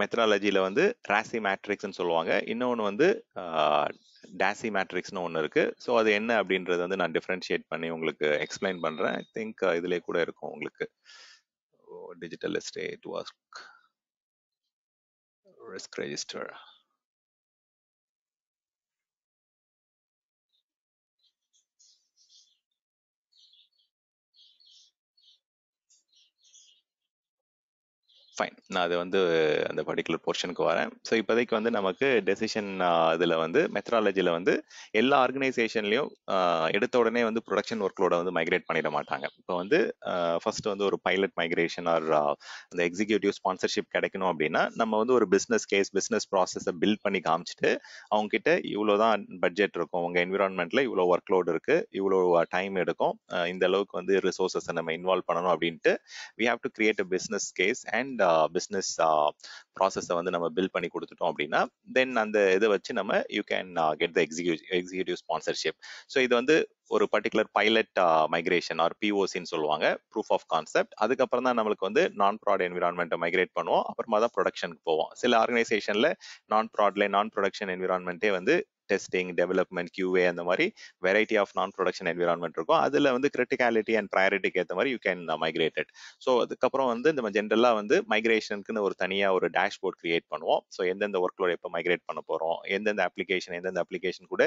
மெத்தடாலஜியில் வந்து ராசி மேட்ரிக்ஸ்னு சொல்லுவாங்க இன்னொன்று வந்து டேசி மேட்ரிக்ஸ்னு ஒன்று இருக்குது ஸோ அது என்ன அப்படின்றது வந்து நான் டிஃப்ரென்ஷியேட் பண்ணி உங்களுக்கு எக்ஸ்பிளைன் பண்ணுறேன் ஐ திங்க் இதிலே கூட இருக்கும் உங்களுக்கு digital estate work risk register fine நான் அது வந்து அந்த பர்டிகுலர் போர்ஷனுக்கு வரேன் ஸோ இப்போதைக்கு வந்து நமக்கு டெசிஷன் இதில் வந்து மெத்தடாலஜியில் வந்து எல்லா ஆர்கனைசேஷன்லையும் எடுத்த உடனே வந்து ப்ரொடக்ஷன் ஒர்க்லோட வந்து மைக்ரேட் பண்ணிட மாட்டாங்க இப்போ வந்து ஃபர்ஸ்ட் வந்து ஒரு பைலட் மைக்ரேஷன் ஆர் அந்த எக்ஸிக்யூட்டிவ் ஸ்பான்சர்ஷிப் கிடைக்கணும் அப்படின்னா நம்ம வந்து ஒரு பிஸ்னஸ் கேஸ் பிஸ்னஸ் ப்ராசஸை பில்ட் பண்ணி காமிச்சிட்டு அவங்க கிட்ட இவ்வளோ தான் பட்ஜெட் இருக்கும் உங்கள் என்விரான்மெண்ட்டில் இவ்வளோ ஒர்க் லோடு இருக்குது இவ்வளோ டைம் எடுக்கும் இந்த அளவுக்கு வந்து ரிசோர்ஸஸை நம்ம இன்வால்வ் பண்ணணும் அப்படின்ட்டு we have to create a business case and business ப்ராசஸை வந்து நம்ம பில் பண்ணி கொடுத்துட்டோம் அப்படின்னா தென் அந்த இதை வச்சு நம்ம you can get the execu executive sponsorship so இது வந்து ஒரு பர்டிகுலர் பைலட் மைக்ரேஷன் ஆர் பிஓசின்னு சொல்லுவாங்க ப்ரூஃப் ஆஃப் கான்செப்ட் அதுக்கப்புறம் தான் நம்மளுக்கு வந்து நான் ப்ராட் என்விரான்மெண்ட்டை மைக்ரேட் பண்ணுவோம் அப்புறமா தான் ப்ரொடக்ஷனுக்கு போவோம் சில ஆர்கனைசேஷனில் நான் ப்ராட்ல நான் ப்ரொடக்ஷன் என்விரான்மெண்ட்டே வந்து டெஸ்டிங் டெவலப்மெண்ட் கியூஏ அந்த மாதிரி variety of non production environment இருக்கும் அதில் வந்து கிரிட்டிகாலிட்டி அண்ட் ப்ரையாரிட்டிக்கு ஏற்ற மாதிரி யூ கேன் மைக்ரேட்டட் ஸோ அதுக்கப்புறம் வந்து இந்த ஜென்ரலாக வந்து மைக்ரேஷனுக்குன்னு ஒரு தனியாக ஒரு டேஷ்போர்ட் கிரியேட் பண்ணுவோம் ஸோ எந்தெந்த ஒர்க் எப்போ மைக்ரேட் பண்ண போகிறோம் எந்தெந்த அப்ளிகேஷன் எந்தெந்த அப்ளிகேஷன் கூட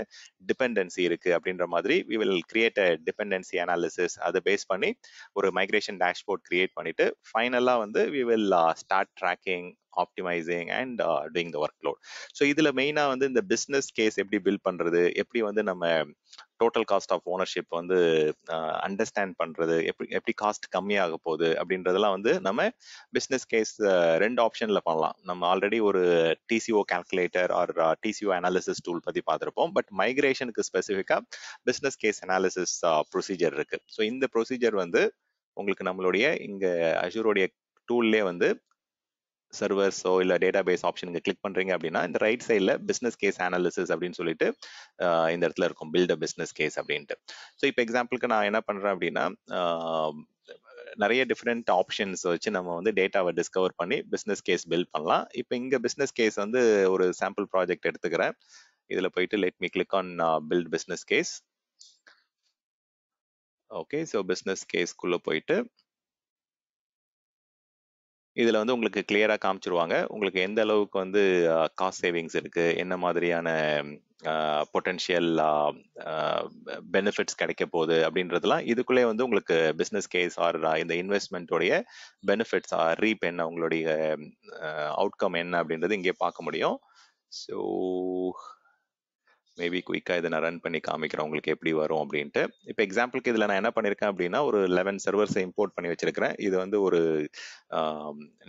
டிபெண்டன்சி இருக்குது அப்படின்ற மாதிரி we will create a dependency analysis அதை பேஸ் பண்ணி ஒரு மைக்ரேஷன் டேஷ்போர்ட் கிரியேட் பண்ணிட்டு ஃபைனலாக வந்து we will start tracking optimising and doing the work load so இதில் மெயினாக வந்து இந்த பிஸ்னஸ் கேஸ் எப்படி பில்ட் பண்ணுறது எப்படி வந்து நம்ம டோட்டல் காஸ்ட் ஆஃப் ஓனர்ஷிப் வந்து அண்டர்ஸ்டாண்ட் பண்ணுறது எப்படி எப்படி காஸ்ட் கம்மியாக போகுது அப்படின்றதெல்லாம் வந்து நம்ம பிஸ்னஸ் கேஸ் ரெண்டு ஆப்ஷனில் பண்ணலாம் நம்ம ஆல்ரெடி ஒரு TCO calculator or TCO analysis tool பற்றி பார்த்துருப்போம் பட் மைக்ரேஷனுக்கு ஸ்பெசிஃபிக்காக பிஸ்னஸ் கேஸ் அனாலிசிஸ் ப்ரொசீஜர் இருக்குது ஸோ இந்த ப்ரொசீஜர் வந்து உங்களுக்கு நம்மளுடைய இங்கே அஷூரோடைய டூல்லே வந்து சர்வர்ஸோ இல்லை டேட்டா பேஸ் ஆப்ஷன் இங்கே கிளிக் பண்ணுறீங்க அப்படின்னா இந்த ரைட் சைடில் பிஸ்னஸ் கேஸ் அனாலிசிஸ் அப்படின்னு சொல்லிட்டு இந்த இடத்துல இருக்கும் பில்ட் பிஸ்னஸ் கேஸ் அப்படின்ட்டு ஸோ இப்போ எக்ஸாம்பிளுக்கு நான் என்ன பண்ணுறேன் அப்படின்னா நிறைய டிஃப்ரெண்ட் ஆப்ஷன்ஸ் வச்சு நம்ம வந்து டேட்டாவை டிஸ்கவர் பண்ணி பிஸ்னஸ் கேஸ் பில்ட் பண்ணலாம் இப்போ இங்கே பிஸ்னஸ் கேஸ் வந்து ஒரு சாம்பிள் ப்ராஜெக்ட் எடுத்துக்கிறேன் இதில் போயிட்டு let me click on build business case okay so business கேஸ்க்குள்ளே போயிட்டு இதில் வந்து உங்களுக்கு கிளியராக காமிச்சிருவாங்க உங்களுக்கு எந்த அளவுக்கு வந்து காஸ்ட் சேவிங்ஸ் இருக்குது என்ன மாதிரியான பொட்டென்ஷியல் பெனிஃபிட்ஸ் கிடைக்க போகுது அப்படின்றதுலாம் இதுக்குள்ளே வந்து உங்களுக்கு பிஸ்னஸ் கேஸ் ஆர் இந்த இன்வெஸ்ட்மெண்ட்டோடைய பெனிஃபிட்ஸ் ஆர் ரீப் என்ன உங்களுடைய அவுட்கம் என்ன அப்படின்றது இங்கே பார்க்க முடியும் ஸோ மேபி குயிக்காக இதை நான் ரன் பண்ணி காமிக்கிறேன் உங்களுக்கு எப்படி வரும் அப்படின்ட்டு இப்போ எக்ஸாம்பிளுக்கு இதில் நான் என்ன பண்ணியிருக்கேன் அப்படின்னா ஒரு லெவன் சர்வர்ஸை இம்போர்ட் பண்ணி வச்சிருக்கிறேன் இது வந்து ஒரு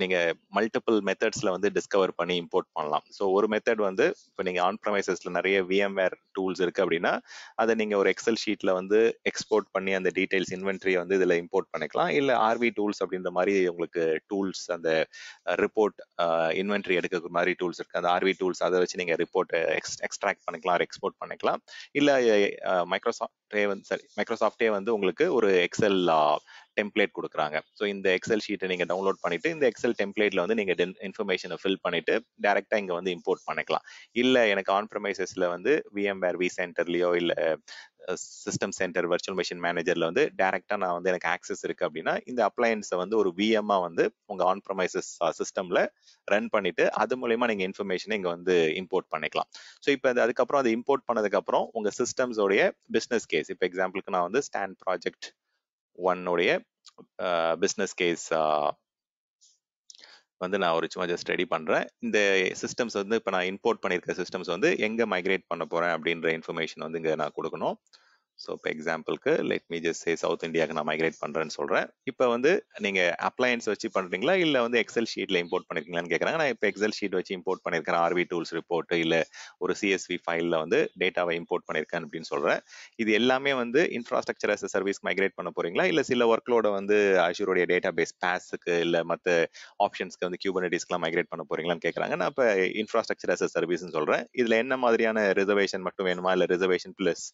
நீங்கள் மல்டிபிள் மெத்தட்ஸில் வந்து டிஸ்கவர் பண்ணி இம்போர்ட் பண்ணலாம் ஸோ ஒரு மெத்தட் வந்து இப்போ நீங்கள் ஆன் ப்ரமைசஸில் நிறைய வேர் டூல்ஸ் இருக்குது அப்படின்னா அதை நீங்கள் ஒரு எக்ஸல் ஷீட்டில் வந்து எக்ஸ்போர்ட் பண்ணி அந்த டீட்டெயில்ஸ் இன்வென்ட்ரியை வந்து இதில் இம்போர்ட் பண்ணிக்கலாம் இல்லை ஆர்வி டூல்ஸ் அப்படின்ற மாதிரி உங்களுக்கு டூல்ஸ் அந்த ரிப்போர்ட் இன்வென்ட்ரி எடுக்கிற மாதிரி டூல்ஸ் இருக்குது அந்த ஆர்வி டூல்ஸ் அதை வச்சு நீங்கள் ரிப்போர்ட் எக்ஸ் எக்ஸ்ட்ராக்ட் பண்ணிக்கலாம் எக்ஸ்போர்ட் பண்ணிக்கலாம் இல்லை மைக்ரோசாஃப்டே வந்து சரி மைக்ரோசாஃப்டே வந்து உங்களுக்கு ஒரு எக்ஸல் டெம்ப்ளேட் கொடுக்குறாங்க ஸோ இந்த எக்ஸல் ஷீட்டை நீங்கள் டவுன்லோட் பண்ணிட்டு இந்த எக்ஸல் டெம்ப்ளேட்டில் வந்து நீங்கள் இன்ஃபர்மேஷனை ஃபில் பண்ணிவிட்டு டேரெக்டாக இங்கே வந்து இம்போர்ட் பண்ணிக்கலாம் இல்லை எனக்கு ஆன் ப்ரமைசஸில் வந்து வேர் வி சென்டர்லையோ இல்லை சிஸ்டம் சென்டர் வர்ச்சுவல் மிஷின் மேனேஜரில் வந்து டேரெக்டாக நான் வந்து எனக்கு ஆக்சஸ் இருக்குது அப்படின்னா இந்த அப்ளையன்ஸை வந்து ஒரு விஎம்மாக வந்து உங்கள் ஆன் ப்ரமைசஸ் சிஸ்டமில் ரன் பண்ணிவிட்டு அது மூலயமா நீங்கள் இன்ஃபர்மேஷனை இங்கே வந்து இம்போர்ட் பண்ணிக்கலாம் ஸோ இப்போ அது அதுக்கப்புறம் அதை இம்போர்ட் பண்ணதுக்கப்புறம் உங்கள் சிஸ்டம்ஸோடைய பிஸ்னஸ் கேஸ் இப்போ எக்ஸாம்பிளுக்கு நான் வந்து ஸ்டாண்ட் ப்ராஜெக்ட் ஒன்னுடைய பிஸ்னஸ் கேஸ் வந்து நான் ஒரு சும்மா ஜஸ்ட் ரெடி பண்ணுறேன் இந்த சிஸ்டம்ஸ் வந்து இப்போ நான் இம்போர்ட் பண்ணியிருக்க சிஸ்டம்ஸ் வந்து எங்கே மைக்ரேட் பண்ண போகிறேன் அப்படின்ற இன்ஃபர்மேஷன் வந்து இங்கே நான் கொடுக்கணும் ஸோ இப்போ எக்ஸாம்பிளுக்கு let me just say south இந்தியாவுக்கு நான் மைக்ரேட் பண்ணுறேன்னு சொல்கிறேன் இப்போ வந்து நீங்கள் அப்ளையன்ஸ் வச்சு பண்ணுறீங்களா இல்லை வந்து எக்ஸல் ஷீட்டில் இம்போர்ட் பண்ணிருக்கீங்களான்னு கேட்குறாங்க நான் இப்போ எக்ஸல் ஷீட் வச்சு இம்போர்ட் பண்ணியிருக்கேன் ஆர்வி டூல்ஸ் ரிப்போர்ட் இல்லை ஒரு சிஎஸ்வி ஃபைலில் வந்து டேட்டாவை இம்போர்ட் பண்ணியிருக்கேன் அப்படின்னு சொல்கிறேன் இது எல்லாமே வந்து இன்ஃப்ராஸ்ட்ரக்சர் அஸ் சர்வீஸ் மைக்ரேட் பண்ண போகிறீங்களா இல்லை சில ஒர்க்லோட வந்து அஷூருடைய டேட்டா பேஸ் பேஸுக்கு இல்லை மற்ற ஆப்ஷன்ஸ்க்கு வந்து கியூபர்னடிஸ்க்குலாம் மைக்ரேட் பண்ண போகிறீங்களான்னு கேட்குறாங்க நான் இப்போ இன்ஃப்ராஸ்ட்ரக்சர் அஸ் சர்வீஸ்னு சொல்கிறேன் இதில் என்ன மாதிரியான ரிசர்வேஷன் மட்டும் வேணுமா இல்லை reservation plus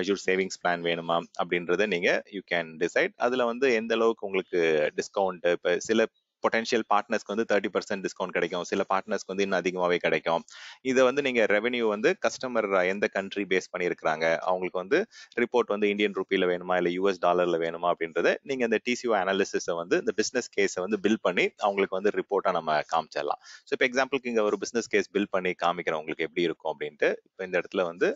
Azure saving savings plan வேணுமா அப்படின்றத நீங்க யூ கேன் டிசைட் அதுல வந்து எந்த அளவுக்கு உங்களுக்கு டிஸ்கவுண்ட் இப்போ சில பொட்டன்ஷியல் பார்ட்னர்ஸ்க்கு வந்து தேர்ட்டி பர்சன்ட் டிஸ்கவுண்ட் கிடைக்கும் சில பார்ட்னர்ஸ்க்கு வந்து இன்னும் அதிகமாகவே கிடைக்கும் இதை வந்து நீங்கள் ரெவன்யூ வந்து கஸ்டமர் எந்த கண்ட்ரி பேஸ் பண்ணியிருக்கிறாங்க அவங்களுக்கு வந்து ரிப்போர்ட் வந்து இந்தியன் ருப்பியில் வேணுமா இல்லை யூஎஸ் டாலரில் வேணுமா அப்படின்றத நீங்கள் இந்த டிசிஓ அனாலிசிஸை வந்து இந்த பிஸ்னஸ் கேஸை வந்து பில் பண்ணி அவங்களுக்கு வந்து ரிப்போர்ட்டாக நம்ம காமிச்சிடலாம் ஸோ இப்போ எக்ஸாம்பிளுக்கு இங்கே ஒரு பிஸ்னஸ் கேஸ் பில் பண்ணி காமிக்கிறவங்களுக்கு உங்களுக்கு எப்படி இருக்கும் அப்படின்ட்டு இப்போ இந்த இடத்துல வந்து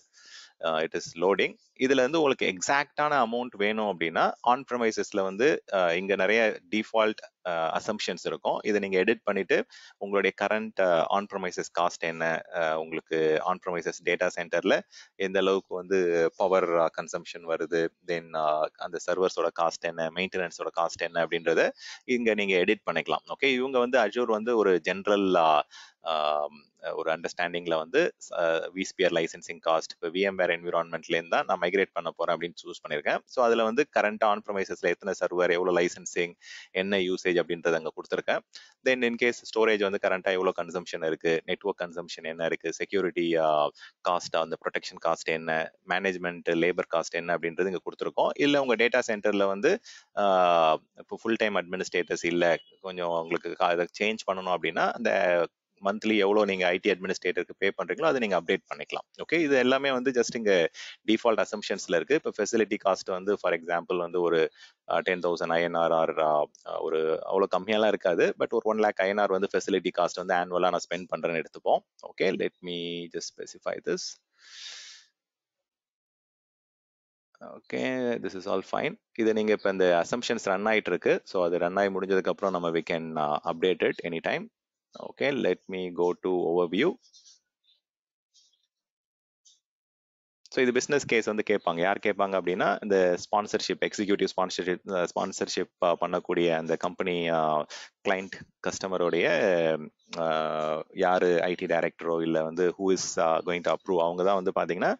இட் இஸ் லோடிங் இதுல இருந்து உங்களுக்கு எக்ஸாக்டான அமௌண்ட் வேணும் அப்படின்னா ஆன் ப்ரமைசஸ்ல வந்து இங்க நிறைய டிஃபால்ட் அசம்ஷன்ஸ் இருக்கும் இதை நீங்க எடிட் பண்ணிட்டு உங்களுடைய கரண்ட் ஆன் ப்ரமைசஸ் காஸ்ட் என்ன உங்களுக்கு ஆன் ப்ரமைசஸ் டேட்டா சென்டர்ல எந்த அளவுக்கு வந்து பவர் கன்சம்ஷன் வருது தென் அந்த சர்வர்ஸோட காஸ்ட் என்ன மெயின்டெனன்ஸோட காஸ்ட் என்ன அப்படின்றத இங்க நீங்க எடிட் பண்ணிக்கலாம் ஓகே இவங்க வந்து அஜூர் வந்து ஒரு ஜென்ரல் ஒரு அண்டர்ஸ்டாண்டிங்ல வந்து விஸ்பியர் லைசன்சிங் காஸ்ட் இப்போ விஎம்வேர் என்விரான்மெண்ட்லேருந்து தான் நான் மைக்ரேட் பண்ண போறேன் அப்படின்னு சூஸ் பண்ணியிருக்கேன் ஸோ அதுல வந்து கரண்ட் ஆன் ப்ரொமைசஸில் எத்தனை சர்வர் எவ்வளோ லைசன்சிங் என்ன யூசேஜ் அப்படின்றத அங்கே கொடுத்துருக்கேன் தென் இன்கேஸ் ஸ்டோரேஜ் வந்து கரண்ட்டாக எவ்வளோ கன்சம்ஷன் இருக்கு நெட்ஒர்க் கன்சம்ஷன் என்ன இருக்கு செக்யூரிட்டி காஸ்ட் அந்த ப்ரொடெக்ஷன் காஸ்ட் என்ன மேனேஜ்மெண்ட் லேபர் காஸ்ட் என்ன அப்படின்றது இங்கே கொடுத்துருக்கோம் இல்லை உங்க டேட்டா சென்டர்ல வந்து இப்போ ஃபுல் டைம் அட்மினிஸ்ட்ரேட்டர்ஸ் இல்லை கொஞ்சம் உங்களுக்கு அதை சேஞ்ச் பண்ணணும் அப்படின்னா அந்த மந்த்லி எவ்வளோ நீங்கள் ஐடி அட்மினிஸ்ட்ரேட்டருக்கு பே பண்ணுறீங்களோ அதை நீங்கள் அப்டேட் பண்ணிக்கலாம் ஓகே இது எல்லாமே வந்து ஜஸ்ட் இங்கே டிஃபால்ட் அசம்ஷன்ஸில் இருக்குது இப்போ ஃபெசிலிட்டி காஸ்ட் வந்து ஃபார் எக்ஸாம்பிள் வந்து ஒரு டென் தௌசண்ட் ஐஎன்ஆர் ஆர் ஒரு அவ்வளோ கம்மியாலாம் இருக்காது பட் ஒரு ஒன் லேக் ஐஎன்ஆர் வந்து ஃபெசிலிட்டி காஸ்ட் வந்து ஆனுவலாக நான் ஸ்பெண்ட் பண்ணுறேன்னு எடுத்துப்போம் okay let me just specify this okay this is all fine இது நீங்கள் இப்போ இந்த அசம்ஷன்ஸ் ரன் ஆகிட்டு இருக்கு ஸோ அது ரன் ஆகி முடிஞ்சதுக்கப்புறம் நம்ம we can update it any time Okay, let me go to overview. So இது பிஸ்னஸ் கேஸ் வந்து கேட்பாங்க யார் கேட்பாங்க அப்படின்னா இந்த ஸ்பான்சர்ஷிப் எக்ஸிக்யூட்டிவ் ஸ்பான்சர்ஷிப் ஸ்பான்சர்ஷிப் பண்ணக்கூடிய அந்த கம்பெனி கிளைண்ட் கஸ்டமருடைய யாரு ஐடி டைரக்டரோ இல்லை வந்து who is going to approve அவங்க தான் வந்து பாத்தீங்கன்னா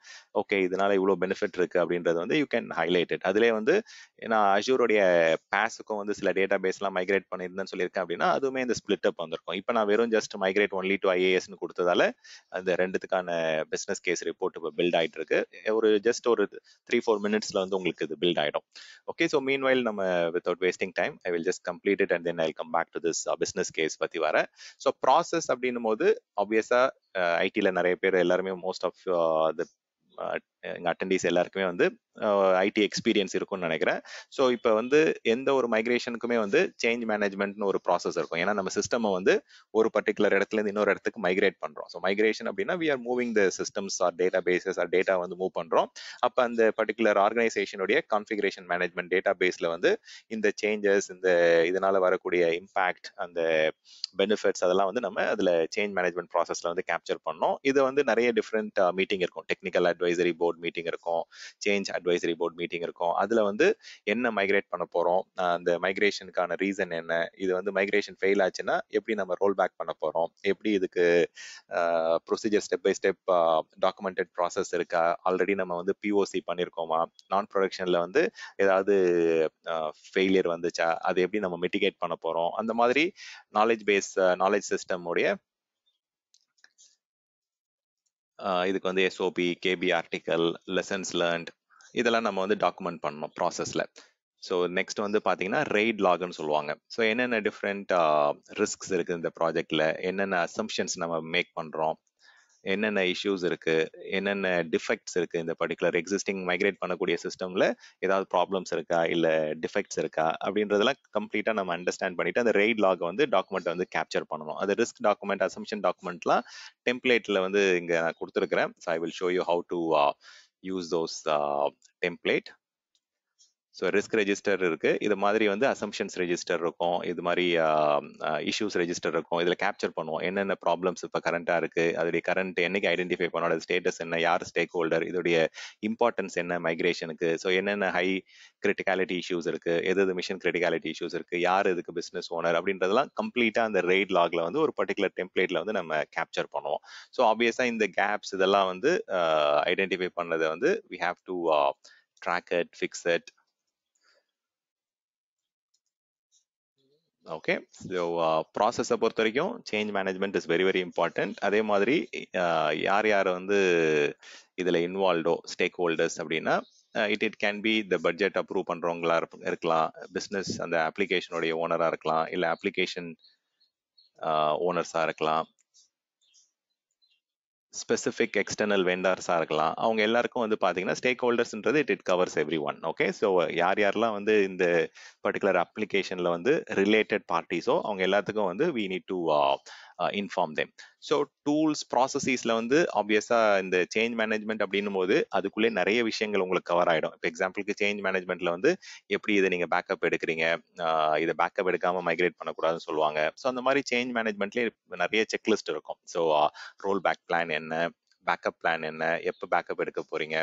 ஓகே இதனால இவ்வளோ பெனிஃபிட் இருக்கு அப்படின்றது வந்து யூ கேன் ஹைலைட் இட் அதிலே வந்து நான் அஷூருடைய பேஸுக்கும் வந்து சில டேட்டா பேஸ்லாம் மைக்ரேட் பண்ணிருந்தேன்னு சொல்லியிருக்கேன் அப்படின்னா அதுவுமே இந்த ஸ்பிளிட் அப் வந்திருக்கும் இப்போ நான் வெறும் ஜஸ்ட் மைக்ரேட் ஒன்லி டு ஐஏஎஸ்னு கொடுத்ததால அந்த ரெண்டுத்துக்கான பிஸ்னஸ் கேஸ் ரிப்போர்ட் இப்போ பில்ட் ஆயிட்டு இருக்கு ஒரு ஜஸ்ட் ஒரு த்ரீ ஃபோர் மினிட்ஸ்ல வந்து உங்களுக்கு இது பில்ட் ஆயிடும் ஓகே ஸோ மீன் வைல் நம்ம without wasting time I will just complete it and then I come back to this business case பத்தி வர ஸோ ப்ராசஸ் அப்படின்னும் போது ஆப்வியஸாக ஐடில நிறைய பேர் எல்லாருமே மோஸ்ட் ஆஃப் த எங்கள் அட்டண்டீஸ் எல்லாருக்குமே வந்து ஐடி எக்ஸ்பீரியன்ஸ் இருக்கும்னு நினைக்கிறேன் ஸோ இப்போ வந்து எந்த ஒரு மைக்ரேஷனுக்குமே வந்து சேஞ்ச் மேனேஜ்மெண்ட்னு ஒரு ப்ராசஸ் இருக்கும் ஏன்னா நம்ம சிஸ்டம் வந்து ஒரு பர்டிகுலர் இடத்துலேருந்து இன்னொரு இடத்துக்கு மைக்ரேட் பண்ணுறோம் ஸோ மைக்ரேஷன் அப்படின்னா we are moving the systems or databases or data வந்து மூவ் பண்ணுறோம் அப்போ அந்த பர்டிகுலர் ஆர்கனைசேஷனுடைய கான்ஃபிகரேஷன் மேனேஜ்மெண்ட் டேட்டா பேஸில் வந்து இந்த சேஞ்சஸ் இந்த இதனால் வரக்கூடிய இம்பேக்ட் அந்த பெனிஃபிட்ஸ் அதெல்லாம் வந்து நம்ம அதில் சேஞ்ச் மேனேஜ்மெண்ட் ப்ராசஸில் வந்து கேப்சர் பண்ணோம் இது வந்து நிறைய டிஃப்ரெண்ட் மீட்டிங் இருக்கும் technical advisory board board meeting இருக்கும் சேஞ்ச் அட்வைசரி போர்ட் மீட்டிங் இருக்கும் அதில் வந்து என்ன மைக்ரேட் பண்ண போகிறோம் அந்த மைக்ரேஷனுக்கான ரீசன் என்ன இது வந்து மைக்ரேஷன் ஃபெயில் ஆச்சுன்னா எப்படி நம்ம ரோல் பேக் பண்ண போகிறோம் எப்படி இதுக்கு procedure step by step documented process இருக்கா ஆல்ரெடி நம்ம வந்து பிஓசி பண்ணியிருக்கோமா நான் ப்ரொடக்ஷனில் வந்து ஏதாவது ஃபெயிலியர் வந்துச்சா அது எப்படி நம்ம மெட்டிகேட் பண்ண போகிறோம் அந்த மாதிரி நாலேஜ் பேஸ் நாலேஜ் சிஸ்டம் உடைய இதுக்கு வந்து SOP KB article lessons learned இதெல்லாம் நம்ம வந்து டாக்குமெண்ட் பண்ணணும் ப்ராசஸில் ஸோ நெக்ஸ்ட் வந்து பார்த்தீங்கன்னா ரெய்ட் லாக்னு சொல்லுவாங்க ஸோ என்னென்ன டிஃப்ரெண்ட் ரிஸ்க்ஸ் இருக்குது இந்த ப்ராஜெக்டில் என்னென்ன அசம்ஷன்ஸ் நம்ம மேக் பண்ணுறோம் என்னென்ன இஷ்யூஸ் இருக்கு என்னென்ன டிஃபெக்ட்ஸ் இருக்கு இந்த பர்டிகுலர் எக்ஸிஸ்டிங் மைக்ரேட் பண்ணக்கூடிய சிஸ்டம்ல ஏதாவது ப்ராப்ளம்ஸ் இருக்கா இல்ல டிஃபெக்ட்ஸ் இருக்கா அப்படின்றதெல்லாம் கம்ப்ளீட்டா நம்ம அண்டர்ஸ்டாண்ட் பண்ணிட்டு அந்த ரெய்ட் லாக் வந்து டாக்குமெண்ட் வந்து கேப்சர் பண்ணணும் அது ரிஸ்க் டாக்குமெண்ட் அசம்ஷன் டாக்குமெண்ட்லாம் டெம்ப்ளேட்ல வந்து இங்க நான் கொடுத்துருக்கிறேன் so I will show you how to use those template so risk register இருக்குது இது மாதிரி வந்து அசம்ஷன்ஸ் ரெஜிஸ்டர் இருக்கும் இது மாதிரி இஷ்யூஸ் ரெஜிஸ்டர் இருக்கும் இதில் கேப்சர் பண்ணுவோம் என்னென்ன ப்ராப்ளம்ஸ் இப்போ கரண்ட்டாக இருக்குது அதோடைய கரண்ட் என்னைக்கு ஐடென்டிஃபை பண்ணோம் அது ஸ்டேட்டஸ் என்ன யார் ஸ்டேக் ஹோல்டர் இதோடைய இம்பார்ட்டன்ஸ் என்ன மைக்ரேஷனுக்கு ஸோ என்னென்ன ஹை கிரிட்டிகாலிட்டி இஷ்யூஸ் இருக்குது எது எது மிஷன் கிரிட்டிகாலிட்டி இஷ்யூஸ் இருக்குது யார் இதுக்கு பிஸ்னஸ் ஓனர் அப்படின்றதெல்லாம் கம்ப்ளீட்டாக அந்த ரெய்ட் லாக்ல வந்து ஒரு பர்டிகுலர் டெம்ப்ளேட்ல வந்து நம்ம கேப்சர் பண்ணுவோம் ஸோ ஆப்வியஸாக இந்த கேப்ஸ் இதெல்லாம் வந்து ஐடென்டிஃபை பண்ணதை வந்து we have to track fixed okay so ப்ராசஸை பொறுத்த வரைக்கும் change management is very very important அதே மாதிரி யார் யார் வந்து இதில் இன்வால்வ்டோ ஸ்டேக் ஹோல்டர்ஸ் அப்படின்னா it it can be the budget approve பண்ணுறவங்களா இருக்கலாம் பிஸ்னஸ் அந்த அப்ளிகேஷனுடைய ஓனராக இருக்கலாம் இல்லை அப்ளிகேஷன் ஓனர்ஸாக இருக்கலாம் ஸ்பெசிஃபிக் எக்ஸ்டர்னல் வெண்டார்ஸாக இருக்கலாம் அவங்க எல்லாருக்கும் வந்து பார்த்தீங்கன்னா ஸ்டேக் ஹோல்டர்ஸ்ன்றது it it covers everyone okay so யார் யாரெல்லாம் வந்து இந்த பர்டிகுலர் அப்ளிகேஷனில் வந்து ரிலேட்டட் பார்ட்டிஸோ அவங்க எல்லாத்துக்கும் வந்து we need to inform them so tools ப்ராசஸிஸில் வந்து ஆப்வியஸாக இந்த சேஞ்ச் மேனேஜ்மெண்ட் அப்படின்னும் போது அதுக்குள்ளே நிறைய விஷயங்கள் உங்களுக்கு கவர் ஆகிடும் இப்போ எக்ஸாம்பிளுக்கு சேஞ்ச் மேனேஜ்மெண்ட்டில் வந்து எப்படி இதை நீங்கள் பேக்கப் எடுக்கிறீங்க இதை பேக்கப் எடுக்காமல் மைக்ரேட் பண்ணக்கூடாதுன்னு சொல்லுவாங்க ஸோ அந்த மாதிரி சேஞ்ச் மேனேஜ்மெண்ட்லேயே நிறைய செக்லிஸ்ட் இருக்கும் ஸோ ரோல் பேக் பிளான் என்ன பேக்கப் பிளான் என்ன எப்போ பேக்கப் எடுக்க போகிறீங்க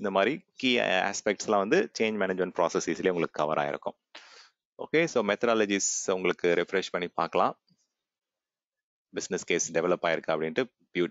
இந்த மாதிரி கீ ஆஸ்பெக்ட்ஸ்லாம் வந்து சேஞ்ச் மேனேஜ்மெண்ட் ப்ராசஸஸ்லேயே உங்களுக்கு கவர் ஆகிருக்கும் ஓகே ஸோ மெத்தடாலஜிஸ் உங்களுக்கு ரெஃப்ரெஷ் பண்ணி பார்க்கலாம் பிஸ்னஸ் கேஸ் டெவலப் ஆயிருக்கு அப்படின்ட்டு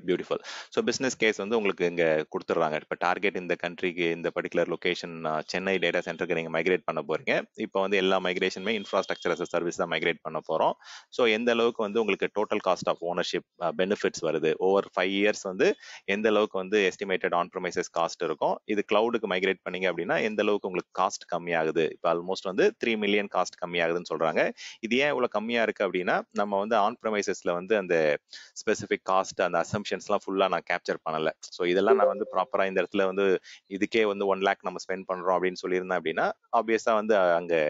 பியூட்டிஃபுல் ஸோ பிஸ்னஸ் கேஸ் வந்து உங்களுக்கு இங்கே கொடுத்துட்றாங்க இப்போ டார்கெட் இந்த கண்ட்ரிக்கு இந்த பர்டிகுலர் லொக்கேஷன் சென்னை டேட்டா சென்டருக்கு நீங்கள் மைக்ரேட் பண்ண போகிறீங்க இப்போ வந்து எல்லா மைக்ரேஷனுமே இன்ஃப்ராஸ்ட்ரக்சர் அஸ் சர்வீஸ் தான் மைக்ரேட் பண்ண போகிறோம் ஸோ எந்த அளவுக்கு வந்து உங்களுக்கு total cost of ownership benefits வருது ஓவர் ஃபைவ் இயர்ஸ் வந்து எந்த அளவுக்கு வந்து எஸ்டிமேட்டட் ஆன் ப்ரமைசஸ் காஸ்ட் இருக்கும் இது க்ளவுடுக்கு மைக்ரேட் பண்ணீங்க அப்படின்னா எந்த அளவுக்கு உங்களுக்கு காஸ்ட் கம்மியாகுது இப்போ ஆல்மோஸ்ட் வந்து த்ரீ மில்லியன் காஸ்ட் கம்மியாகுதுன்னு சொல்கிறாங்க இது ஏன் இவ்வளோ கம்மியாக இருக்குது அப்படின்னா நம்ம வந்து ஆன் ப்ரமைசஸில் வந்து அந்த இந்த ஸ்பெசிஃபிக் காஸ்ட் அந்த அசம்ஷன்ஸ்லாம் ஃபுல்லாக நான் கேப்சர் பண்ணல ஸோ இதெல்லாம் நான் வந்து ப்ராப்பராக இந்த இடத்துல வந்து இதுக்கே வந்து ஒன் லேக் நம்ம ஸ்பெண்ட் பண்ணுறோம் அப்படின்னு சொல்லியிருந்தேன் அப்படின்னா ஆப்வியஸாக வந்து அங்கே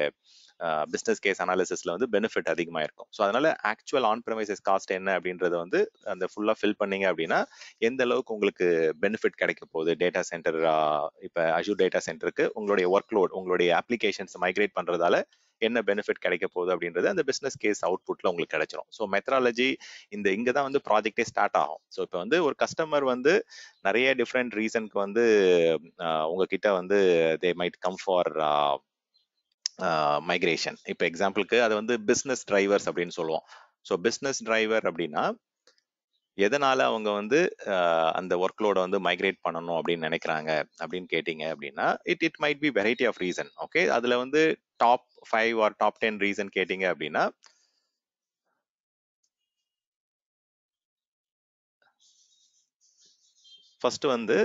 பிஸ்னஸ் கேஸ் அனாலிசிஸ்ல வந்து பெனிஃபிட் அதிகமாயிருக்கும் இருக்கும் ஸோ அதனால ஆக்சுவல் ஆன் ப்ரமைசஸ் காஸ்ட் என்ன அப்படின்றத வந்து அந்த ஃபுல்லாக ஃபில் பண்ணீங்க அப்படின்னா எந்த அளவுக்கு உங்களுக்கு பெனிஃபிட் கிடைக்க போகுது டேட்டா சென்டர் இப்போ அஜூர் டேட்டா சென்டருக்கு உங்களுடைய ஒர்க் லோட் உங்களுடைய அப்ளிகேஷன்ஸ் மைக்ரேட் பண்ணுறதால என்ன பெனிஃபிட் கிடைக்க போகுது அப்படின்றது அந்த பிசினஸ் கேஸ் அவுட்புட்ல உங்களுக்கு கிடைச்சிரும் ஸோ மெத்ராலஜி இந்த இங்க தான் வந்து ப்ராஜெக்டே ஸ்டார்ட் ஆகும் ஸோ இப்போ வந்து ஒரு கஸ்டமர் வந்து நிறைய டிஃப்ரெண்ட் ரீசனுக்கு வந்து உங்ககிட்ட வந்து they might come for migration இப்போ எக்ஸாம்பிளுக்கு அது வந்து பிஸ்னஸ் டிரைவர்ஸ் அப்படின்னு சொல்லுவோம் ஸோ பிஸ்னஸ் டிரைவர் அப்படின்னா எதனால அவங்க வந்து அந்த ஒர்க்லோட வந்து மைக்ரேட் பண்ணணும் அப்படின்னு நினைக்கிறாங்க அப்படின்னு கேட்டீங்க அப்படின்னா it it might be variety of reason okay அதுல வந்து top five or top ten reason கேட்டீங்க அப்படின்னா ஃபர்ஸ்ட் வந்து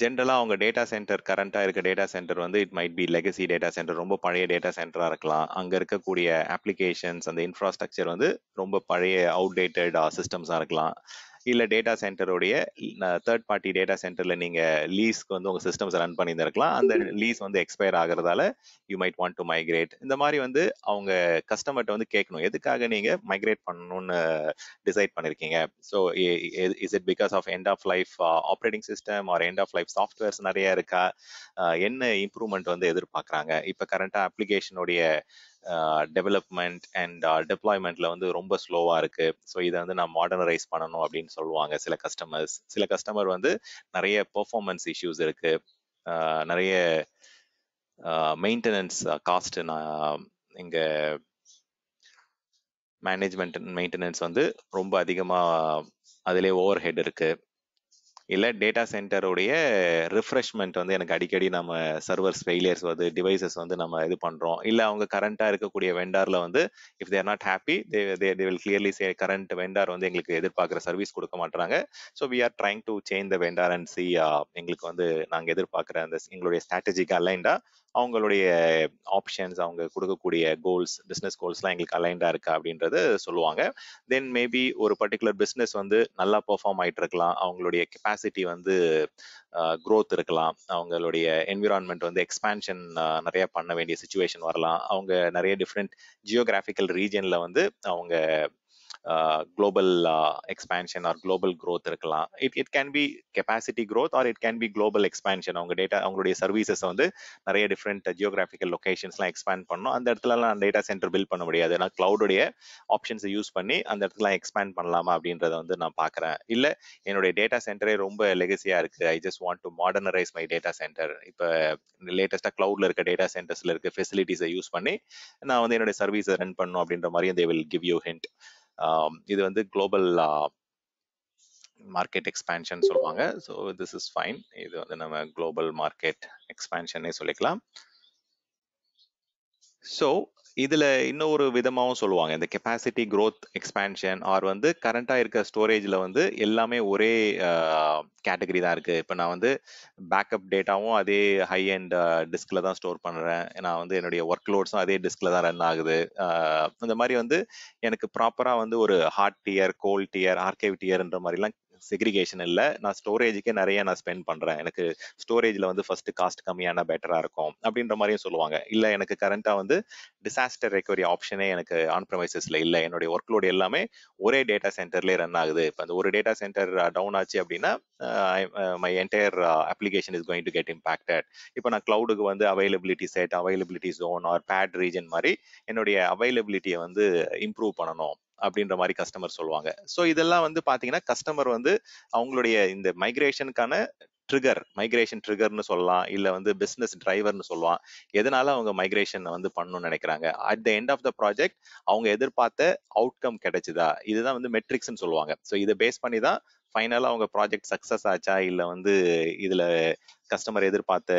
ஜென்ரலா அவங்க டேட்டா சென்டர் கரண்டா இருக்க டேட்டா சென்டர் வந்து it might be legacy data centre ரொம்ப பழைய டேட்டா சென்டரா இருக்கலாம் அங்க இருக்கக்கூடிய அப்ளிகேஷன்ஸ் அந்த இன்ஃப்ராஸ்ட்ரக்சர் வந்து ரொம்ப பழைய அவுடேட்டட் சிஸ்டம்ஸா இருக்கலாம் இல்லை டேட்டா சென்டருடைய தேர்ட் பார்ட்டி டேட்டா சென்டரில் நீங்கள் லீஸ்க்கு வந்து உங்கள் சிஸ்டம்ஸ் ரன் பண்ணியிருந்திருக்கலாம் அந்த லீஸ் வந்து எக்ஸ்பயர் ஆகிறதால you might want to migrate இந்த மாதிரி வந்து அவங்க கஸ்டமர்கிட்ட வந்து கேட்கணும் எதுக்காக நீங்கள் மைக்ரேட் பண்ணணும்னு டிசைட் பண்ணியிருக்கீங்க so is it because of end of life operating system or end of life softwares நிறைய இருக்கா uh, என்ன இம்ப்ரூவ்மெண்ட் வந்து எதிர்பார்க்குறாங்க இப்போ கரண்ட்டாக அப்ளிகேஷனுடைய டெவலப்மெண்ட் அண்ட் டெப்ளாய்மெண்ட்ல வந்து ரொம்ப ஸ்லோவா இருக்கு ஸோ இதை வந்து நான் மாடர்னரைஸ் பண்ணணும் அப்படின்னு சொல்லுவாங்க சில கஸ்டமர்ஸ் சில கஸ்டமர் வந்து நிறைய பெர்ஃபார்மன்ஸ் இஷ்யூஸ் இருக்கு நிறைய மெயின்டெனன்ஸ் காஸ்ட் நான் இங்க மேனேஜ்மெண்ட் மெயின்டெனன்ஸ் வந்து ரொம்ப அதிகமாக அதிலே ஓவர் ஹெட் இருக்கு இல்லை டேட்டா சென்டருடைய ரிஃப்ரெஷ்மெண்ட் வந்து எனக்கு அடிக்கடி நம்ம சர்வர்ஸ் ஃபெயிலியர்ஸ் வந்து டிவைசஸ் வந்து நம்ம இது பண்ணுறோம் இல்லை அவங்க கரண்ட்டாக இருக்கக்கூடிய வெண்டாரில் வந்து if they're not happy they they will clearly say current vendor வந்து எங்களுக்கு எதிர்பார்க்குற சர்வீஸ் கொடுக்க மாட்டாங்க so we are trying to change the vendor and see எங்களுக்கு வந்து நாங்கள் எதிர்பார்க்குற அந்த எங்களுடைய ஸ்ட்ராட்டஜிக்கு அலைன்டா அவங்களுடைய ஆப்ஷன்ஸ் அவங்க கொடுக்கக்கூடிய கோல்ஸ் பிஸ்னஸ் கோல்ஸ்லாம் எங்களுக்கு அலைன்டாக இருக்கா அப்படின்றத சொல்லுவாங்க தென் மேபி ஒரு பர்டிகுலர் பிஸ்னஸ் வந்து நல்லா பெர்ஃபார்ம் ஆகிட்டு இருக்கலாம் அவங்களுடைய கெப்பாசிட்டி வந்து க்ரோத் இருக்கலாம் அவங்களுடைய என்விரான்மெண்ட் வந்து எக்ஸ்பேன்ஷன் நிறைய பண்ண வேண்டிய சுச்சுவேஷன் வரலாம் அவங்க நிறைய டிஃப்ரெண்ட் ஜியோகிராஃபிக்கல் ரீஜனில் வந்து அவங்க global expansion or global growth இருக்கலாம் it it can be capacity growth or it can be global expansion அவங்க டேட்டா அவங்களுடைய சர்வீசஸ் வந்து நிறைய டிஃப்ரெண்ட் ஜியோகிராஃபிக்கல் லொகேஷன்ஸ்லாம் எக்ஸ்பேண்ட் பண்ணணும் அந்த இடத்துலலாம் டேட்டா சென்டர் பில்ட் பண்ண முடியாது நான் க்ளவுடைய ஆப்ஷன்ஸை யூஸ் பண்ணி அந்த இடத்துல எக்ஸ்பேண்ட் பண்ணலாமா அப்படின்றத வந்து நான் பார்க்குறேன் இல்லை என்னுடைய டேட்டா சென்டரே ரொம்ப லெகசியாக இருக்குது I just want to modernise my data centre இப்போ லேட்டஸ்டா க்ளவுடில் இருக்க டேட்டா சென்டர்ஸில் இருக்க ஃபெசிலிட்டிஸை யூஸ் பண்ணி நான் வந்து என்னுடைய சர்வீஸை ரன் பண்ணணும் அப்படின்ற மாதிரி they will give you hint இது வந்து குளோபல் மார்க்கெட் எக்ஸ்பேன்ஷன் சொல்லுவாங்க ஸோ திஸ் இஸ் ஃபைன் இது வந்து நம்ம குளோபல் மார்க்கெட் எக்ஸ்பேன்ஷனே சொல்லிக்கலாம் ஸோ இதில் இன்னொரு விதமாகவும் சொல்லுவாங்க இந்த கெப்பாசிட்டி க்ரோத் எக்ஸ்பேன்ஷன் ஆர் வந்து கரண்ட்டாக இருக்க ஸ்டோரேஜில் வந்து எல்லாமே ஒரே கேட்டகரி தான் இருக்குது இப்போ நான் வந்து பேக்கப் டேட்டாவும் அதே ஹை அண்ட் டிஸ்கில் தான் ஸ்டோர் பண்ணுறேன் நான் வந்து என்னுடைய ஒர்க் லோட்ஸும் அதே டிஸ்கில் தான் ரன் ஆகுது இந்த மாதிரி வந்து எனக்கு ப்ராப்பராக வந்து ஒரு hot tier cold tier archive டியர்ன்ற மாதிரிலாம் செக்ரிகேஷன் இல்லை நான் ஸ்டோரேஜுக்கே நிறைய நான் ஸ்பெண்ட் பண்ணுறேன் எனக்கு ஸ்டோரேஜில் வந்து ஃபர்ஸ்ட் காஸ்ட் கம்மியான பெட்டராக இருக்கும் அப்படின்ற மாதிரியும் சொல்லுவாங்க இல்லை எனக்கு கரண்ட்டாக வந்து டிசாஸ்டர் ரெக்கவரி ஆப்ஷனே எனக்கு ஆன் ப்ரமைசஸில் இல்லை என்னுடைய ஒர்க்லோடு எல்லாமே ஒரே டேட்டா சென்டர்லேயே ரன் ஆகுது இப்போ அந்த ஒரு டேட்டா சென்டர் டவுன் ஆச்சு அப்படின்னா my entire application is going to get impacted இப்போ நான் க்ளவுடுக்கு வந்து availability set availability zone or paired region மாதிரி என்னுடைய அவைலபிலிட்டியை வந்து இம்ப்ரூவ் பண்ணணும் அப்படின்ற மாதிரி கஸ்டமர் சொல்லுவாங்க ஸோ இதெல்லாம் வந்து பார்த்தீங்கன்னா கஸ்டமர் வந்து அவங்களுடைய இந்த மைக்ரேஷனுக்கான ட்ரிகர் மைக்ரேஷன் ட்ரிகர்னு சொல்லலாம் இல்லை வந்து பிஸ்னஸ் டிரைவர்னு சொல்லலாம் எதனால அவங்க மைக்ரேஷன் வந்து பண்ணணும்னு நினைக்கிறாங்க at the end of the project அவங்க எதிர்பார்த்த அவுட்கம் கிடைச்சிதா இதுதான் வந்து மெட்ரிக்ஸ்னு சொல்லுவாங்க ஸோ இதை பேஸ் பண்ணி தான் ஃபைனலாக அவங்க ப்ராஜெக்ட் சக்ஸஸ் ஆச்சா இல்லை வந்து இதில் கஸ்டமர் எதிர்பார்த்த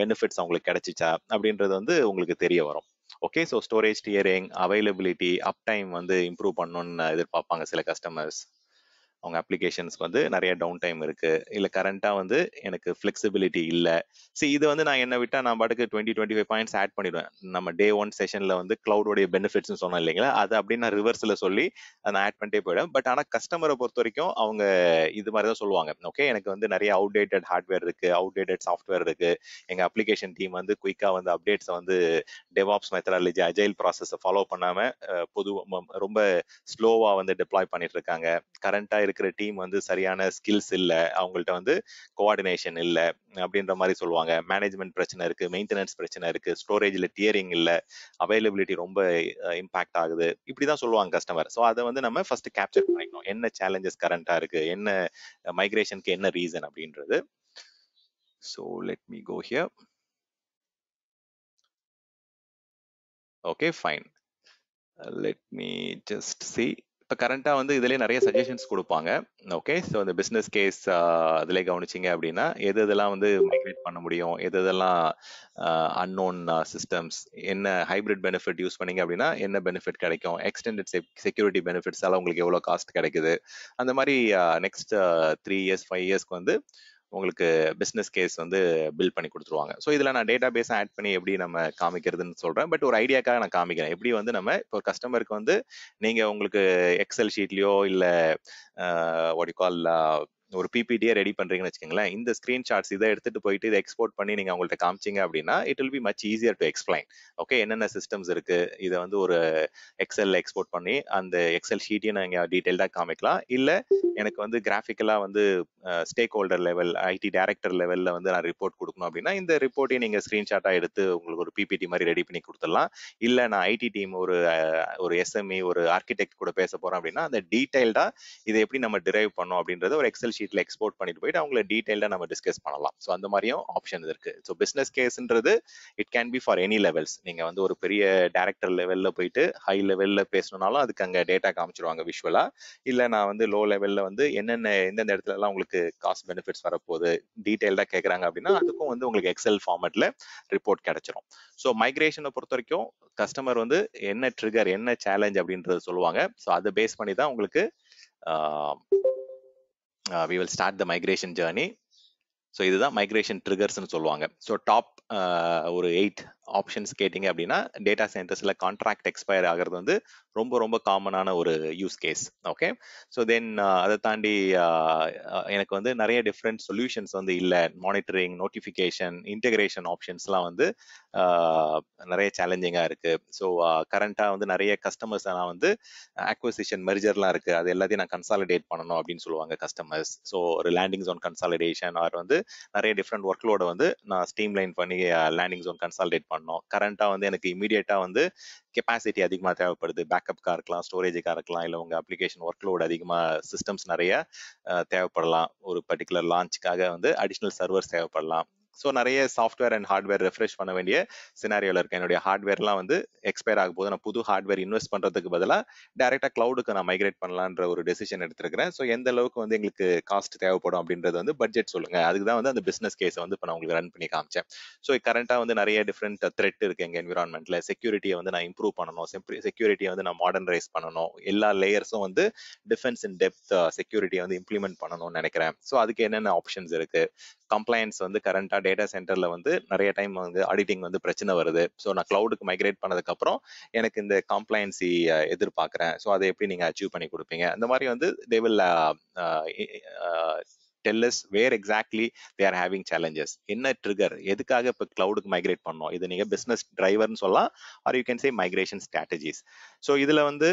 பெனிஃபிட்ஸ் அவங்களுக்கு கிடைச்சிச்சா அப்படின்றது வந்து உங்களுக்கு தெரிய வரும் okay so storage tiering availability uptime வந்து இம்ப்ரூவ் பண்ணணும்னு எதிர்பார்ப்பாங்க சில கஸ்டமர்ஸ் அவங்க அப்ளிகேஷன்ஸ்க்கு வந்து நிறைய டவுன் டைம் இருக்கு இல்ல கரண்டா வந்து எனக்கு ஃபிளெக்சிபிலிட்டி இல்ல சரி இது வந்து நான் என்ன விட்டா நான் பாட்டுக்கு twenty twenty five points add பண்ணிடுவேன் நம்ம டே ஒன் செஷன்ல வந்து கிளவுடைய பெனிஃபிட்ஸ் சொன்னோம் இல்லைங்களா அது அப்படின்னு நான் ரிவர்ஸ்ல சொல்லி அதை நான் ஆட் பண்ணிட்டே போயிடும் பட் ஆனா கஸ்டமரை பொறுத்த வரைக்கும் அவங்க இது மாதிரி தான் சொல்லுவாங்க ஓகே எனக்கு வந்து நிறைய அவுடேட்டட் ஹார்ட்வேர் இருக்கு அவுடேட்டட் சாஃப்ட்வேர் இருக்கு எங்க அப்ளிகேஷன் டீம் வந்து குயிக்கா வந்து அப்டேட்ஸ் வந்து டெவாப்ஸ் மெத்தடாலஜி அஜைல் ப்ராசஸை ஃபாலோ பண்ணாம பொது ரொம்ப ஸ்லோவா வந்து டிப்ளாய் பண்ணிட்டு இருக்காங்க கரண்டா இருக்கிற டீம் வந்து சரியான ஸ்கில்ஸ் இல்லை அவங்கள்ட்ட வந்து கோஆர்டினேஷன் இல்லை அப்படின்ற மாதிரி சொல்லுவாங்க மேனேஜ்மெண்ட் பிரச்சனை இருக்கு மெயின்டெனன்ஸ் பிரச்சனை இருக்கு ஸ்டோரேஜ்ல டியரிங் இல்லை அவைலபிலிட்டி ரொம்ப இம்பாக்ட் ஆகுது இப்படிதான் சொல்லுவாங்க கஸ்டமர் ஸோ அதை வந்து நம்ம ஃபர்ஸ்ட் கேப்சர் பண்ணிக்கணும் என்ன சேலஞ்சஸ் கரண்டா இருக்கு என்ன மைக்ரேஷனுக்கு என்ன ரீசன் அப்படின்றது so let me go here okay fine let me just see இப்போ கரண்ட்டாக வந்து இதிலே நிறைய சஜஷன்ஸ் கொடுப்பாங்க ஓகே ஸோ இந்த பிஸ்னஸ் கேஸ் அதிலே கவனிச்சிங்க அப்படின்னா எது இதெல்லாம் வந்து மைக்ரேட் பண்ண முடியும் எது இதெல்லாம் அன்னோன் சிஸ்டம்ஸ் என்ன ஹைப்ரிட் பெனிஃபிட் யூஸ் பண்ணீங்க அப்படின்னா என்ன பெனிஃபிட் கிடைக்கும் எக்ஸ்டெண்டட் செக்யூரிட்டி பெனிஃபிட்ஸால் உங்களுக்கு எவ்வளோ காஸ்ட் கிடைக்குது அந்த மாதிரி நெக்ஸ்ட் த்ரீ இயர்ஸ் ஃபைவ் இயர்ஸ்க்கு வந்து உங்களுக்கு பிஸ்னஸ் கேஸ் வந்து பில்ட் பண்ணி கொடுத்துருவாங்க ஸோ இதில் நான் டேட்டா பேஸை ஆட் பண்ணி எப்படி நம்ம காமிக்கிறதுன்னு சொல்கிறேன் பட் ஒரு ஐடியாக்காக நான் காமிக்கிறேன் எப்படி வந்து நம்ம இப்போ கஸ்டமருக்கு வந்து நீங்கள் உங்களுக்கு எக்ஸல் ஷீட்லேயோ இல்லை ஒடி ஒரு பிபிடியை ரெடி பண்றீங்கன்னு வச்சுக்கோங்களேன் இந்த ஷாட்ஸ் இதை எடுத்துட்டு போயிட்டு இதை எக்ஸ்போர்ட் பண்ணி நீங்க அவங்கள்ட்ட காமிச்சிங்க அப்படின்னா it will be much easier to explain okay என்னென்ன சிஸ்டம்ஸ் இருக்கு இதை வந்து ஒரு எக்ஸல் எக்ஸ்போர்ட் பண்ணி அந்த எக்ஸல் ஷீட்டையும் நாங்கள் டீட்டெயில்டாக காமிக்கலாம் இல்லை எனக்கு வந்து கிராஃபிக்கலாக வந்து stakeholder level IT director லெவலில் வந்து நான் ரிப்போர்ட் கொடுக்கணும் அப்படின்னா இந்த ரிப்போர்ட்டையும் நீங்கள் ஸ்க்ரீன்ஷாட்டாக எடுத்து உங்களுக்கு ஒரு பிபிடி மாதிரி ரெடி பண்ணி கொடுத்துடலாம் இல்லை நான் ஐடி டீம் ஒரு ஒரு எஸ்எம்இ e, ஒரு ஆர்கிடெக்ட் கூட பேச போகிறேன் அப்படின்னா அந்த டீட்டெயில்டாக இதை எப்படி நம்ம டிரைவ் பண்ணோம் அப்படின்றத ஒரு எக்ஸல் ஷீட்ல எக்ஸ்போர்ட் பண்ணிட்டு போயிட்டு அவங்கள டீடைல்டாக நம்ம டிஸ்கஸ் பண்ணலாம் ஸோ அந்த மாதிரியும் ஆப்ஷன் இருக்கு ஸோ பிஸ்னஸ் கேஸ்ன்றது it can be for any levels நீங்க வந்து ஒரு பெரிய டேரக்டர் லெவல்ல போயிட்டு ஹை லெவல்ல பேசணும்னாலும் அதுக்கு அங்கே டேட்டா காமிச்சிருவாங்க விஷுவலா இல்லை நான் வந்து லோ லெவல்ல வந்து என்னென்ன எந்தெந்த இடத்துல எல்லாம் உங்களுக்கு காஸ்ட் பெனிஃபிட்ஸ் வரப்போகுது டீடைல்டாக கேட்குறாங்க அப்படின்னா அதுக்கும் வந்து உங்களுக்கு எக்ஸல் ஃபார்மேட்ல ரிப்போர்ட் கிடைச்சிரும் ஸோ மைக்ரேஷனை பொறுத்த வரைக்கும் கஸ்டமர் வந்து என்ன ட்ரிகர் என்ன சேலஞ்ச் அப்படின்றத சொல்லுவாங்க ஸோ அதை பேஸ் பண்ணி தான் உங்களுக்கு uh, we will start the migration journey. So, this is the migration triggers. So, top uh, 8 options கேட்டிங்க அப்படின்னா டேட்டா சென்டர்ஸில் கான்ட்ராக்ட் எக்ஸ்பயர் ஆகிறது வந்து ரொம்ப ரொம்ப காமனான ஒரு use case okay so then அதை தாண்டி எனக்கு வந்து நிறைய டிஃப்ரெண்ட் சொல்யூஷன்ஸ் வந்து இல்லை மானிட்டரிங் நோட்டிஃபிகேஷன் இன்டெகிரேஷன் ஆப்ஷன்ஸ்லாம் வந்து நிறைய சேலஞ்சிங்காக இருக்குது ஸோ கரண்ட்டாக வந்து நிறைய கஸ்டமர்ஸ் நான் வந்து அக்வசிஷன் மெர்ஜர்லாம் இருக்குது அது எல்லாத்தையும் நான் கன்சாலிடேட் பண்ணணும் அப்படின்னு சொல்லுவாங்க கஸ்டமர்ஸ் ஸோ ஒரு லேண்டிங் ஜோன் கன்சாலிடேஷன் ஆர் வந்து நிறைய டிஃப்ரெண்ட் ஒர்க்லோட வந்து நான் ஸ்டீம் லைன் பண்ணி லேண்டிங் ஜோன் கன்சாலிடேட் பண்ணணும் பண்ணோம் கரண்ட்டாக வந்து எனக்கு இமீடியட்டாக வந்து கெப்பாசிட்டி அதிகமாக தேவைப்படுது பேக்கப்காக இருக்கலாம் ஸ்டோரேஜுக்காக இருக்கலாம் இல்லை உங்கள் அப்ளிகேஷன் ஒர்க் லோடு அதிகமாக சிஸ்டம்ஸ் நிறைய தேவைப்படலாம் ஒரு பர்டிகுலர் லான்ச்சுக்காக வந்து அடிஷ்னல் சர்வர்ஸ் தேவைப்படலாம் ஸோ நிறைய சாஃப்ட்வேர் அண்ட் ஹார்ட்வேர் ரெஃப்ரெஷ் பண்ண வேண்டிய சினாரியோவில் இருக்கேன் என்னுடைய ஹார்ட்வேர்லாம் வந்து எக்ஸ்பயர் ஆகும் போது நான் புது ஹார்ட்வேர் இன்வெஸ்ட் பண்ணுறதுக்கு பதிலாக டேரெக்டாக க்ளவுடுக்கு நான் மைக்ரேட் பண்ணலான்ற ஒரு டெசிஷன் எடுத்திருக்கிறேன் ஸோ எந்த அளவுக்கு வந்து எங்களுக்கு காஸ்ட் தேவைப்படும் அப்படின்றது வந்து பட்ஜெட் சொல்லுங்கள் அதுக்கு தான் வந்து அந்த பிஸ்னஸ் கேஸை வந்து இப்போ நான் உங்களுக்கு ரன் பண்ணி காமிச்சேன் ஸோ கரண்ட்டாக வந்து நிறைய டிஃப்ரெண்ட் த்ரெட் இருக்குது எங்கள் என்விரான்மெண்ட்டில் செக்யூரிட்டியை வந்து நான் இம்ப்ரூவ் பண்ணணும் செக்யூரிட்டியை வந்து நான் மாடர்னைஸ் பண்ணணும் எல்லா லேயர்ஸும் வந்து டிஃபென்ஸ் இன் டெப்த் செக்யூரிட்டியை வந்து இம்ப்ளிமெண்ட் பண்ணணும்னு நினைக்கிறேன் ஸோ அதுக்கு என்னென்ன ஆப்ஷன்ஸ் இருக்குது கம்ப்ளைன்ஸ் வந்து கரண்டாக டேட்டா சென்டர்ல வந்து நிறைய டைம் வந்து ஆடிட்டிங் வந்து பிரச்சனை வருது ஸோ நான் கிளவுடுக்கு மைக்ரேட் பண்ணதுக்கு அப்புறம் எனக்கு இந்த காம்ப்ளைன்சி எதிர்பார்க்குறேன் ஸோ அதை எப்படி நீங்க அச்சீவ் பண்ணி கொடுப்பீங்க அந்த மாதிரி வந்து they will tell us where exactly they are having challenges என்ன ட்ரிகர் எதுக்காக இப்போ கிளவுடுக்கு மைக்ரேட் பண்ணோம் இது நீங்கள் பிஸ்னஸ் டிரைவர்னு சொல்லலாம் or you can say migration strategies so இதில் வந்து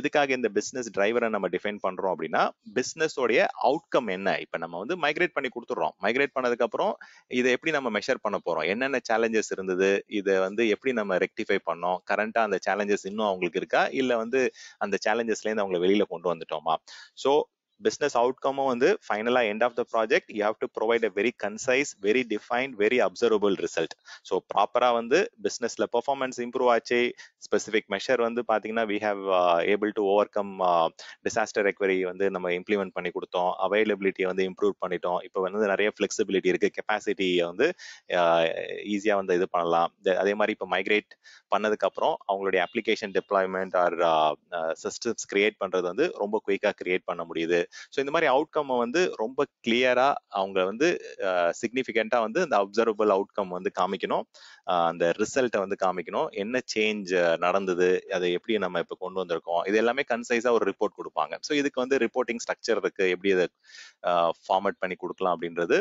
எதுக்காக இந்த பிஸ்னஸ் டிரைவரை நம்ம டிஃபைன் பண்ணுறோம் அப்படின்னா பிஸ்னஸோடைய அவுட்கம் என்ன இப்போ நம்ம வந்து மைக்ரேட் பண்ணி கொடுத்துட்றோம் மைக்ரேட் பண்ணதுக்கப்புறம் இதை எப்படி நம்ம மெஷர் பண்ண போகிறோம் என்னென்ன சேலஞ்சஸ் இருந்தது இதை வந்து எப்படி நம்ம ரெக்டிஃபை பண்ணோம் கரண்ட்டாக அந்த சேலஞ்சஸ் இன்னும் அவங்களுக்கு இருக்கா இல்லை வந்து அந்த சேலஞ்சஸ்லேருந்து அவங்களை வெளியில் கொண்டு வந்துட்டோமா ஸோ பிஸ்னஸ் அவுட்கமும் வந்து ஃபைனலாக end of the project you have to provide a very concise very defined very observable result so ப்ராப்பராக வந்து பிஸ்னஸில் பெர்ஃபார்மன்ஸ் இம்ப்ரூவ் ஆச்சு ஸ்பெசிஃபிக் மெஷர் வந்து பார்த்தீங்கன்னா we have able to overcome disaster recovery வந்து நம்ம இம்ப்ளிமெண்ட் பண்ணி கொடுத்தோம் அவைலபிலிட்டியை வந்து இம்ப்ரூவ் பண்ணிட்டோம் இப்போ வந்து நிறைய ஃப்ளெக்சிபிலிட்டி இருக்குது கெப்பாசிட்டியை வந்து ஈஸியாக uh, வந்து இது பண்ணலாம் அதே மாதிரி இப்போ மைக்ரேட் பண்ணதுக்கப்புறம் அவங்களுடைய application deployment or systems create பண்ணுறது வந்து ரொம்ப குயிக்காக கிரியேட் பண்ண முடியுது ஸோ இந்த மாதிரி அவுட்கம் வந்து ரொம்ப கிளியரா அவங்க வந்து சிக்னிஃபிகண்டா வந்து அந்த அப்சர்வபிள் அவுட்கம் வந்து காமிக்கணும் அந்த ரிசல்ட்டை வந்து காமிக்கணும் என்ன சேஞ்ச் நடந்தது அதை எப்படி நம்ம இப்போ கொண்டு வந்திருக்கோம் இது எல்லாமே கன்சைஸா ஒரு ரிப்போர்ட் கொடுப்பாங்க ஸோ இதுக்கு வந்து ரிப்போர்ட்டிங் ஸ்ட்ரக்சர் இருக்கு எப்படி அதை ஃபார்மேட் பண்ணி கொடுக்கலாம் அப்படின்றது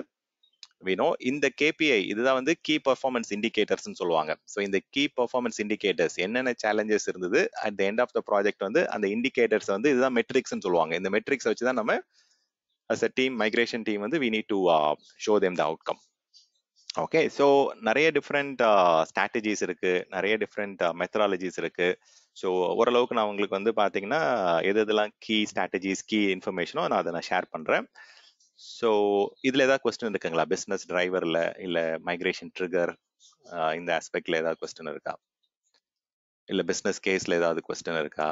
வினோ இந்த கேபிஐ இதுதான் வந்து கீ பர்ஃபார்மன்ஸ் இண்டிகேட்டர்ஸ்னு சொல்லுவாங்க ஸோ இந்த கீ பர்ஃபார்மன்ஸ் இண்டிகேட்டர்ஸ் என்னென்ன சேலஞ்சஸ் இருந்தது at the end of the project வந்து அந்த இண்டிகேட்டர்ஸ் வந்து இதுதான் மெட்ரிக்ஸ்னு சொல்லுவாங்க இந்த மெட்ரிக்ஸ் வச்சு தான் நம்ம as a team migration team வந்து we need to show them the outcome okay so நிறைய டிஃப்ரெண்ட் ஸ்ட்ராட்டஜிஸ் uh, இருக்கு நிறைய டிஃப்ரெண்ட் மெத்தடாலஜிஸ் uh, இருக்கு ஸோ ஓரளவுக்கு நான் உங்களுக்கு வந்து பார்த்தீங்கன்னா எது எதெல்லாம் கீ ஸ்ட்ராட்டஜிஸ் கீ இன்ஃபர்மேஷனோ நான் அதை நான் ஷேர் பண்ணுறேன் ஸோ இதில் ஏதாவது கொஸ்டின் இருக்குங்களா பிஸ்னஸ் டிரைவரில் இல்லை மைக்ரேஷன் ட்ரிகர் இந்த ஆஸ்பெக்டில் ஏதாவது கொஸ்டின் இருக்கா இல்லை பிஸ்னஸ் கேஸில் ஏதாவது கொஸ்டின் இருக்கா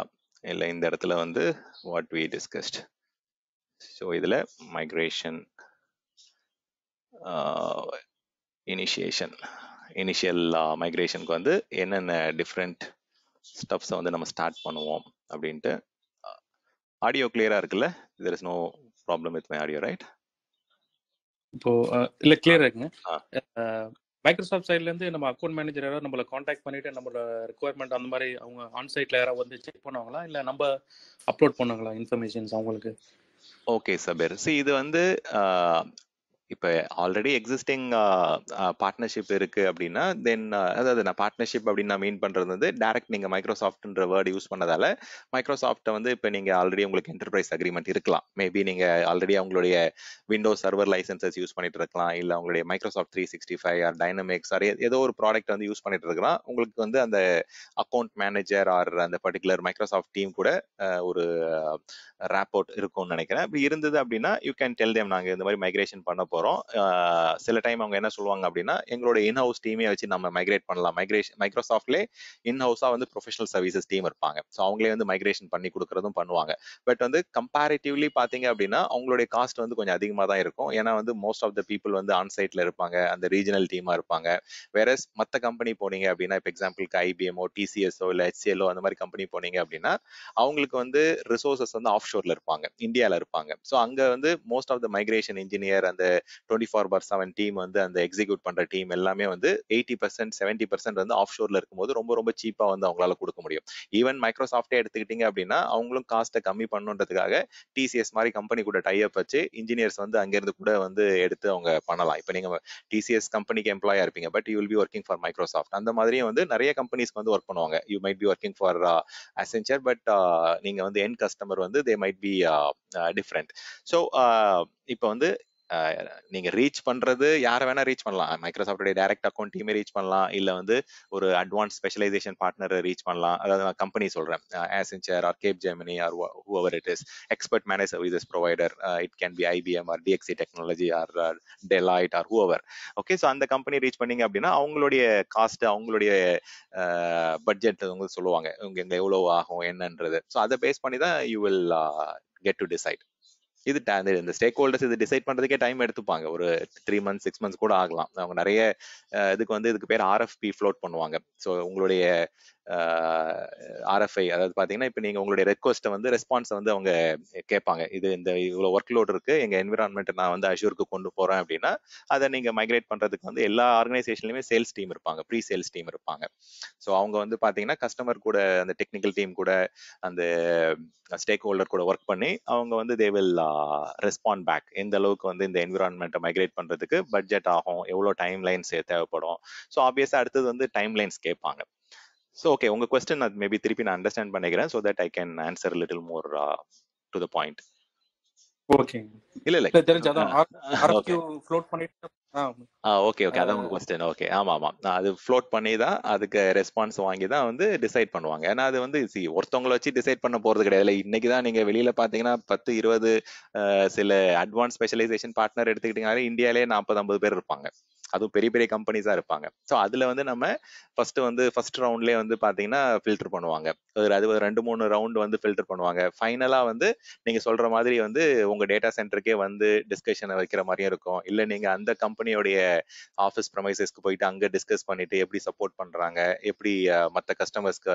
இல்லை இந்த இடத்துல வந்து வாட் வி டிஸ்கஸ்ட் ஸோ இதில் மைக்ரேஷன் இனிஷியேஷன் இனிஷியல் மைக்ரேஷனுக்கு வந்து என்னென்ன டிஃப்ரெண்ட் ஸ்டெப்ஸை வந்து நம்ம ஸ்டார்ட் பண்ணுவோம் அப்படின்ட்டு ஆடியோ கிளியராக இருக்குல்ல there is no problem with my audio right இப்போ இல்ல கிளியர் இருக்குங்க மைக்ரோசாஃப்ட் சைட்ல இருந்து நம்ம அக்கௌண்ட் மேனேஜர் யாராவது நம்மள காண்டாக்ட் பண்ணிட்டு நம்மளோட ரெக்குவயர்மெண்ட் அந்த மாதிரி அவங்க ஆன் சைட்ல யாராவது வந்து செக் பண்ணுவாங்களா இல்ல நம்ம அப்லோட் பண்ணுவாங்களா இன்ஃபர்மேஷன்ஸ் அவங்களுக்கு ஓகே சபேர் சி இது வந்து இப்போ ஆல்ரெடி எக்ஸிஸ்டிங் பார்ட்னர்ஷிப் இருக்குது அப்படின்னா தென் அதாவது நான் பார்ட்னர்ஷிப் அப்படின்னு நான் மீன் பண்ணுறது வந்து டேரக்ட் நீங்கள் மைக்ரோசாஃப்ட்ன்ற வேர்டு யூஸ் பண்ணதால மைக்ரோசாஃப்ட்டை வந்து இப்போ நீங்கள் ஆல்ரெடி உங்களுக்கு என்டர்பிரைஸ் அக்ரிமெண்ட் இருக்கலாம் மேபி நீங்கள் ஆல்ரெடி அவங்களுடைய விண்டோஸ் சர்வர் லைசன்சஸ் யூஸ் பண்ணிட்டு இருக்கலாம் இல்லை அவங்களுடைய Microsoft three sixty five or Dynamics or ஏதோ ஒரு ப்ராடக்ட் வந்து யூஸ் பண்ணிட்டு இருக்கலாம் உங்களுக்கு வந்து அந்த அக்கௌண்ட் மேனேஜர் ஆர் அந்த பர்டிகுலர் மைக்ரோசாஃப்ட் டீம் கூட ஒரு ரேப்போர்ட் இருக்கும்னு நினைக்கிறேன் இப்படி இருந்தது அப்படின்னா யூ கேன் டெல் தேம் நாங்கள் இந்த மாதிரி மைக்ரேஷன் பண்ண போகிறோம் வரும் சில டைம் அவங்க என்ன சொல்லுவாங்க அப்படின்னா எங்களோட இன்ஹவுஸ் டீமே வச்சு நம்ம மைக்ரேட் பண்ணலாம் மைக்ரேஷன் மைக்ரோசாஃப்ட்லேயே இன்ஹவுஸாக வந்து ப்ரொஃபஷனல் சர்வீசஸ் டீம் இருப்பாங்க ஸோ அவங்களே வந்து மைக்ரேஷன் பண்ணி கொடுக்கறதும் பண்ணுவாங்க பட் வந்து கம்பேரிட்டிவ்லி பார்த்தீங்க அப்படின்னா அவங்களுடைய காஸ்ட் வந்து கொஞ்சம் அதிகமாக தான் இருக்கும் ஏன்னா வந்து மோஸ்ட் ஆஃப் த பீப்புள் வந்து ஆன்சைட்டில் இருப்பாங்க அந்த ரீஜனல் டீமா இருப்பாங்க வேற மற்ற கம்பெனி போனீங்க அப்படின்னா இப்போ எக்ஸாம்பிளுக்கு ஐபிஎம்ஓ டிசிஎஸ்ஓ இல்லை ஹெச்எல்ஓ அந்த மாதிரி கம்பெனி போனீங்க அப்படின்னா அவங்களுக்கு வந்து ரிசோர்சஸ் வந்து ஆஃப் இருப்பாங்க இந்தியாவில் இருப்பாங்க ஸோ அங்கே வந்து most of the migration engineer அந்த twenty four bar seven team வந்து அந்த எக்ஸிக்யூட் பண்ற டீம் எல்லாமே வந்து எயிட்டி பர்சன்ட் செவன்டி பர்சன்ட் வந்து ஆஃப் ஷோர்ல இருக்கும்போது ரொம்ப ரொம்ப சீப்பா வந்து அவங்களால கொடுக்க முடியும் ஈவன் மைக்ரோசாஃப்டே எடுத்துக்கிட்டீங்க அப்படின்னா அவங்களும் காஸ்ட்டை கம்மி பண்ணுன்றதுக்காக டிசிஎஸ் மாதிரி கம்பெனி கூட அப் வச்சு இன்ஜினியர்ஸ் வந்து அங்கிருந்து கூட வந்து எடுத்து அவங்க பண்ணலாம் இப்போ நீங்க டிசிஎஸ் கம்பெனிக்கு எம்ப்ளாயா இருப்பீங்க but you will be working for Microsoft அந்த மாதிரியும் வந்து நிறைய கம்பெனிஸ்க்கு வந்து ஒர்க் பண்ணுவாங்க you might be working for Accenture but நீங்க வந்து என் கஸ்டமர் வந்து they might be different so இப்போ வந்து நீங்க ரீச் பண்றது யார வேணா ரீச் பண்ணலாம் மைக்ரோசாஃப்டோட டைரக்ட் அக்கௌண்ட் டீமே ரீச் பண்ணலாம் இல்ல வந்து ஒரு அட்வான்ஸ் ஸ்பெஷலைசேஷன் பார்ட்னர் ரீச் பண்ணலாம் அதாவது நான் கம்பெனி சொல்றேன் Accenture or Capgemini or our it is expert manage services provider it can be IBM or DXC technology or Deloitte or our okay so அந்த company reach பண்ணீங்க அப்படின்னா அவங்களுடைய cost அவங்களுடைய budget வந்து சொல்லுவாங்க உங்க எங்க எவ்வளவு ஆகும் என்னன்றது ஸோ அதை பேஸ் பண்ணி தான் you will get to decide இது இந்த ஸ்டேக் ஹோல்டர்ஸ் இது டிசைட் பண்றதுக்கே டைம் எடுத்துப்பாங்க ஒரு த்ரீ மந்த்ஸ் சிக்ஸ் மந்த்ஸ் கூட ஆகலாம் அவங்க நிறைய இதுக்கு வந்து இதுக்கு பேர் ஆர்எஃப்பி ஃப்ளோட் பண்ணுவாங்க ஸோ உங்களுடைய ஆர்எஃப்ஐ அதாவது பார்த்தீங்கன்னா இப்போ நீங்கள் உங்களுடைய ரெக்வஸ்ட்டை வந்து ரெஸ்பான்ஸை வந்து அவங்க கேட்பாங்க இது இந்த இவ்வளோ ஒர்க் லோட் இருக்குது எங்கள் என்விரான்மெண்ட்டை நான் வந்து அஷூருக்கு கொண்டு போகிறேன் அப்படின்னா அதை நீங்கள் மைக்ரேட் பண்ணுறதுக்கு வந்து எல்லா ஆர்கனைசேஷன்லையுமே சேல்ஸ் டீம் இருப்பாங்க ப்ரீ சேல்ஸ் டீம் இருப்பாங்க ஸோ அவங்க வந்து பார்த்தீங்கன்னா கஸ்டமர் கூட அந்த டெக்னிக்கல் டீம் கூட அந்த ஸ்டேக் ஹோல்டர் கூட ஒர்க் பண்ணி அவங்க வந்து தே வில் ரெஸ்பாண்ட் பேக் எந்த அளவுக்கு வந்து இந்த என்விரான்மெண்ட்டை மைக்ரேட் பண்ணுறதுக்கு பட்ஜெட் ஆகும் எவ்வளோ டைம் லைன்ஸ் தேவைப்படும் ஸோ ஆப்வியஸாக அடுத்தது வந்து டைம் லைன்ஸ் கேட்பாங்க ஸோ ஓகே உங்க கொஸ்டின் அது மேபி திருப்பி நான் அண்டர்ஸ்டாண்ட் பண்ணிக்கிறேன் so that I can answer little more to the point okay இல்ல இல்ல ஓகே ஓகே அதான் உங்க கொஸ்டின் ஓகே ஆமா ஆமா அது ஃப்ளோட் பண்ணி அதுக்கு ரெஸ்பான்ஸ் வாங்கி வந்து டிசைட் பண்ணுவாங்க ஏன்னா அது வந்து சி ஒருத்தவங்களை வச்சு டிசைட் பண்ண போறது கிடையாது இன்னைக்கு தான் நீங்க வெளியில பாத்தீங்கன்னா பத்து இருபது சில அட்வான்ஸ் ஸ்பெஷலைசேஷன் பார்ட்னர் எடுத்துக்கிட்டீங்கனாலே இந்தியாலே நாற்பது பேர் இருப்பாங்க அதுவும் பெரிய பெரிய கம்பெனிஸா இருப்பாங்க ஸோ அதுல வந்து நம்ம ஃபர்ஸ்ட் வந்து ஃபர்ஸ்ட் ரவுண்ட்லயே வந்து பாத்தீங்கன்னா ஃபில்டர் பண்ணுவாங்க அது ரெண்டு மூணு ரவுண்ட் வந்து ஃபில்டர் பண்ணுவாங்க ஃபைனலாக வந்து நீங்கள் சொல்கிற மாதிரி வந்து உங்கள் டேட்டா சென்டருக்கே வந்து டிஸ்கஷனை வைக்கிற மாதிரியும் இருக்கும் இல்லை நீங்கள் அந்த கம்பெனியோடைய ஆஃபீஸ் ப்ரமைசஸ்க்கு போயிட்டு அங்கே டிஸ்கஸ் பண்ணிவிட்டு எப்படி சப்போர்ட் பண்ணுறாங்க எப்படி மற்ற கஸ்டமர்ஸ்க்கு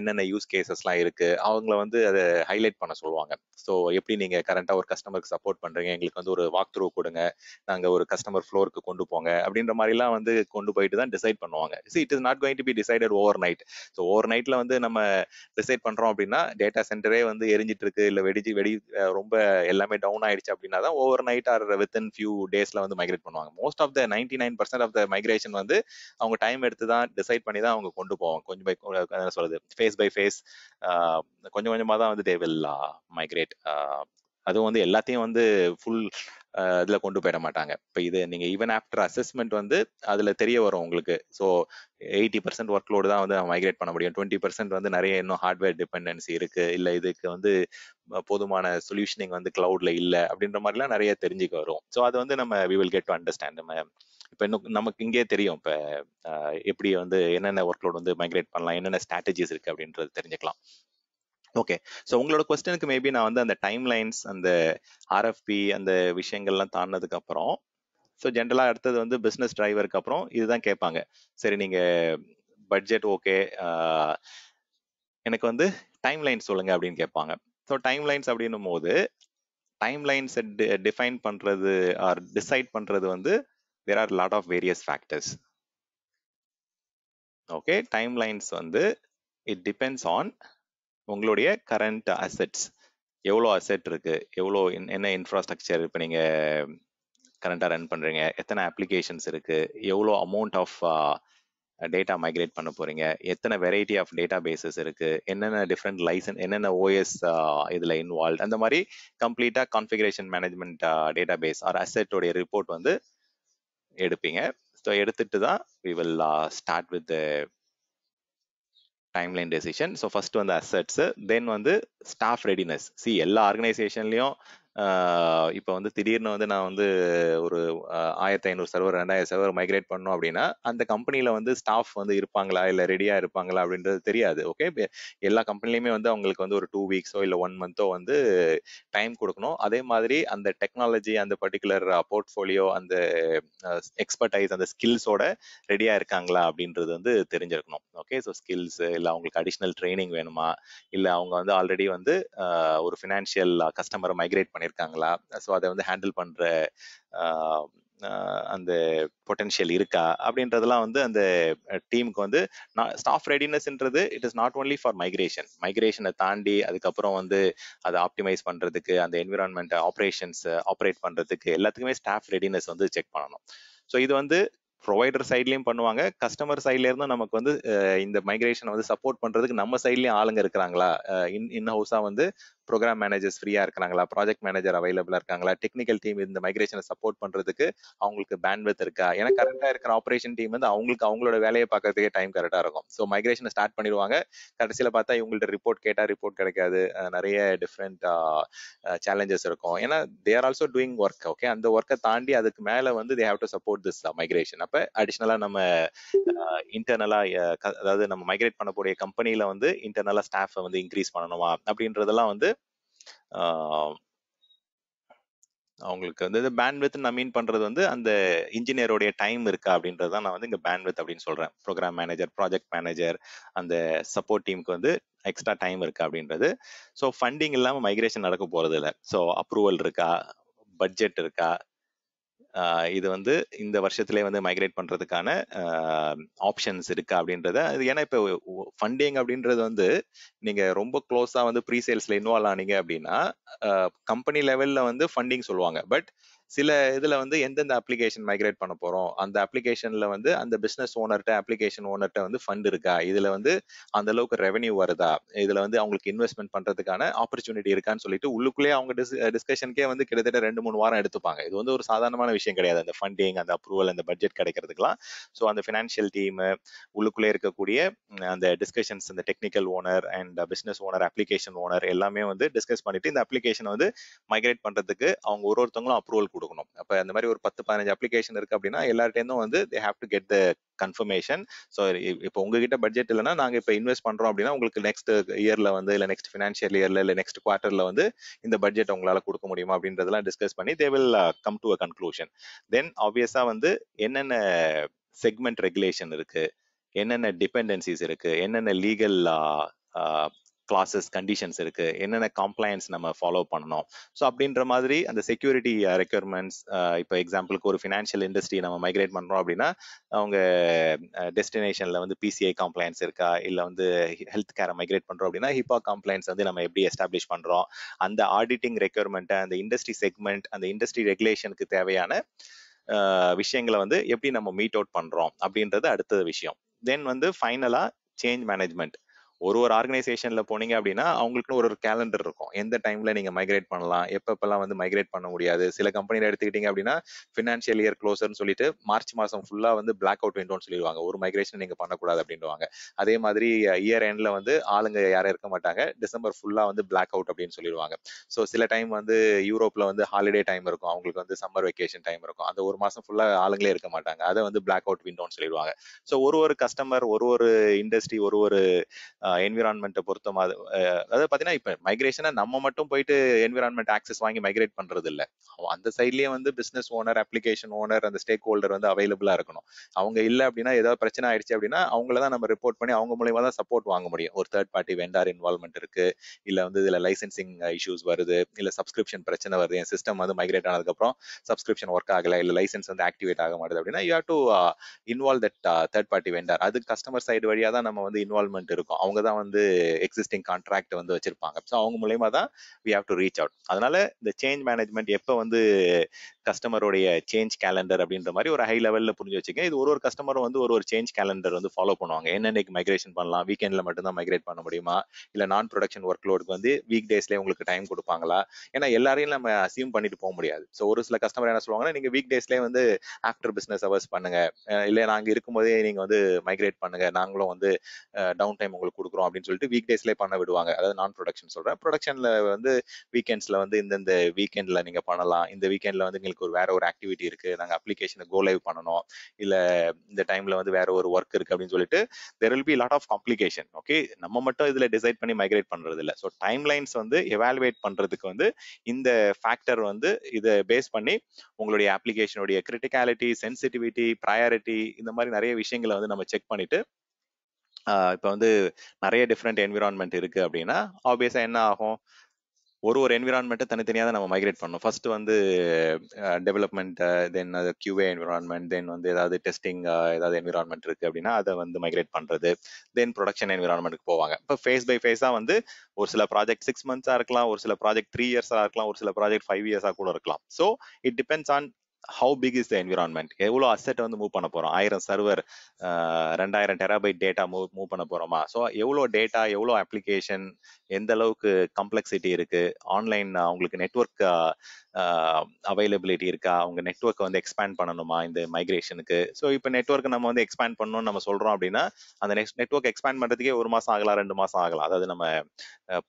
என்னென்ன யூஸ் கேசஸ்லாம் இருக்குது அவங்கள வந்து அதை ஹைலைட் பண்ண சொல்லுவாங்க ஸோ எப்படி நீங்கள் கரண்ட்டாக ஒரு கஸ்டமருக்கு சப்போர்ட் பண்ணுறீங்க எங்களுக்கு வந்து ஒரு வாக் த்ரூ கொடுங்க நாங்கள் ஒரு கஸ்டமர் ஃப்ளோருக்கு கொண்டு போங்க அப்படின்ற மாதிரிலாம் வந்து கொண்டு போயிட்டு தான் டிசைட் பண்ணுவாங்க see it is not going to be decided overnight so ஓவர் நைட்டில் வந்து நம்ம டிசைட் பண்றோம் அப்படின்னா டேட்டா சென்டரே வந்து எரிஞ்சிட்டு இருக்கு இல்ல வெடிச்சு வெடி ரொம்ப எல்லாமே டவுன் ஆயிடுச்சு அப்படின்னா தான் overnight or within few டேஸ்ல வந்து மைக்ரேட் பண்ணுவாங்க most of the ninety nine percent of the migration வந்து அவங்க டைம் எடுத்து தான் டிசைட் பண்ணி தான் அவங்க கொண்டு போவாங்க கொஞ்சம் பை என்ன சொல்றது ஃபேஸ் பை ஃபேஸ் கொஞ்சம் கொஞ்சமா தான் வந்து தே வில் மைக்ரேட் அதுவும் வந்து எல்லாத்தையும் வந்து ஃபுல் இதுல கொண்டு போயிட மாட்டாங்க இப்போ இது நீங்க ஈவன் ஆஃப்டர் அசஸ்மெண்ட் வந்து அதுல தெரிய வரும் உங்களுக்கு so eighty percent workload தான் வந்து மைக்ரேட் பண்ண முடியும் டுவெண்ட்டி பர்சன்ட் வந்து நிறைய இன்னும் ஹார்ட்வேர் டிபெண்டன்சி இருக்கு இல்லை இதுக்கு வந்து போதுமான சொல்யூஷனிங் வந்து கிளவுட்ல இல்லை அப்படின்ற மாதிரிலாம் நிறைய தெரிஞ்சுக்க வரும் ஸோ அது வந்து நம்ம we will get to understand நம்ம இப்போ இன்னும் நமக்கு இங்கே தெரியும் இப்போ எப்படி வந்து என்னென்ன ஒர்க் லோடு வந்து மைக்ரேட் பண்ணலாம் என்னென்ன ஸ்ட்ராட்டஜிஸ் இருக்கு அப்படின்றது தெரிஞ்சுக்கலாம் ஓகே ஸோ உங்களோட கொஸ்டனுக்கு மேபி நான் வந்து அந்த டைம் லைன்ஸ் அந்த ஆர்எஃபி அந்த விஷயங்கள்லாம் தாண்டினதுக்கு அப்புறம் ஸோ ஜென்ரலாக அடுத்தது வந்து பிஸ்னஸ் டிரைவருக்கு அப்புறம் இதுதான் கேட்பாங்க சரி நீங்கள் பட்ஜெட் ஓகே எனக்கு வந்து டைம் லைன்ஸ் சொல்லுங்க அப்படின்னு கேட்பாங்க ஸோ டைம் லைன்ஸ் அப்படின்னும் போது டைம் லைன்ஸை டிஃபைன் பண்ணுறது ஆர் டிசைட் பண்ணுறது வந்து there are lot of various factors okay timelines வந்து இட் டிபெண்ட்ஸ் ஆன் உங்களுடைய கரண்ட் அசெட்ஸ் எவ்வளோ அசெட் இருக்கு எவ்வளோ என்ன இன்ஃப்ராஸ்ட்ரக்சர் இப்போ நீங்கள் கரண்டாக ரன் பண்ணுறீங்க எத்தனை அப்ளிகேஷன்ஸ் இருக்கு எவ்வளோ அமௌண்ட் ஆஃப் டேட்டா மைக்ரேட் பண்ண போறீங்க எத்தனை வெரைட்டி ஆஃப் டேட்டா பேசஸ் இருக்கு என்னென்ன டிஃப்ரெண்ட் லைசன்ஸ் என்னென்ன ஓஎஸ் இதில் இன்வால்வ் அந்த மாதிரி கம்ப்ளீட்டாக configuration management database or அசெட்டோடைய ரிப்போர்ட் வந்து எடுப்பீங்க ஸோ எடுத்துட்டு தான் we will start with timeline decision so first வந்து அசட்ஸ் தென் வந்து ஸ்டாஃப் ரெடினஸ் சி எல்லா ஆர்கனைசேஷன்லையும் இப்போ வந்து திடீர்னு வந்து நான் வந்து ஒரு ஆயிரத்தி ஐநூறு சர்வர் ரெண்டாயிரம் சர்வர் மைக்ரேட் பண்ணோம் அப்படின்னா அந்த கம்பெனியில் வந்து ஸ்டாஃப் வந்து இருப்பாங்களா இல்லை ரெடியாக இருப்பாங்களா அப்படின்றது தெரியாது ஓகே எல்லா கம்பெனிலையுமே வந்து அவங்களுக்கு வந்து ஒரு டூ வீக்ஸோ இல்லை ஒன் மந்த்தோ வந்து டைம் கொடுக்கணும் அதே மாதிரி அந்த டெக்னாலஜி அந்த பர்டிகுலர் போர்ட்ஃபோலியோ அந்த எக்ஸ்பர்டைஸ் அந்த ஸ்கில்ஸோட ரெடியாக இருக்காங்களா அப்படின்றது வந்து தெரிஞ்சிருக்கணும் ஓகே ஸோ ஸ்கில்ஸ் இல்லை அவங்களுக்கு அடிஷ்னல் ட்ரைனிங் வேணுமா இல்லை அவங்க வந்து ஆல்ரெடி வந்து ஒரு ஃபினான்ஷியல் கஸ்டமரை மைக்ரேட் பண்ணியிருக்காங்களா ஸோ அதை வந்து ஹேண்டில் பண்ணுற அந்த பொட்டென்ஷியல் இருக்கா அப்படின்றதெல்லாம் வந்து அந்த டீமுக்கு வந்து ஸ்டாஃப் ரெடினஸ்ன்றது it is not only for migration மைக்ரேஷனை தாண்டி அதுக்கப்புறம் வந்து அதை ஆப்டிமைஸ் பண்ணுறதுக்கு அந்த என்விரான்மெண்ட் ஆப்ரேஷன்ஸ் ஆப்ரேட் பண்ணுறதுக்கு எல்லாத்துக்குமே ஸ்டாஃப் ரெடினஸ் வந்து செக் பண்ணணும் ஸோ இது வந்து ப்ரொவைடர் சைட்லேயும் பண்ணுவாங்க கஸ்டமர் சைட்லேருந்து நமக்கு வந்து இந்த மைக்ரேஷனை வந்து சப்போர்ட் பண்றதுக்கு நம்ம சைட்லேயும் ஆளுங்க இருக்கிறாங்களா இன் இன் ஹவுஸாக வந்து ப்ரோக்ராம் மேனேஜர்ஸ் ஃப்ரீயாக இருக்கிறாங்களா ப்ராஜெக்ட் மேனேஜர் அவைலபிளாக இருக்காங்களா டெக்னிக்கல் டீம் இந்த மைக்ரேஷனை சப்போர்ட் பண்ணுறதுக்கு அவங்களுக்கு பேண்ட்வெத் இருக்கா ஏன்னா கரெக்டாக இருக்கிற ஆப்ரேஷன் டீம் வந்து அவங்களுக்கு அவங்களோட வேலையை பார்க்கறதுக்கே டைம் கரெக்டாக இருக்கும் ஸோ மைக்ரேஷனை ஸ்டார்ட் பண்ணிடுவாங்க கடைசியில் பார்த்தா இவங்கள்ட்ட ரிப்போர்ட் கேட்டால் ரிப்போர்ட் கிடைக்காது நிறைய டிஃப்ரெண்ட் சேலஞ்சஸ் இருக்கும் ஏன்னா they're also doing work okay அந்த ஒர்க்கை தாண்டி அதுக்கு மேலே வந்து they have to support this migration அப்போ அடிஷ்னலாக நம்ம இன்டர்னலாக அதாவது நம்ம மைக்ரேட் பண்ணக்கூடிய கம்பெனியில் வந்து இன்டர்னலாக ஸ்டாஃபை வந்து இன்க்ரீஸ் பண்ணணுமா அப்படின்றதெல்லாம் வந்து அவங்களுக்கு வந்து இந்த பேண்ட்வித் நான் மீன் பண்ணுறது வந்து அந்த இன்ஜினியருடைய டைம் இருக்கா அப்படின்றது தான் நான் வந்து இங்கே பேண்ட்வித் அப்படின்னு சொல்கிறேன் ப்ரோக்ராம் மேனேஜர் ப்ராஜெக்ட் மேனேஜர் அந்த சப்போர்ட் டீமுக்கு வந்து எக்ஸ்ட்ரா டைம் இருக்கா அப்படின்றது ஸோ ஃபண்டிங் இல்லாமல் மைக்ரேஷன் நடக்க போகிறது இல்லை ஸோ அப்ரூவல் இருக்கா பட்ஜெட் இருக்கா இது வந்து இந்த வருஷத்துலேயே வந்து மைக்ரேட் பண்ணுறதுக்கான ஆப்ஷன்ஸ் இருக்கா அப்படின்றத அது ஏன்னா இப்போ ஃபண்டிங் அப்படின்றது வந்து நீங்கள் ரொம்ப க்ளோஸாக வந்து ப்ரீ சேல்ஸில் இன்வால்வ் ஆனீங்க அப்படின்னா கம்பெனி லெவலில் வந்து ஃபண்டிங் சொல்லுவாங்க பட் சில இதுல வந்து எந்தெந்த அப்ளிகேஷன் மைக்ரேட் பண்ண போறோம் அந்த அப்ளிகேஷன்ல வந்து அந்த பிசினஸ் ஓனர்கிட்ட அப்ளிகேஷன் ஓனர்கிட்ட வந்து ஃபண்ட் இருக்கா இதுல வந்து அந்த அளவுக்கு ரெவன்யூ வருதா இதுல வந்து அவங்களுக்கு இன்வெஸ்ட்மெண்ட் பண்றதுக்கான ஆப்பர்ச்சுனிட்டி இருக்கான்னு சொல்லிட்டு உள்ளுக்குள்ளேயே அவங்க டிஸ் டிஸ்கஷனுக்கே வந்து கிட்டத்தட்ட ரெண்டு மூணு வாரம் எடுத்துப்பாங்க இது வந்து ஒரு சாதாரணமான விஷயம் கிடையாது அந்த ஃபண்டிங் அந்த அப்ரூவல் அந்த பட்ஜெட் கிடைக்கிறதுக்குலாம் ஸோ அந்த ஃபினான்ஷியல் டீம் உள்ளுக்குள்ளே இருக்கக்கூடிய அந்த டிஸ்கஷன்ஸ் அந்த technical owner and business owner application owner எல்லாமே வந்து டிஸ்கஸ் பண்ணிட்டு இந்த அப்ளிகேஷன் வந்து மைக்ரேட் பண்றதுக்கு அவங்க ஒரு ஒருத்தவங்களும் அப்ரூவல் கொடுக்கணும் அப்போ அந்த மாதிரி ஒரு பத்து பதினஞ்சு அப்ளிகேஷன் இருக்கு அப்படின்னா எல்லார்ட்டேருந்தும் வந்து they have to get the confirmation so இப்போ உங்ககிட்ட பட்ஜெட் இல்லைன்னா நாங்கள் இப்போ இன்வெஸ்ட் பண்ணுறோம் அப்படின்னா உங்களுக்கு நெக்ஸ்ட் இயரில் வந்து இல்லை நெக்ஸ்ட் ஃபினான்ஷியல் இயரில் இல்லை நெக்ஸ்ட் குவார்ட்டரில் வந்து இந்த பட்ஜெட் உங்களால் கொடுக்க முடியுமா அப்படின்றதெல்லாம் டிஸ்கஸ் பண்ணி they will come to a conclusion then ஆப்வியஸாக வந்து என்னென்ன செக்மெண்ட் ரெகுலேஷன் இருக்குது என்னென்ன டிபெண்டன்சிஸ் இருக்குது என்னென்ன லீகல் கிளாஸஸ் கண்டிஷன்ஸ் இருக்கு என்னென்ன கம்ப்ளைண்ட்ஸ் நம்ம ஃபாலோ பண்ணணும் ஸோ அப்படின்ற மாதிரி அந்த செக்யூரிட்டி ரெக்யர்மெண்ட்ஸ் இப்போ எக்ஸாம்பிளுக்கு ஒரு ஃபினான்ஷியல் இண்டஸ்ட்ரி நம்ம மைக்ரேட் பண்ணுறோம் அப்படின்னா அவங்க டெஸ்டினேஷன்ல வந்து பிசிஐ கம்ப்ளைண்ட்ஸ் இருக்கா இல்லை வந்து ஹெல்த் கேரை மைக்ரேட் பண்ணுறோம் அப்படின்னா ஹிப்பா காம்ப்ளைன்ஸ் வந்து நம்ம எப்படி எஸ்டாப்ளிஷ் பண்ணுறோம் அந்த ஆடிட்டிங் ரெக்யர்மெண்ட்டை அந்த இண்டஸ்ட்ரி செக்மெண்ட் அந்த இண்டஸ்ட்ரி ரெகுலேஷனுக்கு தேவையான விஷயங்களை வந்து எப்படி நம்ம மீட் அவுட் பண்ணுறோம் அப்படின்றது அடுத்த விஷயம் தென் வந்து ஃபைனலாக சேஞ்ச் மேனேஜ்மெண்ட் ஒரு ஒரு ஆர்கனைசேஷன்ல போனீங்க அப்படின்னா அவங்களுக்குன்னு ஒரு ஒரு கேலண்டர் இருக்கும் எந்த டைம்ல நீங்க மைக்ரேட் பண்ணலாம் எப்பப்பெல்லாம் வந்து மைக்ரேட் பண்ண முடியாது சில கம்பெனியில எடுத்துக்கிட்டீங்க அப்படின்னா பினான்சியல் இயர் க்ளோசர்னு சொல்லிட்டு மார்ச் மாசம் ஃபுல்லா வந்து பிளாக் அவுட் வேண்டும்னு சொல்லிடுவாங்க ஒரு மைக்ரேஷன் நீங்க பண்ணக்கூடாது அப்படின்வாங்க அதே மாதிரி இயர் எண்ட்ல வந்து ஆளுங்க யாரும் இருக்க மாட்டாங்க டிசம்பர் ஃபுல்லா வந்து பிளாக் அவுட் அப்படின்னு சொல்லிடுவாங்க ஸோ சில டைம் வந்து யூரோப்ல வந்து ஹாலிடே டைம் இருக்கும் அவங்களுக்கு வந்து சம்மர் வெக்கேஷன் டைம் இருக்கும் அந்த ஒரு மாசம் ஃபுல்லா ஆளுங்களே இருக்க மாட்டாங்க அதை வந்து பிளாக் அவுட் விண்டோன்னு சொல்லிடுவாங்க ஸோ ஒரு ஒரு கஸ்டமர் ஒரு ஒரு இண்டஸ்ட்ரி ஒரு ஒரு என்விரான்மெண்ட்டை பொறுத்த மாதிரி அதாவது பார்த்தீங்கன்னா இப்போ மைக்ரேஷனை நம்ம மட்டும் போயிட்டு என்விரான்மெண்ட் ஆக்சஸ் வாங்கி மைக்ரேட் பண்ணுறது இல்லை அந்த சைட்லேயே வந்து பிஸ்னஸ் ஓனர் அப்ளிகேஷன் ஓனர் அந்த ஸ்டேக் ஹோல்டர் வந்து அவைலபிளா இருக்கணும் அவங்க இல்லை அப்படின்னா ஏதாவது பிரச்சனை ஆயிடுச்சு அப்படின்னா அவங்கள தான் நம்ம ரிப்போர்ட் பண்ணி அவங்க மூலியமா தான் சப்போர்ட் வாங்க முடியும் ஒரு தேர்ட் பார்ட்டி வெண்டார் இன்வால்மெண்ட் இருக்கு இல்லை வந்து இதுல லைசன்சிங் இஷ்யூஸ் வருது இல்ல சப்ஸ்கிரிப்ஷன் பிரச்சனை வருது என் சிஸ்டம் வந்து மைக்ரேட் ஆனதுக்கப்புறம் சப்ஸ்கிரிப்ஷன் ஒர்க் ஆகல இல்லை லைசன்ஸ் வந்து ஆக்டிவேட் ஆக மாட்டேது அப்படின்னா you have to involve that third party vendor அது கஸ்டமர் சைடு வழியா தான் நம்ம வந்து இன்வால்மெண்ட் இருக்கும் அவங்க தான் வந்து எக்ஸிஸ்டிங் கான்ட்ராக்ட் வந்து வச்சிருப்பாங்க ஸோ அவங்க மூலயமா தான் we have to reach out அதனால இந்த சேஞ்ச் மேனேஜ்மெண்ட் எப்போ வந்து கஸ்டமருடைய சேஞ்ச் கேலண்டர் அப்படின்ற மாதிரி ஒரு ஹை லெவலில் புரிஞ்சு வச்சுக்க இது ஒரு ஒரு கஸ்டமரும் வந்து ஒரு ஒரு சேஞ்ச் கேலண்டர் வந்து ஃபாலோ பண்ணுவாங்க என்னென்ன மைக்ரேஷன் பண்ணலாம் வீக்கெண்டில் மட்டும்தான் மைக்ரேட் பண்ண முடியுமா இல்லை நான் ப்ரொடக்ஷன் ஒர்க் லோடுக்கு வந்து வீக் டேஸ்லேயே உங்களுக்கு டைம் கொடுப்பாங்களா ஏன்னா எல்லாரையும் நம்ம அசியூம் பண்ணிட்டு போக முடியாது ஸோ ஒரு சில கஸ்டமர் என்ன சொல்லுவாங்கன்னா நீங்கள் வீக் டேஸ்லேயே வந்து ஆஃப்டர் பிஸ்னஸ் அவர்ஸ் பண்ணுங்க இல்லை நாங்கள் இருக்கும்போதே நீங்கள் வந்து மைக்ரேட் பண்ணுங்க நாங்களும் வந்து டவுன் டைம் உங்களுக்கு கொடுக்குறோம் அப்படின்னு சொல்லிட்டு வீக் டேஸ்லேயே பண்ண விடுவாங்க அதாவது நான் ப்ரொடக்ஷன் சொல்கிறேன் ப்ரொடக்ஷனில் வந்து வீக்கெண்ட்ஸில் வந்து இந்தந்த வீக்கெண்டில் நீங்கள் பண்ணலாம் இந்த வீக்கெண்டில் வந்து எங்களுக்கு ஒரு வேற ஒரு ஆக்டிவிட்டி இருக்கு நாங்கள் அப்ளிகேஷனை கோ லைவ் பண்ணணும் இல்லை இந்த டைம்ல வந்து வேற ஒரு ஒர்க் இருக்கு அப்படின்னு சொல்லிட்டு there will be lot of complication okay நம்ம மட்டும் இதில் டிசைட் பண்ணி மைக்ரேட் பண்றது இல்ல ஸோ டைம் லைன்ஸ் வந்து எவாலுவேட் பண்றதுக்கு வந்து இந்த ஃபேக்டர் வந்து இதை பேஸ் பண்ணி உங்களுடைய அப்ளிகேஷனுடைய கிரிட்டிகாலிட்டி சென்சிட்டிவிட்டி ப்ரையாரிட்டி இந்த மாதிரி நிறைய விஷயங்களை வந்து நம்ம செக் பண்ணிட்டு இப்போ வந்து நிறைய டிஃப்ரெண்ட் என்விரான்மெண்ட் இருக்கு அப்படின்னா ஆப்வியஸா என்ன ஆகும் ஒரு ஒரு என்விரான்மெண்ட்டை தனித்தனியாக தான் நம்ம மைக்ரேட் பண்ணணும் ஃபர்ஸ்ட் வந்து டெவலப்மெண்ட் தென் அது கியூஏ என்விரான்மெண்ட் தென் வந்து ஏதாவது டெஸ்டிங் ஏதாவது என்விரான்மெண்ட் இருக்குது அப்படின்னா அதை வந்து மைக்ரேட் பண்ணுறது தென் ப்ரொடக்ஷன் என்விரான்மெண்ட்டுக்கு போவாங்க இப்போ ஃபேஸ் பை ஃபேஸாக வந்து ஒரு சில ப்ராஜெக்ட் சிக்ஸ் மந்த்ஸாக இருக்கலாம் ஒரு சில ப்ராஜெக்ட் த்ரீ இயர்ஸாக இருக்கலாம் ஒரு சில ப்ராஜெக்ட் ஃபைவ் இயர்ஸாக கூட இருக்கலாம் so it depends on how big is the environment எவ்வளோ அசெட் வந்து மூவ் பண்ண போகிறோம் ஆயிரம் சர்வர் ரெண்டாயிரம் டெராபைட் டேட்டா மூவ் மூவ் பண்ண போகிறோமா ஸோ எவ்வளோ டேட்டா எவ்வளோ அப்ளிகேஷன் எந்த அளவுக்கு கம்ப்ளெக்சிட்டி இருக்குது ஆன்லைன் அவங்களுக்கு நெட்ஒர்க் அவைலபிலிட்டி இருக்கா அவங்க நெட்ஒர்க்கை வந்து எக்ஸ்பேண்ட் பண்ணணுமா இந்த மைக்ரேஷனுக்கு ஸோ இப்போ நெட்ஒர்க் நம்ம வந்து எக்ஸ்பேண்ட் பண்ணணும்னு நம்ம சொல்கிறோம் அப்படின்னா அந்த நெக்ஸ்ட் நெட்ஒர்க் எக்ஸ்பேண்ட் பண்ணுறதுக்கே ஒரு மாதம் ஆகலாம் ரெண்டு மாதம் ஆகலாம் அதாவது நம்ம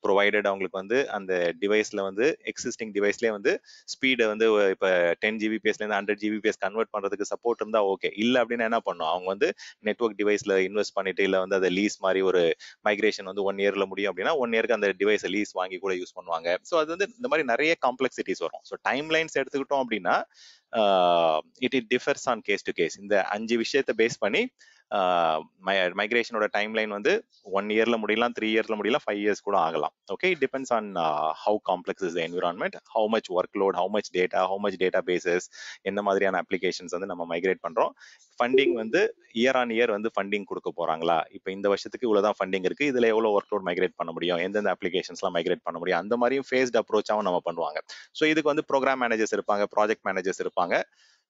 ப்ரொவைடட் அவங்களுக்கு வந்து அந்த டிவைஸில் வந்து எக்ஸிஸ்டிங் டிவைஸ்லேயே வந்து ஸ்பீடை வந்து இப்போ டென் ஜிபிபிஎஸ்லேருந்து இருந்து ஹண்ட்ரட் ஜிபிபிஎஸ் கன்வெர்ட் பண்றதுக்கு சப்போர்ட் இருந்தா ஓகே இல்ல அப்படின்னா என்ன பண்ணும் அவங்க வந்து நெட்ஒர்க் டிவைஸ்ல இன்வெஸ்ட் பண்ணிட்டு இல்ல வந்து அதை லீஸ் மாதிரி ஒரு மைக்ரேஷன் வந்து ஒன் இயர்ல முடியும் அப்படின்னா ஒன் இயருக்கு அந்த டிவைஸ் லீஸ் வாங்கி கூட யூஸ் பண்ணுவாங்க சோ அது வந்து இந்த மாதிரி நிறைய காம்ப்ளெக்சிட்டிஸ் வரும் ஸோ டைம் லைன்ஸ் எடுத்துக்கிட்டோம் அப்படின்னா it it differs on case to case இந்த அஞ்சு விஷயத்தை பேஸ் பண்ணி மைக்ரேஷனோட டைம் லைன் வந்து ஒன் இயர்ல முடியலாம் த்ரீ இயர்ல முடியலாம் ஃபைவ் இயர்ஸ் கூட ஆகலாம் okay it depends on how complex is environment how much work load how much data how much databases எந்த மாதிரியான அப்ளிகேஷன்ஸ் வந்து நம்ம மைக்ரேட் பண்றோம் ஃபண்டிங் வந்து இயர் ஆன் இயர் வந்து ஃபண்டிங் கொடுக்க போறாங்களா இப்போ இந்த வருஷத்துக்கு இவ்வளவுதான் ஃபண்டிங் இருக்கு இதுல எவ்வளவு ஒர்க் லோட் மைக்ரேட் பண்ண முடியும் எந்தெந்த அப்ளிகேஷன்ஸ்லாம் மைக்ரேட் பண்ண முடியும் அந்த மாதிரியும் ஃபேஸ்ட் அப்ரோச்சாகவும் நம்ம பண்ணுவாங்க ஸோ இதுக்கு வந்து ப்ரோக்ராம் மேனேஜர்ஸ் இருப்பாங்க ப்ராஜெக்ட் மேனேஜர்ஸ் இருப்பாங்க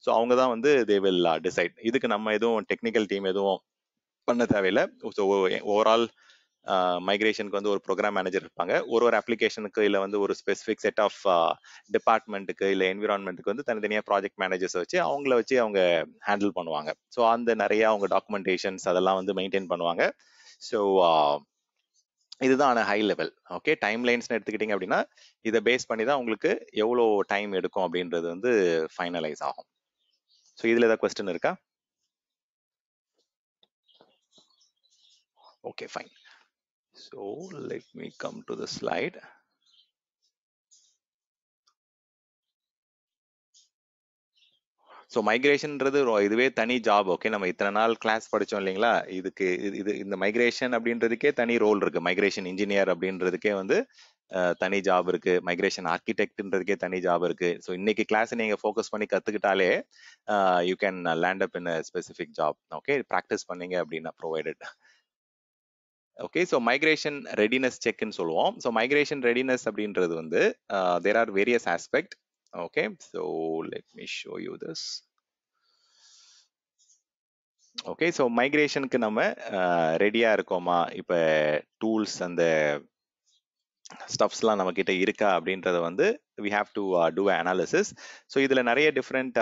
ஸோ அவங்க தான் வந்து தே வில் டிசைட் இதுக்கு நம்ம எதுவும் டெக்னிக்கல் டீம் எதுவும் பண்ண தேவையில்லை ஸோ ஓவரால் மைக்ரேஷனுக்கு வந்து ஒரு ப்ரோக்ராம் மேனேஜர் இருப்பாங்க ஒரு ஒரு அப்ளிகேஷனுக்கு இல்லை வந்து ஒரு ஸ்பெசிஃபிக் செட் ஆஃப் டிபார்ட்மெண்ட்டுக்கு இல்லை என்விரான்மெண்ட்டுக்கு வந்து தனித்தனியாக ப்ராஜெக்ட் மேனேஜர்ஸ் வச்சு அவங்கள வச்சு அவங்க ஹேண்டில் பண்ணுவாங்க ஸோ அந்த நிறைய அவங்க டாக்குமெண்டேஷன்ஸ் அதெல்லாம் வந்து மெயின்டைன் பண்ணுவாங்க ஸோ uh, இதுதான் ஹை லெவல் ஓகே டைம் லைன்ஸ்னு எடுத்துக்கிட்டிங்க அப்படின்னா இதை பேஸ் பண்ணி தான் உங்களுக்கு எவ்வளோ டைம் எடுக்கும் அப்படின்றது வந்து ஃபைனலைஸ் ஆகும் ஸோ இதில் ஏதாவது கொஸ்டின் இருக்கா okay fine so let me come to the slide so மைக்ரேஷன்ன்றது இதுவே தனி ஜாப் ஓகே நம்ம இத்தனை நாள் கிளாஸ் படித்தோம் இல்லைங்களா இதுக்கு இது இந்த மைக்ரேஷன் அப்படின்றதுக்கே தனி ரோல் இருக்குது மைக்ரேஷன் இன்ஜினியர் அப்படின்றதுக்கே வந்து தனி ஜாப் இருக்கு மைக்ரேஷன் ஆர்கிடெக்ட்ன்றதுக்கே தனி ஜாப் இருக்கு ஸோ இன்னைக்கு கிளாஸை நீங்க ஃபோக்கஸ் பண்ணி கத்துக்கிட்டாலே you can land up in specific job okay practice பண்ணீங்க அப்படின்னா provided okay so migration readiness செக்னு சொல்லுவோம் ஸோ மைக்ரேஷன் ரெடினஸ் அப்படின்றது வந்து there are various aspect okay so let me show you this okay so மைக்ரேஷனுக்கு நம்ம ரெடியாக இருக்கோமா இப்போ டூல்ஸ் அந்த ஸ்டப்ஸ்லாம் நம்மக்கிட்ட இருக்கா அப்படின்றத வந்து we have to do analysis so இதில் நிறைய டிஃப்ரெண்ட்